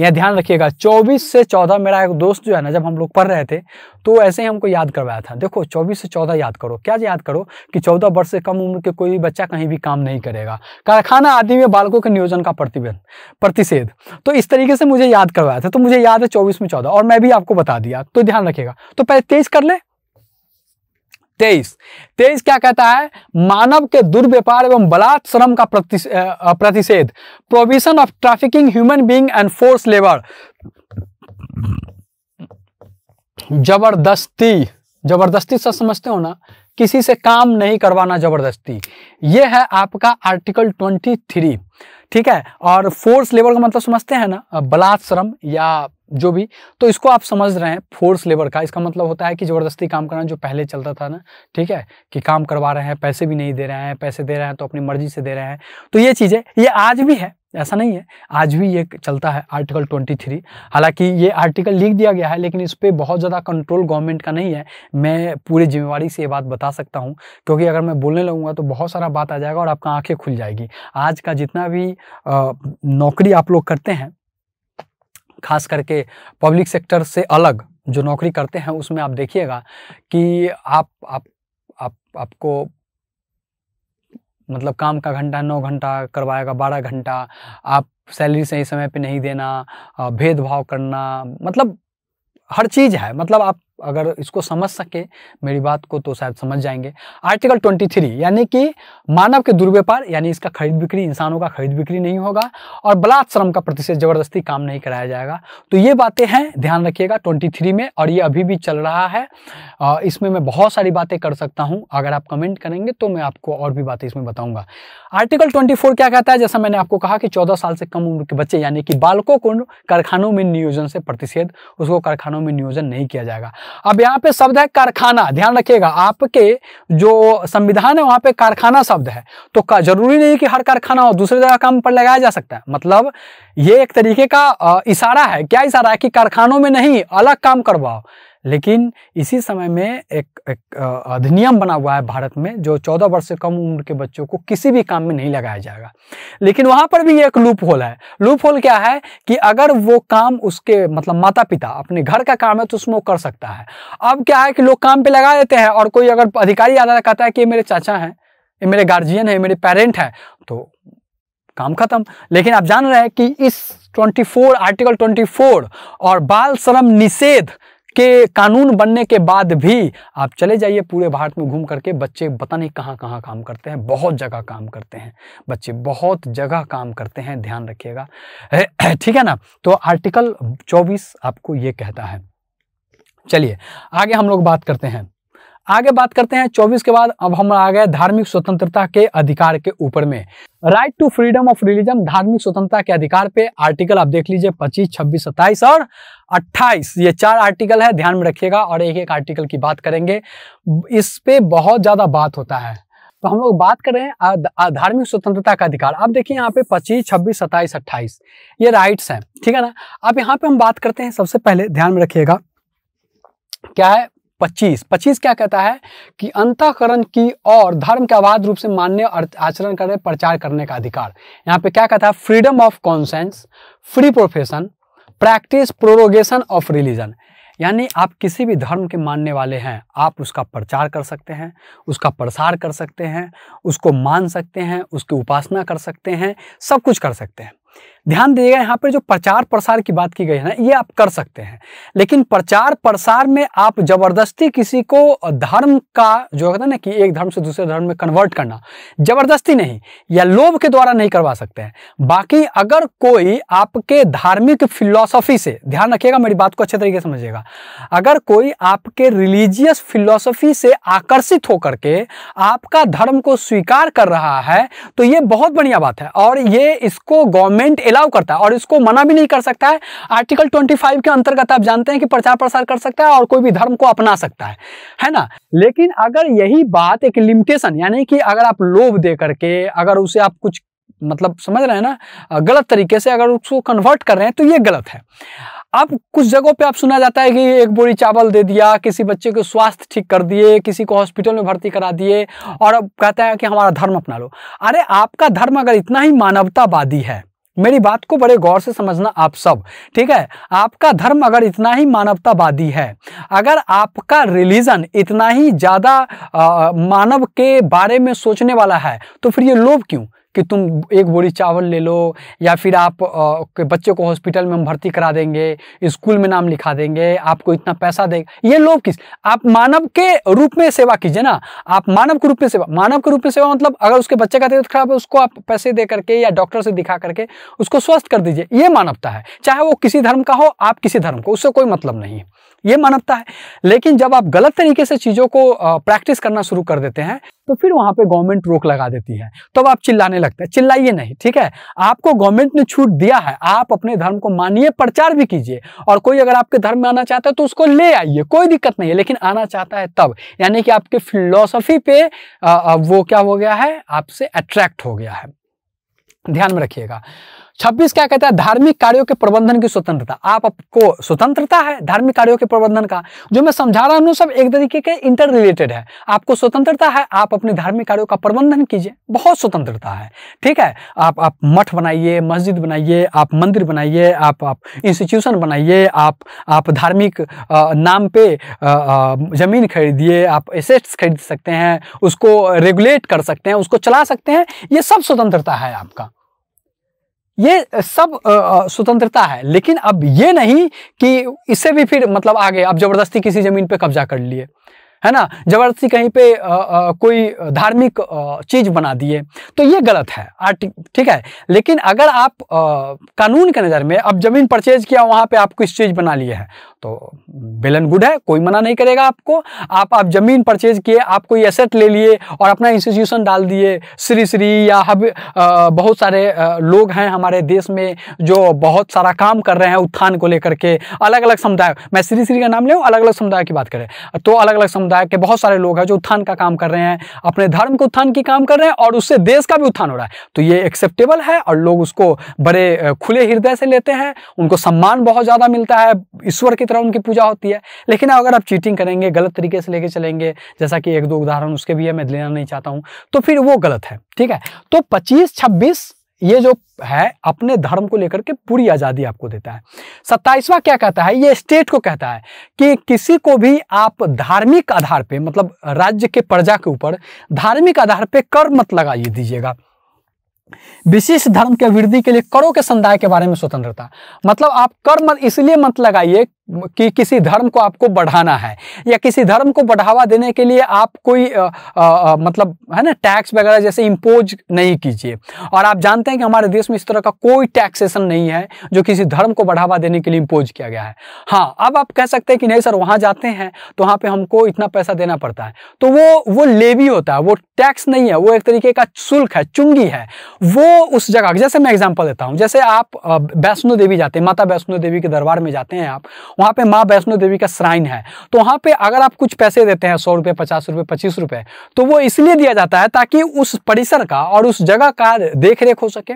यह ध्यान रखिएगा 24 से 14 मेरा एक दोस्त जो है ना जब हम लोग पढ़ रहे थे तो ऐसे ही हमको याद करवाया था देखो 24 से 14 याद करो क्या याद करो कि 14 वर्ष से कम उम्र के कोई भी बच्चा कहीं भी काम नहीं करेगा कारखाना आदि में बालकों के नियोजन का प्रतिबंध प्रतिषेध तो इस तरीके से मुझे याद करवाया था तो मुझे याद है चौबीस में चौदह और मैं भी आपको बता दिया तो ध्यान रखिएगा तो पहले तेईस कर ले तेईस तेईस क्या कहता है मानव के दुर्व्यापार एवं बलात्म का प्रतिषेध provision of trafficking human being and force labour जबरदस्ती जबरदस्ती सब समझते हो ना किसी से काम नहीं करवाना जबरदस्ती ये है आपका आर्टिकल 23 ठीक है और फोर्स लेबर का मतलब समझते हैं ना बलात्म या जो भी तो इसको आप समझ रहे हैं फोर्स लेबर का इसका मतलब होता है कि ज़बरदस्ती काम करना जो पहले चलता था ना ठीक है कि काम करवा रहे हैं पैसे भी नहीं दे रहे हैं पैसे दे रहे हैं तो अपनी मर्जी से दे रहे हैं तो ये चीज़ें ये आज भी है ऐसा नहीं है आज भी ये चलता है आर्टिकल 23 हालांकि ये आर्टिकल लिख दिया गया है लेकिन इस पर बहुत ज़्यादा कंट्रोल गवर्नमेंट का नहीं है मैं पूरी जिम्मेवारी से ये बात बता सकता हूँ क्योंकि अगर मैं बोलने लगूंगा तो बहुत सारा बात आ जाएगा और आपका आंखें खुल जाएगी आज का जितना भी आ, नौकरी आप लोग करते हैं खास करके पब्लिक सेक्टर से अलग जो नौकरी करते हैं उसमें आप देखिएगा कि आप आप आप आपको मतलब काम का घंटा नौ घंटा करवाएगा बारह घंटा आप सैलरी सही समय पे नहीं देना भेदभाव करना मतलब हर चीज़ है मतलब आप अगर इसको समझ सके मेरी बात को तो शायद समझ जाएंगे आर्टिकल 23 यानी कि मानव के दुर्व्यापार यानी इसका खरीद बिक्री इंसानों का खरीद बिक्री नहीं होगा और बलात् श्रम का प्रतिशत जबरदस्ती काम नहीं कराया जाएगा तो ये बातें हैं ध्यान रखिएगा 23 में और ये अभी भी चल रहा है इसमें मैं बहुत सारी बातें कर सकता हूँ अगर आप कमेंट करेंगे तो मैं आपको और भी बातें इसमें बताऊँगा आर्टिकल ट्वेंटी क्या कहता है जैसा मैंने आपको कहा कि चौदह साल से कम उम्र के बच्चे यानी कि बालकों को कारखानों में नियोजन से प्रतिषेध उसको कारखानों में नियोजन नहीं किया जाएगा अब यहाँ पे शब्द है कारखाना ध्यान रखिएगा आपके जो संविधान है वहां पे कारखाना शब्द है तो जरूरी नहीं कि हर कारखाना हो दूसरे जगह काम पर लगाया जा सकता है मतलब ये एक तरीके का इशारा है क्या इशारा है कि कारखानों में नहीं अलग काम करवाओ लेकिन इसी समय में एक एक अधिनियम बना हुआ है भारत में जो चौदह वर्ष से कम उम्र के बच्चों को किसी भी काम में नहीं लगाया जाएगा लेकिन वहाँ पर भी एक लूप होल है लूप होल क्या है कि अगर वो काम उसके मतलब माता पिता अपने घर का काम है तो उसमें वो कर सकता है अब क्या है कि लोग काम पर लगा देते हैं और कोई अगर अधिकारी आता कहता है कि ये मेरे चाचा हैं ये मेरे गार्जियन है मेरे पेरेंट है तो काम खत्म लेकिन आप जान रहे हैं कि इस 24 आर्टिकल 24 और बाल श्रम निषेध के कानून बनने के बाद भी आप चले जाइए पूरे भारत में घूम करके बच्चे पता नहीं कहाँ कहाँ काम करते हैं बहुत जगह काम करते हैं बच्चे बहुत जगह काम करते हैं ध्यान रखिएगा ठीक है ना तो आर्टिकल चौबीस आपको ये कहता है चलिए आगे हम लोग बात करते हैं आगे बात करते हैं 24 के बाद अब हम आ गए धार्मिक स्वतंत्रता के अधिकार के ऊपर में right to freedom of religion धार्मिक स्वतंत्रता के अधिकार पे आर्टिकल आप देख लीजिए 25, 26, 27 और 28 ये चार आर्टिकल है ध्यान में रखिएगा और एक एक आर्टिकल की बात करेंगे इस पे बहुत ज़्यादा बात होता है तो हम लोग बात कर रहे हैं धार्मिक स्वतंत्रता का अधिकार आप देखिए यहाँ पे 25, 26, 27, 28 ये राइट्स हैं ठीक है ना अब यहाँ पे हम बात करते हैं सबसे पहले ध्यान में रखिएगा क्या है 25 25 क्या कहता है कि अंतःकरण की और धर्म के अबाध रूप से मान्य आचरण करने प्रचार करने का अधिकार यहाँ पे क्या कहता है freedom of conscience free profession practice prorogation of religion यानी आप किसी भी धर्म के मानने वाले हैं आप उसका प्रचार कर सकते हैं उसका प्रसार कर सकते हैं उसको मान सकते हैं उसकी उपासना कर सकते हैं सब कुछ कर सकते हैं ध्यान दीजिएगा यहाँ पर जो प्रचार प्रसार की बात की गई है ना ये आप कर सकते हैं लेकिन प्रचार प्रसार में आप जबरदस्ती किसी को धर्म का जो है ना कि एक धर्म से दूसरे धर्म में कन्वर्ट करना जबरदस्ती नहीं या लोभ के द्वारा नहीं करवा सकते हैं बाकी अगर कोई आपके धार्मिक फिलोसॉफी से ध्यान रखिएगा मेरी बात को अच्छे तरीके से समझिएगा अगर कोई आपके रिलीजियस फिलोसफी से आकर्षित होकर के आपका धर्म को स्वीकार कर रहा है तो ये बहुत बढ़िया बात है और ये इसको गवर्नमेंट अलाउ करता है और इसको मना भी नहीं कर सकता है आर्टिकल 25 के अंतर्गत आप जानते हैं कि प्रचार प्रसार कर सकता है और कोई भी धर्म को अपना सकता है है ना लेकिन अगर यही बात एक लिमिटेशन यानी कि अगर आप लोभ दे करके अगर उसे आप कुछ मतलब समझ रहे हैं ना गलत तरीके से अगर उसको कन्वर्ट कर रहे हैं तो ये गलत है अब कुछ जगहों पे आप सुना जाता है कि एक बोरी चावल दे दिया किसी बच्चे को स्वास्थ्य ठीक कर दिए किसी को हॉस्पिटल में भर्ती करा दिए और अब कहते हैं कि हमारा धर्म अपना लो अरे आपका धर्म अगर इतना ही मानवतावादी है मेरी बात को बड़े गौर से समझना आप सब ठीक है आपका धर्म अगर इतना ही मानवतावादी है अगर आपका रिलीजन इतना ही ज़्यादा मानव के बारे में सोचने वाला है तो फिर ये लोभ क्यों कि तुम एक बोरी चावल ले लो या फिर आप बच्चे को हॉस्पिटल में हम भर्ती करा देंगे स्कूल में नाम लिखा देंगे आपको इतना पैसा देंगे ये लोग किस आप मानव के रूप में सेवा कीजिए ना आप मानव के रूप में सेवा मानव के रूप में सेवा मतलब अगर उसके बच्चे का तबियत खराब है उसको आप पैसे दे करके या डॉक्टर से दिखा करके उसको स्वस्थ कर दीजिए ये मानवता है चाहे वो किसी धर्म का हो आप किसी धर्म को उससे कोई मतलब नहीं है ये मानवता है लेकिन जब आप गलत तरीके से चीज़ों को प्रैक्टिस करना शुरू कर देते हैं तो फिर वहां पे गवर्नमेंट रोक लगा देती है तब अब आप चिल्लाने लगते हैं चिल्लाइए नहीं ठीक है आपको गवर्नमेंट ने छूट दिया है आप अपने धर्म को मानिए प्रचार भी कीजिए और कोई अगर आपके धर्म में आना चाहता है तो उसको ले आइए कोई दिक्कत नहीं है लेकिन आना चाहता है तब यानी कि आपके फिलोसफी पे आ, वो क्या हो गया है आपसे अट्रैक्ट हो गया है ध्यान में रखिएगा छब्बीस क्या कहता है धार्मिक कार्यों के प्रबंधन की स्वतंत्रता आप आपको स्वतंत्रता है धार्मिक कार्यों के प्रबंधन का जो मैं समझा रहा हूँ सब एक तरीके के इंटर रिलेटेड है आपको स्वतंत्रता है आप अपने धार्मिक कार्यों का प्रबंधन कीजिए बहुत स्वतंत्रता है ठीक है आप आप मठ बनाइए मस्जिद बनाइए आप मंदिर बनाइए आप आप इंस्टीट्यूशन बनाइए आप आप धार्मिक नाम पे ज़मीन खरीदिए आप एसेट्स खरीद सकते हैं उसको रेगुलेट कर सकते हैं उसको चला सकते हैं ये सब स्वतंत्रता है आपका ये सब स्वतंत्रता है लेकिन अब ये नहीं कि इससे भी फिर मतलब आगे आप जबरदस्ती किसी ज़मीन पे कब्जा कर लिए है ना जबरदस्ती कहीं पे आ, आ, कोई धार्मिक चीज़ बना दिए तो ये गलत है ठीक है लेकिन अगर आप आ, कानून के नज़र में अब ज़मीन परचेज किया वहां पे आपको इस चीज़ बना लिए है तो बेलन गुड है कोई मना नहीं करेगा आपको आप आप ज़मीन परचेज किए आप कोई एसेट ले लिए और अपना इंस्टीट्यूशन डाल दिए श्री श्री या हब बहुत सारे लोग हैं हमारे देश में जो बहुत सारा काम कर रहे हैं उत्थान को लेकर के अलग अलग समुदाय मैं श्री श्री का नाम ले अलग अलग समुदाय की बात करें तो अलग अलग समुदाय के बहुत सारे लोग हैं जो उत्थान का काम कर रहे हैं अपने धर्म के उत्थान की काम कर रहे हैं और उससे देश का भी उत्थान हो रहा है तो ये एक्सेप्टेबल है और लोग उसको बड़े खुले हृदय से लेते हैं उनको सम्मान बहुत ज़्यादा मिलता है ईश्वर की तरह उनकी पूजा होती है लेकिन अगर आप चीटिंग करेंगे गलत तरीके से लेके चलेंगे जैसा कि एक दो उदाहरण उसके भी है मैं लेना नहीं चाहता हूँ तो फिर वो गलत है ठीक है तो पच्चीस छब्बीस ये जो है अपने धर्म को लेकर के पूरी आज़ादी आपको देता है सत्ताईसवा क्या कहता है ये स्टेट को कहता है कि किसी को भी आप धार्मिक आधार पे मतलब राज्य के प्रजा के ऊपर धार्मिक आधार पे कर मत लगाइए दीजिएगा विशिष्ट धर्म के वृद्धि के लिए करों के संदाय के बारे में स्वतंत्रता मतलब आप कर मत इसलिए मत लगाइए कि किसी धर्म को आपको बढ़ाना है या किसी धर्म को बढ़ावा देने के लिए आप कोई आ, आ, मतलब है ना टैक्स वगैरह जैसे इम्पोज नहीं कीजिए और आप जानते हैं कि हमारे देश में इस तरह का कोई टैक्सेशन नहीं है जो किसी धर्म को बढ़ावा देने के लिए इम्पोज किया गया है हाँ अब आप कह सकते हैं कि नहीं सर वहां जाते हैं तो वहां पर हमको इतना पैसा देना पड़ता है तो वो वो लेवी होता है वो टैक्स नहीं है वो एक तरीके का शुल्क है चुंगी है वो उस जगह जैसे मैं एग्जाम्पल देता हूँ जैसे आप वैष्णो देवी जाते हैं माता वैष्णो देवी के दरबार में जाते हैं आप वहाँ पे माँ वैष्णो देवी का श्राइन है तो वहां पे अगर आप कुछ पैसे देते हैं सौ रुपए पचास रुपये पच्चीस रुपए तो वो इसलिए दिया जाता है ताकि उस परिसर का और उस जगह का देख रेख हो सके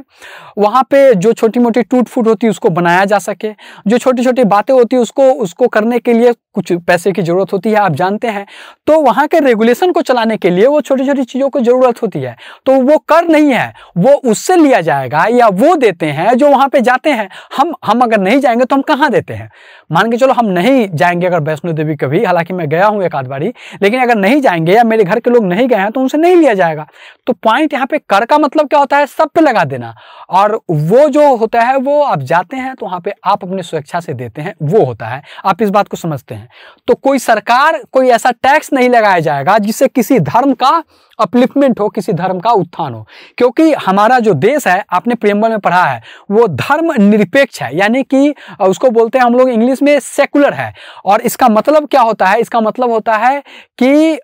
वहां पे जो छोटी मोटी टूट फूट होती है उसको बनाया जा सके जो छोटी छोटी बातें होती है उसको उसको करने के लिए कुछ पैसे की ज़रूरत होती है आप जानते हैं तो वहाँ के रेगुलेशन को चलाने के लिए वो छोटी छोटी चीज़ों को ज़रूरत होती है तो वो कर नहीं है वो उससे लिया जाएगा या वो देते हैं जो वहां पे जाते हैं हम हम अगर नहीं जाएंगे तो हम कहाँ देते हैं मान मान के चलो हम नहीं जाएंगे अगर वैष्णो देवी कभी हालांकि मैं गया हूँ एक आध बारी लेकिन अगर नहीं जाएंगे या मेरे घर के लोग नहीं गए हैं तो उनसे नहीं लिया जाएगा तो पॉइंट यहाँ पे कर का मतलब क्या होता है सब पे लगा देना और वो जो होता है वो आप जाते हैं तो वहाँ पे आप अपने स्वेच्छा से देते हैं वो होता है आप इस बात को समझते हैं तो कोई सरकार कोई ऐसा टैक्स नहीं लगाया जाएगा जिससे किसी धर्म का अपलिफ्टमेंट हो किसी धर्म का उत्थान हो क्योंकि हमारा जो देश है आपने प्रेमबल में पढ़ा है वो धर्म निरपेक्ष है यानी कि उसको बोलते हैं हम लोग इंग्लिश में सेकुलर है और इसका मतलब क्या होता है इसका मतलब होता है कि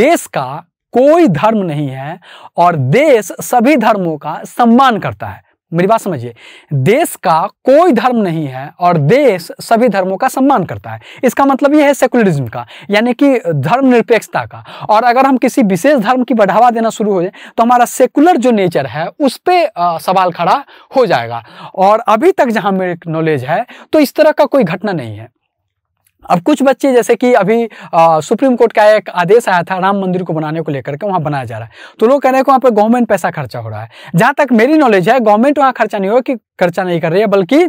देश का कोई धर्म नहीं है और देश सभी धर्मों का सम्मान करता है मेरी बात समझिए देश का कोई धर्म नहीं है और देश सभी धर्मों का सम्मान करता है इसका मतलब यह है सेकुलरिज्म का यानी कि धर्म निरपेक्षता का और अगर हम किसी विशेष धर्म की बढ़ावा देना शुरू हो जाए तो हमारा सेकुलर जो नेचर है उस पर सवाल खड़ा हो जाएगा और अभी तक जहाँ मेरी नॉलेज है तो इस तरह का कोई घटना नहीं है अब कुछ बच्चे जैसे कि अभी आ, सुप्रीम कोर्ट का एक आदेश आया था राम मंदिर को बनाने को लेकर के वहाँ बनाया जा रहा है तो लोग कह रहे हैं कि वहाँ पर गवर्नमेंट पैसा खर्चा हो रहा है जहाँ तक मेरी नॉलेज है गवर्नमेंट वहाँ खर्चा नहीं हो कि खर्चा नहीं कर रही है बल्कि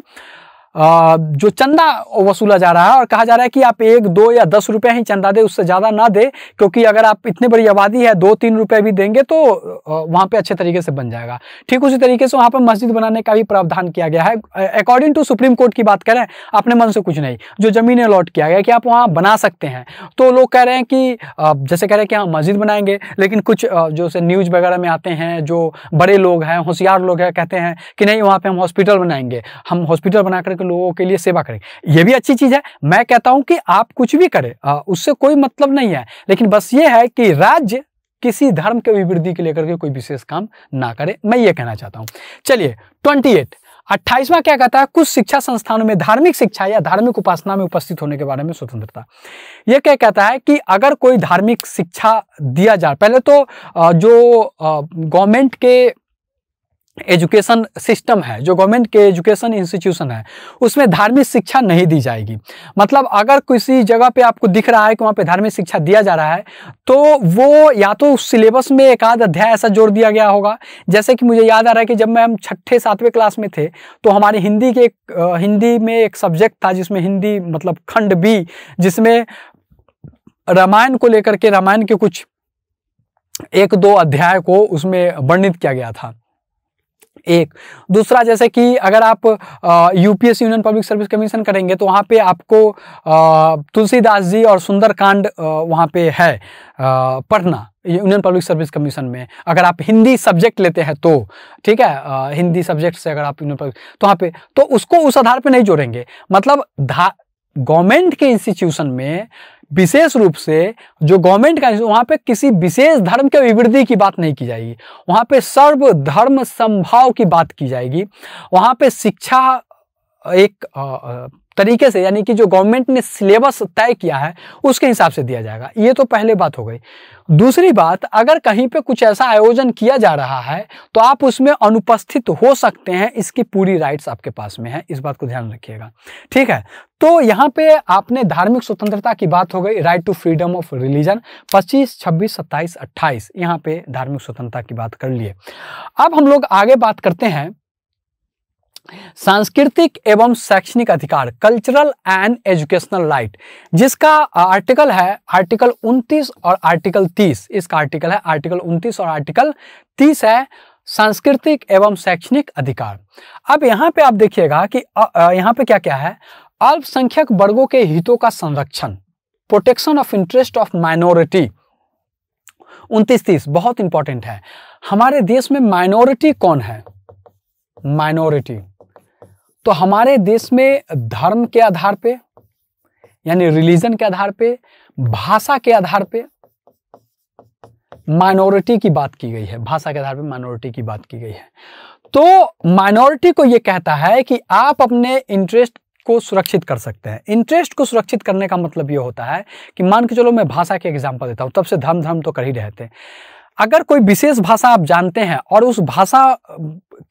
जो चंदा वसूला जा रहा है और कहा जा रहा है कि आप एक दो या दस रुपये ही चंदा दे उससे ज़्यादा ना दे क्योंकि अगर आप इतनी बड़ी आबादी है दो तीन रुपये भी देंगे तो वहाँ पे अच्छे तरीके से बन जाएगा ठीक उसी तरीके से वहाँ पर मस्जिद बनाने का भी प्रावधान किया गया है अकॉर्डिंग टू सुप्रीम कोर्ट की बात करें अपने मन से कुछ नहीं जो ज़मीन अलॉट किया गया कि आप वहाँ बना सकते हैं तो लोग कह रहे हैं कि जैसे कह रहे हैं कि हम हाँ, मस्जिद बनाएंगे लेकिन कुछ जो से न्यूज़ वगैरह में आते हैं जो बड़े लोग हैं होशियार लोग हैं कहते हैं कि नहीं वहाँ पर हम हॉस्पिटल बनाएंगे हम हॉस्पिटल बना करके लोगों के लिए सेवा करें यह भी अच्छी चीज़ है मैं कहता हूं कि आप कुछ भी करें उससे कोई मतलब नहीं है लेकिन बस ये है कि राज्य किसी धर्म के अभिवृद्धि के लेकर के कोई विशेष काम ना करे मैं ये कहना चाहता हूं चलिए ट्वेंटी एट अट्ठाईसवा क्या कहता है कुछ शिक्षा संस्थानों में धार्मिक शिक्षा या धार्मिक उपासना में उपस्थित होने के बारे में स्वतंत्रता यह क्या कहता है कि अगर कोई धार्मिक शिक्षा दिया जाए पहले तो जो गवर्नमेंट के एजुकेशन सिस्टम है जो गवर्नमेंट के एजुकेशन इंस्टीट्यूशन है उसमें धार्मिक शिक्षा नहीं दी जाएगी मतलब अगर किसी जगह पे आपको दिख रहा है कि वहाँ पे धार्मिक शिक्षा दिया जा रहा है तो वो या तो उस सिलेबस में एक आध अध्याय ऐसा जोड़ दिया गया होगा जैसे कि मुझे याद आ रहा है कि जब मैं हम छठे सातवें क्लास में थे तो हमारे हिंदी के एक हिंदी में एक सब्जेक्ट था जिसमें हिंदी मतलब खंड बी जिसमें रामायण को लेकर के रामायण के कुछ एक दो अध्याय को उसमें वर्णित किया गया था एक दूसरा जैसे कि अगर आप UPSC union public service commission करेंगे तो वहाँ पे आपको तुलसीदास जी और सुंदरकांड वहाँ पे है आ, पढ़ना यूनियन पब्लिक सर्विस कमीशन में अगर आप हिंदी सब्जेक्ट लेते हैं तो ठीक है आ, हिंदी सब्जेक्ट से अगर आप यूनियन पब्लिक तो वहाँ पे तो उसको उस आधार पे नहीं जोड़ेंगे मतलब धा गवर्नमेंट के इंस्टीट्यूशन में विशेष रूप से जो गवर्नमेंट का वहां पे किसी विशेष धर्म के अभिवृद्धि की बात नहीं की जाएगी वहां पे सर्व धर्म संभाव की बात की जाएगी वहां पे शिक्षा एक तरीके से यानी कि जो गवर्नमेंट ने सिलेबस तय किया है उसके हिसाब से दिया जाएगा ये तो पहले बात हो गई दूसरी बात अगर कहीं पे कुछ ऐसा आयोजन किया जा रहा है तो आप उसमें अनुपस्थित हो सकते हैं इसकी पूरी राइट्स आपके पास में है इस बात को ध्यान रखिएगा ठीक है तो यहाँ पे आपने धार्मिक स्वतंत्रता की बात हो गई right to freedom of religion 25, 26, 27, 28 यहाँ पे धार्मिक स्वतंत्रता की बात कर लिए अब हम लोग आगे बात करते हैं सांस्कृतिक एवं शैक्षणिक अधिकार कल्चरल एंड एजुकेशनल राइट जिसका आर्टिकल है आर्टिकल 29 और आर्टिकल 30 इसका आर्टिकल है आर्टिकल 29 और आर्टिकल 30 है सांस्कृतिक एवं शैक्षणिक अधिकार अब यहाँ पे आप देखिएगा कि यहाँ पे क्या क्या है अल्पसंख्यक वर्गों के हितों का संरक्षण protection of interest of minority उनतीस तीस बहुत इंपॉर्टेंट है हमारे देश में माइनॉरिटी कौन है माइनॉरिटी तो हमारे देश में धर्म के आधार पे यानी रिलीजन के आधार पे भाषा के आधार पे माइनॉरिटी की बात की गई है भाषा के आधार पर माइनॉरिटी की बात की गई है तो माइनॉरिटी को यह कहता है कि आप अपने इंटरेस्ट को सुरक्षित कर सकते हैं इंटरेस्ट को सुरक्षित करने का मतलब ये होता है कि मान के चलो मैं भाषा के एग्जाम्पल देता हूं तब से धर्म धर्म तो कर ही रहते हैं अगर कोई विशेष भाषा आप जानते हैं और उस भाषा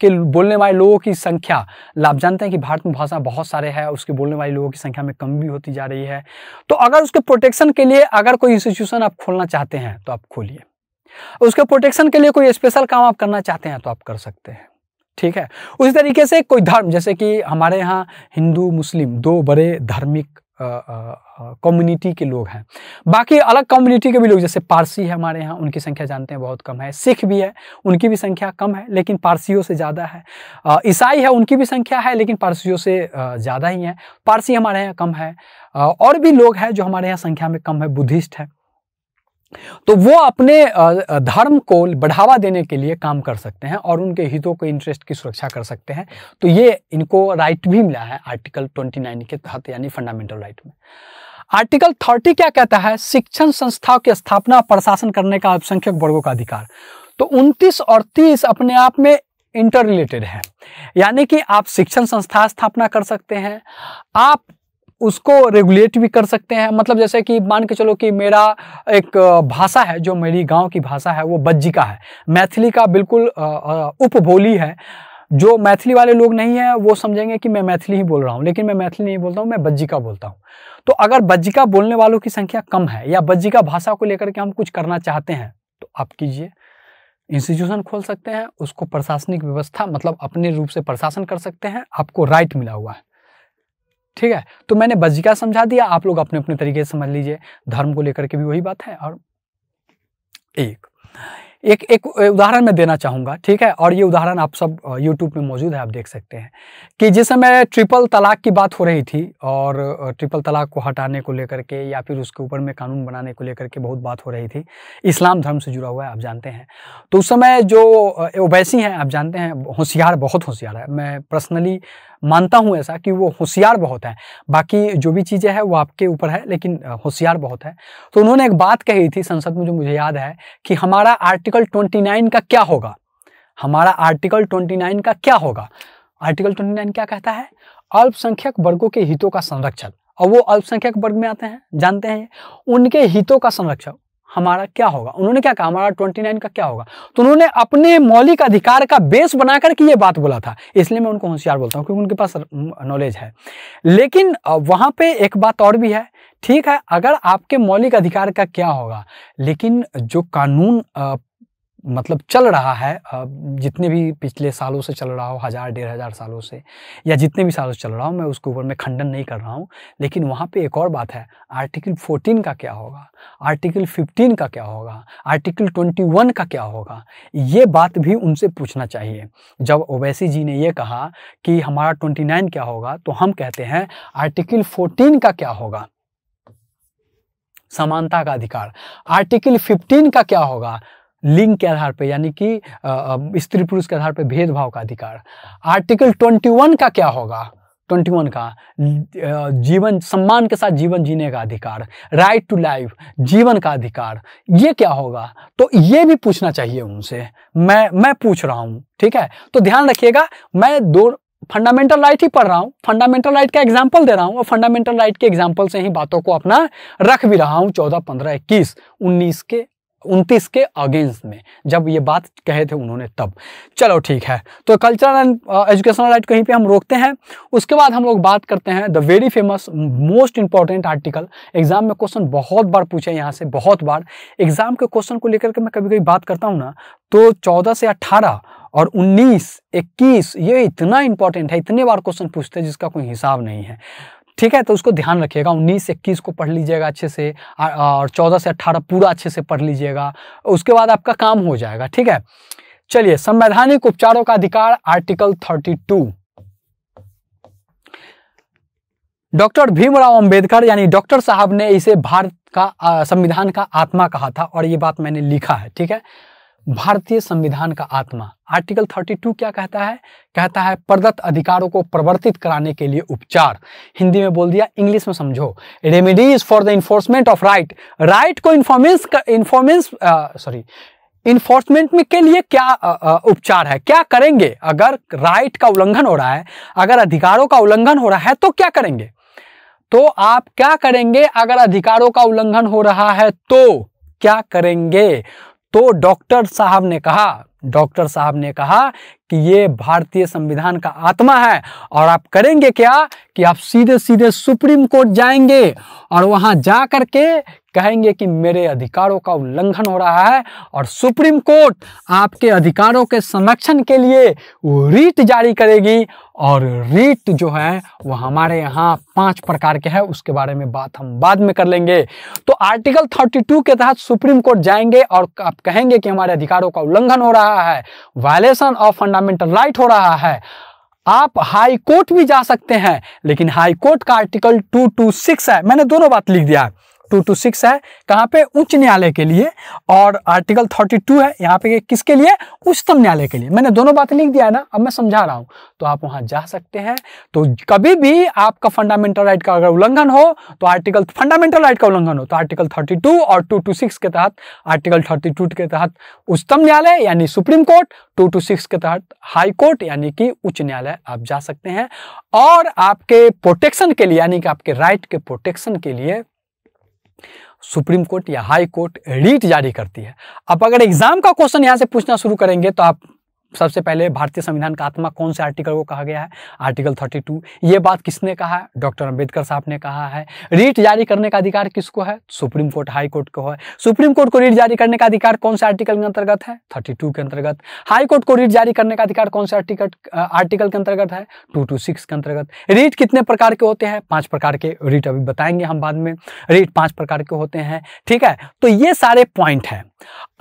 के बोलने वाले लोगों की संख्या आप जानते हैं कि भारत में भाषा बहुत सारे है उसके बोलने वाले लोगों की संख्या में कम भी होती जा रही है तो अगर उसके प्रोटेक्शन के लिए अगर कोई इंस्टीट्यूशन आप खोलना चाहते हैं तो आप खोलिए उसके प्रोटेक्शन के लिए कोई स्पेशल काम आप करना चाहते हैं तो आप कर सकते हैं ठीक है उसी तरीके से कोई धर्म जैसे कि हमारे यहाँ हिंदू मुस्लिम दो बड़े धार्मिक कम्युनिटी के लोग हैं बाकी अलग कम्युनिटी के भी लोग जैसे पारसी है हमारे यहाँ उनकी संख्या जानते हैं बहुत कम है सिख भी है उनकी भी संख्या कम है लेकिन पारसियों से ज़्यादा है ईसाई है उनकी भी संख्या है लेकिन पारसियों से ज़्यादा ही है पारसी हमारे यहाँ कम है और भी लोग हैं जो हमारे यहाँ संख्या में कम है बुद्धिस्ट है तो वो अपने धर्म को बढ़ावा देने के लिए काम कर सकते हैं और उनके हितों के इंटरेस्ट की सुरक्षा कर सकते हैं तो ये इनको राइट भी मिला है आर्टिकल 29 के तहत यानी फंडामेंटल राइट में आर्टिकल 30 क्या कहता है शिक्षण संस्थाओं की स्थापना प्रशासन करने का अल्पसंख्यक वर्गों का अधिकार तो 29 और 30 अपने आप में इंटर रिलेटेड है यानी कि आप शिक्षण संस्था स्थापना कर सकते हैं आप उसको रेगुलेट भी कर सकते हैं मतलब जैसे कि मान के चलो कि मेरा एक भाषा है जो मेरी गांव की भाषा है वो बज्जी का है मैथिली का बिल्कुल उपबोली है जो मैथिली वाले लोग नहीं हैं वो समझेंगे कि मैं मैथिली ही बोल रहा हूँ लेकिन मैं मैथिली नहीं बोलता हूँ मैं का बोलता हूँ तो अगर का बोलने वालों की संख्या कम है या बज्जिका भाषा को लेकर के हम कुछ करना चाहते हैं तो आप कीजिए इंस्टीट्यूशन खोल सकते हैं उसको प्रशासनिक व्यवस्था मतलब अपने रूप से प्रशासन कर सकते हैं आपको राइट मिला हुआ है ठीक है तो मैंने बज्जिका समझा दिया आप लोग अपने अपने तरीके से समझ लीजिए धर्म को लेकर के भी वही बात है और एक एक एक उदाहरण मैं देना चाहूँगा ठीक है और ये उदाहरण आप सब यूट्यूब में मौजूद है आप देख सकते हैं कि जिस समय ट्रिपल तलाक की बात हो रही थी और ट्रिपल तलाक को हटाने को लेकर के या फिर उसके ऊपर में कानून बनाने को लेकर के बहुत बात हो रही थी इस्लाम धर्म से जुड़ा हुआ है आप जानते हैं तो उस समय जो ओबैसी हैं आप जानते हैं होशियार बहुत होशियार है मैं पर्सनली मानता हूँ ऐसा कि वो होशियार बहुत है बाकी जो भी चीज़ें हैं वो आपके ऊपर है लेकिन होशियार बहुत है तो उन्होंने एक बात कही थी संसद में जो मुझे याद है कि हमारा आर्टिकल आर्टिकल 29 का क्या होगा हमारा आर्टिकल 29 का क्या होगा आर्टिकल 29 क्या कहता है अल्पसंख्यक वर्गों के हितों का संरक्षण और वो अल्पसंख्यक वर्ग में आते हैं जानते हैं उनके हितों का संरक्षण हमारा क्या होगा उन्होंने क्या कहा हमारा 29 का क्या होगा तो उन्होंने अपने मौलिक अधिकार का बेस बनाकर के ये बात बोला था इसलिए मैं उनको होशियार बोलता हूँ क्योंकि उनके पास नॉलेज है लेकिन वहाँ पे एक बात और भी है ठीक है अगर आपके मौलिक अधिकार का क्या होगा लेकिन जो कानून मतलब चल रहा है जितने भी पिछले सालों से चल रहा हो हज़ार डेढ़ हज़ार सालों से या जितने भी सालों से चल रहा हो मैं उसके ऊपर मैं खंडन नहीं कर रहा हूँ लेकिन वहाँ पे एक और बात है आर्टिकल 14 का क्या होगा आर्टिकल 15 का क्या होगा आर्टिकल 21 का क्या होगा ये बात भी उनसे पूछना चाहिए जब ओवैसी जी ने यह कहा कि हमारा नाइन क्या होगा तो हम कहते हैं आर्टिकल फोर्टीन का क्या होगा समानता का अधिकार आर्टिकल 15 का क्या होगा लिंग के आधार पर यानी कि स्त्री पुरुष के आधार पर भेदभाव का अधिकार आर्टिकल 21 का क्या होगा 21 का जीवन सम्मान के साथ जीवन जीने का अधिकार राइट टू लाइफ जीवन का अधिकार ये क्या होगा तो ये भी पूछना चाहिए उनसे मैं मैं पूछ रहा हूँ ठीक है तो ध्यान रखिएगा मैं दो फंडामेंटल राइट ही पढ़ रहा हूँ फंडामेंटल राइट का एग्जाम्पल दे रहा हूँ और फंडामेंटल राइट के एग्जाम्पल से ही बातों को अपना रख भी रहा हूँ चौदह पंद्रह इक्कीस उन्नीस के उनतीस के अगेंस्ट में जब ये बात कहे थे उन्होंने तब चलो ठीक है तो कल्चर एंड एजुकेशनल राइट कहीं पे हम रोकते हैं उसके बाद हम लोग बात करते हैं the very famous most important article exam में क्वेश्चन बहुत बार पूछे यहाँ से बहुत बार एग्जाम के क्वेश्चन को लेकर के मैं कभी कभी बात करता हूँ ना तो चौदह से अट्ठारह और 19, 21 ये इतना इंपॉर्टेंट है इतने बार क्वेश्चन पूछते हैं जिसका कोई हिसाब नहीं है ठीक है तो उसको ध्यान रखिएगा उन्नीस इक्कीस को पढ़ लीजिएगा अच्छे से और चौदह से अट्ठारह पूरा अच्छे से पढ़ लीजिएगा उसके बाद आपका काम हो जाएगा ठीक है चलिए संवैधानिक उपचारों का अधिकार article thirty two doctor Bhimrao Ambedkar यानी डॉक्टर साहब ने इसे भारत का संविधान का आत्मा कहा था और ये बात मैंने लिखा है ठीक है भारतीय संविधान का आत्मा आर्टिकल 32 क्या कहता है कहता है प्रदत्त अधिकारों को प्रवर्तित कराने के लिए उपचार हिंदी में बोल दिया इंग्लिश में समझो remedies for the enforcement of right right को इन्फॉर्मेंस इन्फॉर्मेंस सॉरी इन्फोर्समेंट में के लिए क्या आ, आ, उपचार है क्या करेंगे अगर राइट का उल्लंघन हो रहा है अगर अधिकारों का उल्लंघन हो रहा है तो क्या करेंगे तो आप क्या करेंगे अगर अधिकारों का उल्लंघन हो रहा है तो क्या करेंगे तो डॉक्टर साहब ने कहा डॉक्टर साहब ने कहा कि ये भारतीय संविधान का आत्मा है और आप करेंगे क्या कि आप सीधे सीधे सुप्रीम कोर्ट जाएंगे और वहां जा करके कहेंगे कि मेरे अधिकारों का उल्लंघन हो रहा है और सुप्रीम कोर्ट आपके अधिकारों के संरक्षण के लिए रीट जारी करेगी और रीट जो है वो हमारे यहाँ पांच प्रकार के हैं उसके बारे में बात हम बाद में कर लेंगे तो आर्टिकल 32 के तहत सुप्रीम कोर्ट जाएंगे और आप कहेंगे कि हमारे अधिकारों का उल्लंघन हो रहा है violation of fundamental right हो रहा है आप हाई कोर्ट भी जा सकते हैं लेकिन हाई कोर्ट का आर्टिकल 226 है मैंने दोनों बात लिख दिया है टू टू सिक्स है कहाँ पे उच्च न्यायालय के लिए और आर्टिकल थर्टी टू है यहाँ पे किसके लिए उच्चतम न्यायालय के लिए मैंने दोनों बातें लिख दिया है ना अब मैं समझा रहा हूँ तो आप वहाँ जा सकते हैं तो कभी भी आपका फंडामेंटल राइट का अगर उल्लंघन हो तो आर्टिकल फंडामेंटल राइट का उल्लंघन हो तो आर्टिकल थर्टी टू और टू टू सिक्स के तहत आर्टिकल थर्टी टू के तहत उच्चतम न्यायालय यानी supreme court two two six के तहत हाई कोर्ट यानी कि उच्च न्यायालय आप जा सकते हैं और आपके प्रोटेक्शन के लिए यानी कि आपके राइट के प्रोटेक्शन के लिए सुप्रीम कोर्ट या हाई कोर्ट रीट जारी करती है आप अगर एग्जाम का क्वेश्चन यहाँ से पूछना शुरू करेंगे तो आप सबसे पहले भारतीय संविधान का आत्मा कौन से आर्टिकल को कहा गया है आर्टिकल 32 ये बात किसने कहा है डॉक्टर अंबेडकर साहब ने कहा है रीट जारी करने का अधिकार किसको है सुप्रीम कोर्ट हाई कोर्ट को है सुप्रीम कोर्ट को रीट जारी करने का अधिकार कौन से आर्टिकल के अंतर्गत है थर्टी के अंतर्गत हाई कोर्ट को रीट जारी करने का अधिकार कौन से आर्टिकल आर्टिकल uh, के अंतर्गत है टू टू सिक्स के अंतर्गत रीट कितने प्रकार के होते हैं पांच प्रकार के रीट अभी बताएंगे हम बाद में रीट पांच प्रकार के होते हैं ठीक है तो ये सारे पॉइंट हैं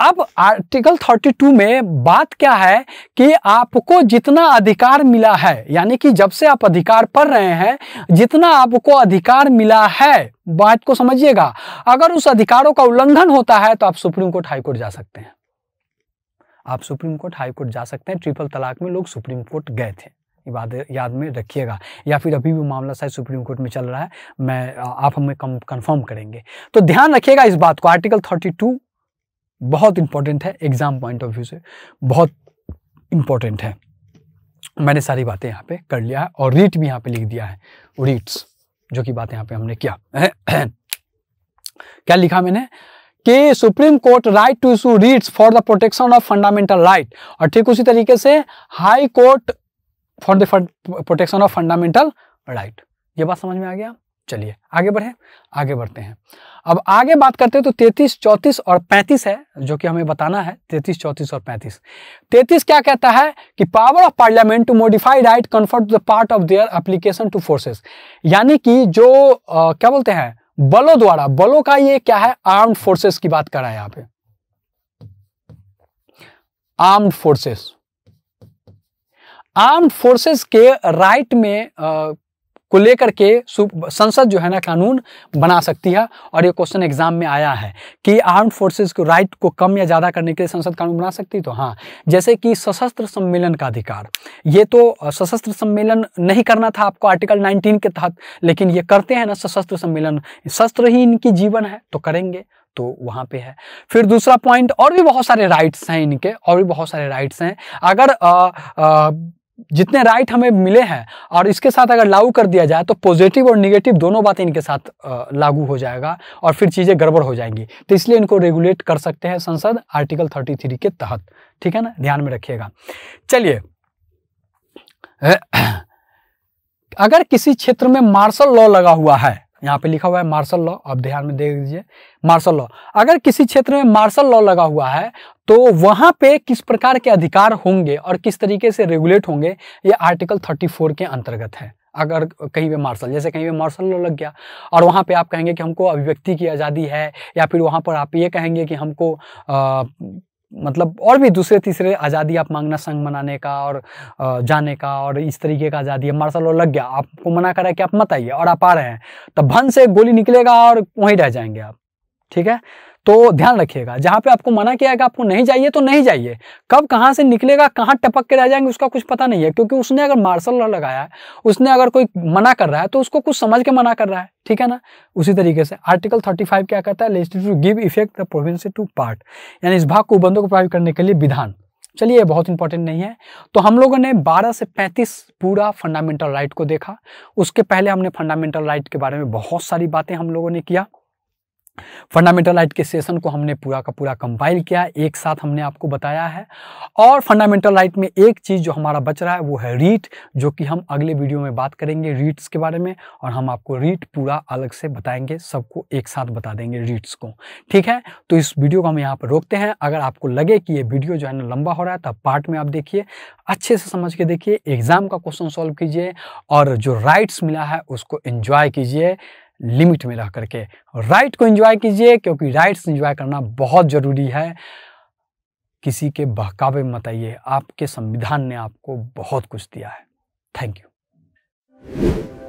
अब आर्टिकल 32 में बात क्या है कि आपको जितना अधिकार मिला है यानी कि जब से आप अधिकार पढ़ रहे हैं जितना आपको अधिकार मिला है बात को समझिएगा अगर उस अधिकारों का उल्लंघन होता है तो आप सुप्रीम कोर्ट हाईकोर्ट जा सकते हैं आप सुप्रीम कोर्ट हाईकोर्ट जा सकते हैं ट्रिपल तलाक में लोग सुप्रीम कोर्ट गए थे बात याद में रखिएगा या फिर अभी भी मामला शायद सुप्रीम कोर्ट में चल रहा है मैं आप हमें कंफर्म करेंगे तो ध्यान रखिएगा इस बात को आर्टिकल 32 बहुत इंपॉर्टेंट है एग्जाम पॉइंट ऑफ व्यू से बहुत इंपॉर्टेंट है मैंने सारी बातें यहाँ पे कर लिया है और रीट भी यहाँ पे लिख दिया है रीट्स जो कि बात यहाँ पे हमने किया क्या लिखा मैंने कि supreme court right to issue writs for the protection of fundamental right और ठीक उसी तरीके से high court for the protection of fundamental right ये बात समझ में आ गया चलिए आगे बढ़े आगे बढ़ते हैं अब आगे बात करते हैं तो तैतीस चौंतीस और पैंतीस है जो कि हमें बताना है तैतीस चौंतीस और पैंतीस तैतीस क्या कहता है कि power of parliament to modify right conferred the part of their application to forces यानी कि जो आ, क्या बोलते हैं बलों द्वारा बलों का ये क्या है आर्म्ड फोर्सेस की बात कर रहा है यहां पे आर्म्ड फोर्सेस आर्म फोर्सेस के राइट में आ, को लेकर के संसद जो है ना कानून बना सकती है और ये क्वेश्चन एग्जाम में आया है कि आर्म फोर्सेज को राइट को कम या ज़्यादा करने के लिए संसद कानून बना सकती तो हाँ जैसे कि सशस्त्र सम्मेलन का अधिकार ये तो सशस्त्र सम्मेलन नहीं करना था आपको आर्टिकल 19 के तहत लेकिन ये करते हैं ना सशस्त्र सम्मेलन शस्त्र ही इनकी जीवन है तो करेंगे तो वहाँ पे है फिर दूसरा पॉइंट और भी बहुत सारे राइट्स हैं इनके और भी बहुत सारे राइट्स हैं अगर आ, आ, जितने राइट हमें मिले हैं और इसके साथ अगर लागू कर दिया जाए तो पॉजिटिव और निगेटिव दोनों बातें इनके साथ लागू हो जाएगा और फिर चीज़ें गड़बड़ हो जाएंगी तो इसलिए इनको रेगुलेट कर सकते हैं संसद आर्टिकल 33 के तहत ठीक है ना ध्यान में रखिएगा चलिए अगर किसी क्षेत्र में मार्शल लॉ लगा हुआ है यहाँ पे लिखा हुआ है मार्शल लॉ आप ध्यान में देख लीजिए मार्शल लॉ अगर किसी क्षेत्र में मार्शल लॉ लगा हुआ है तो वहाँ पे किस प्रकार के अधिकार होंगे और किस तरीके से रेगुलेट होंगे ये आर्टिकल 34 के अंतर्गत है अगर कहीं पे मार्शल जैसे कहीं पे मार्शल लॉ लग गया और वहाँ पे आप कहेंगे कि हमको अभिव्यक्ति की आज़ादी है या फिर वहाँ पर आप ये कहेंगे कि हमको मतलब और भी दूसरे तीसरे आज़ादी आप मांगना संघ मनाने का और जाने का और इस तरीके का आज़ादी है मार्शल लग गया आपको मना करा कि आप मत आइए और आप आ रहे हैं तो भन से गोली निकलेगा और वहीं रह जाएंगे आप ठीक है तो ध्यान रखिएगा जहां पे आपको मना किया है कि आपको नहीं जाइए तो नहीं जाइए कब कहाँ से निकलेगा कहाँ टपक के रह जाएंगे उसका कुछ पता नहीं है क्योंकि उसने अगर मार्शल लॉ लगाया है उसने अगर कोई मना कर रहा है तो उसको कुछ समझ के मना कर रहा है ठीक है ना उसी तरीके से आर्टिकल 35 क्या कहता है to give effect the provisions to part यानी इस भाग को बंदों को प्रभावित करने के लिए विधान चलिए ये बहुत इंपॉर्टेंट नहीं है तो हम लोगों ने 12 से 35 पूरा फंडामेंटल राइट को देखा उसके पहले हमने फंडामेंटल राइट के बारे में बहुत सारी बातें हम लोगों ने किया फंडामेंटल राइट के सेशन को हमने पूरा का पूरा कंपाइल किया एक साथ हमने आपको बताया है और फंडामेंटल राइट में एक चीज़ जो हमारा बच रहा है वो है रीट जो कि हम अगले वीडियो में बात करेंगे रीट्स के बारे में और हम आपको रीट पूरा अलग से बताएंगे सबको एक साथ बता देंगे रीट्स को ठीक है तो इस वीडियो को हम यहाँ पर रोकते हैं अगर आपको लगे कि ये वीडियो जो है ना लंबा हो रहा है तो पार्ट में आप देखिए अच्छे से समझ के देखिए एग्ज़ाम का क्वेश्चन सॉल्व कीजिए और जो राइट्स मिला है उसको इन्जॉय कीजिए लिमिट में रह करके राइट को एंजॉय कीजिए क्योंकि राइट्स एंजॉय करना बहुत ज़रूरी है किसी के बहकावे मत आइए आपके संविधान ने आपको बहुत कुछ दिया है थैंक यू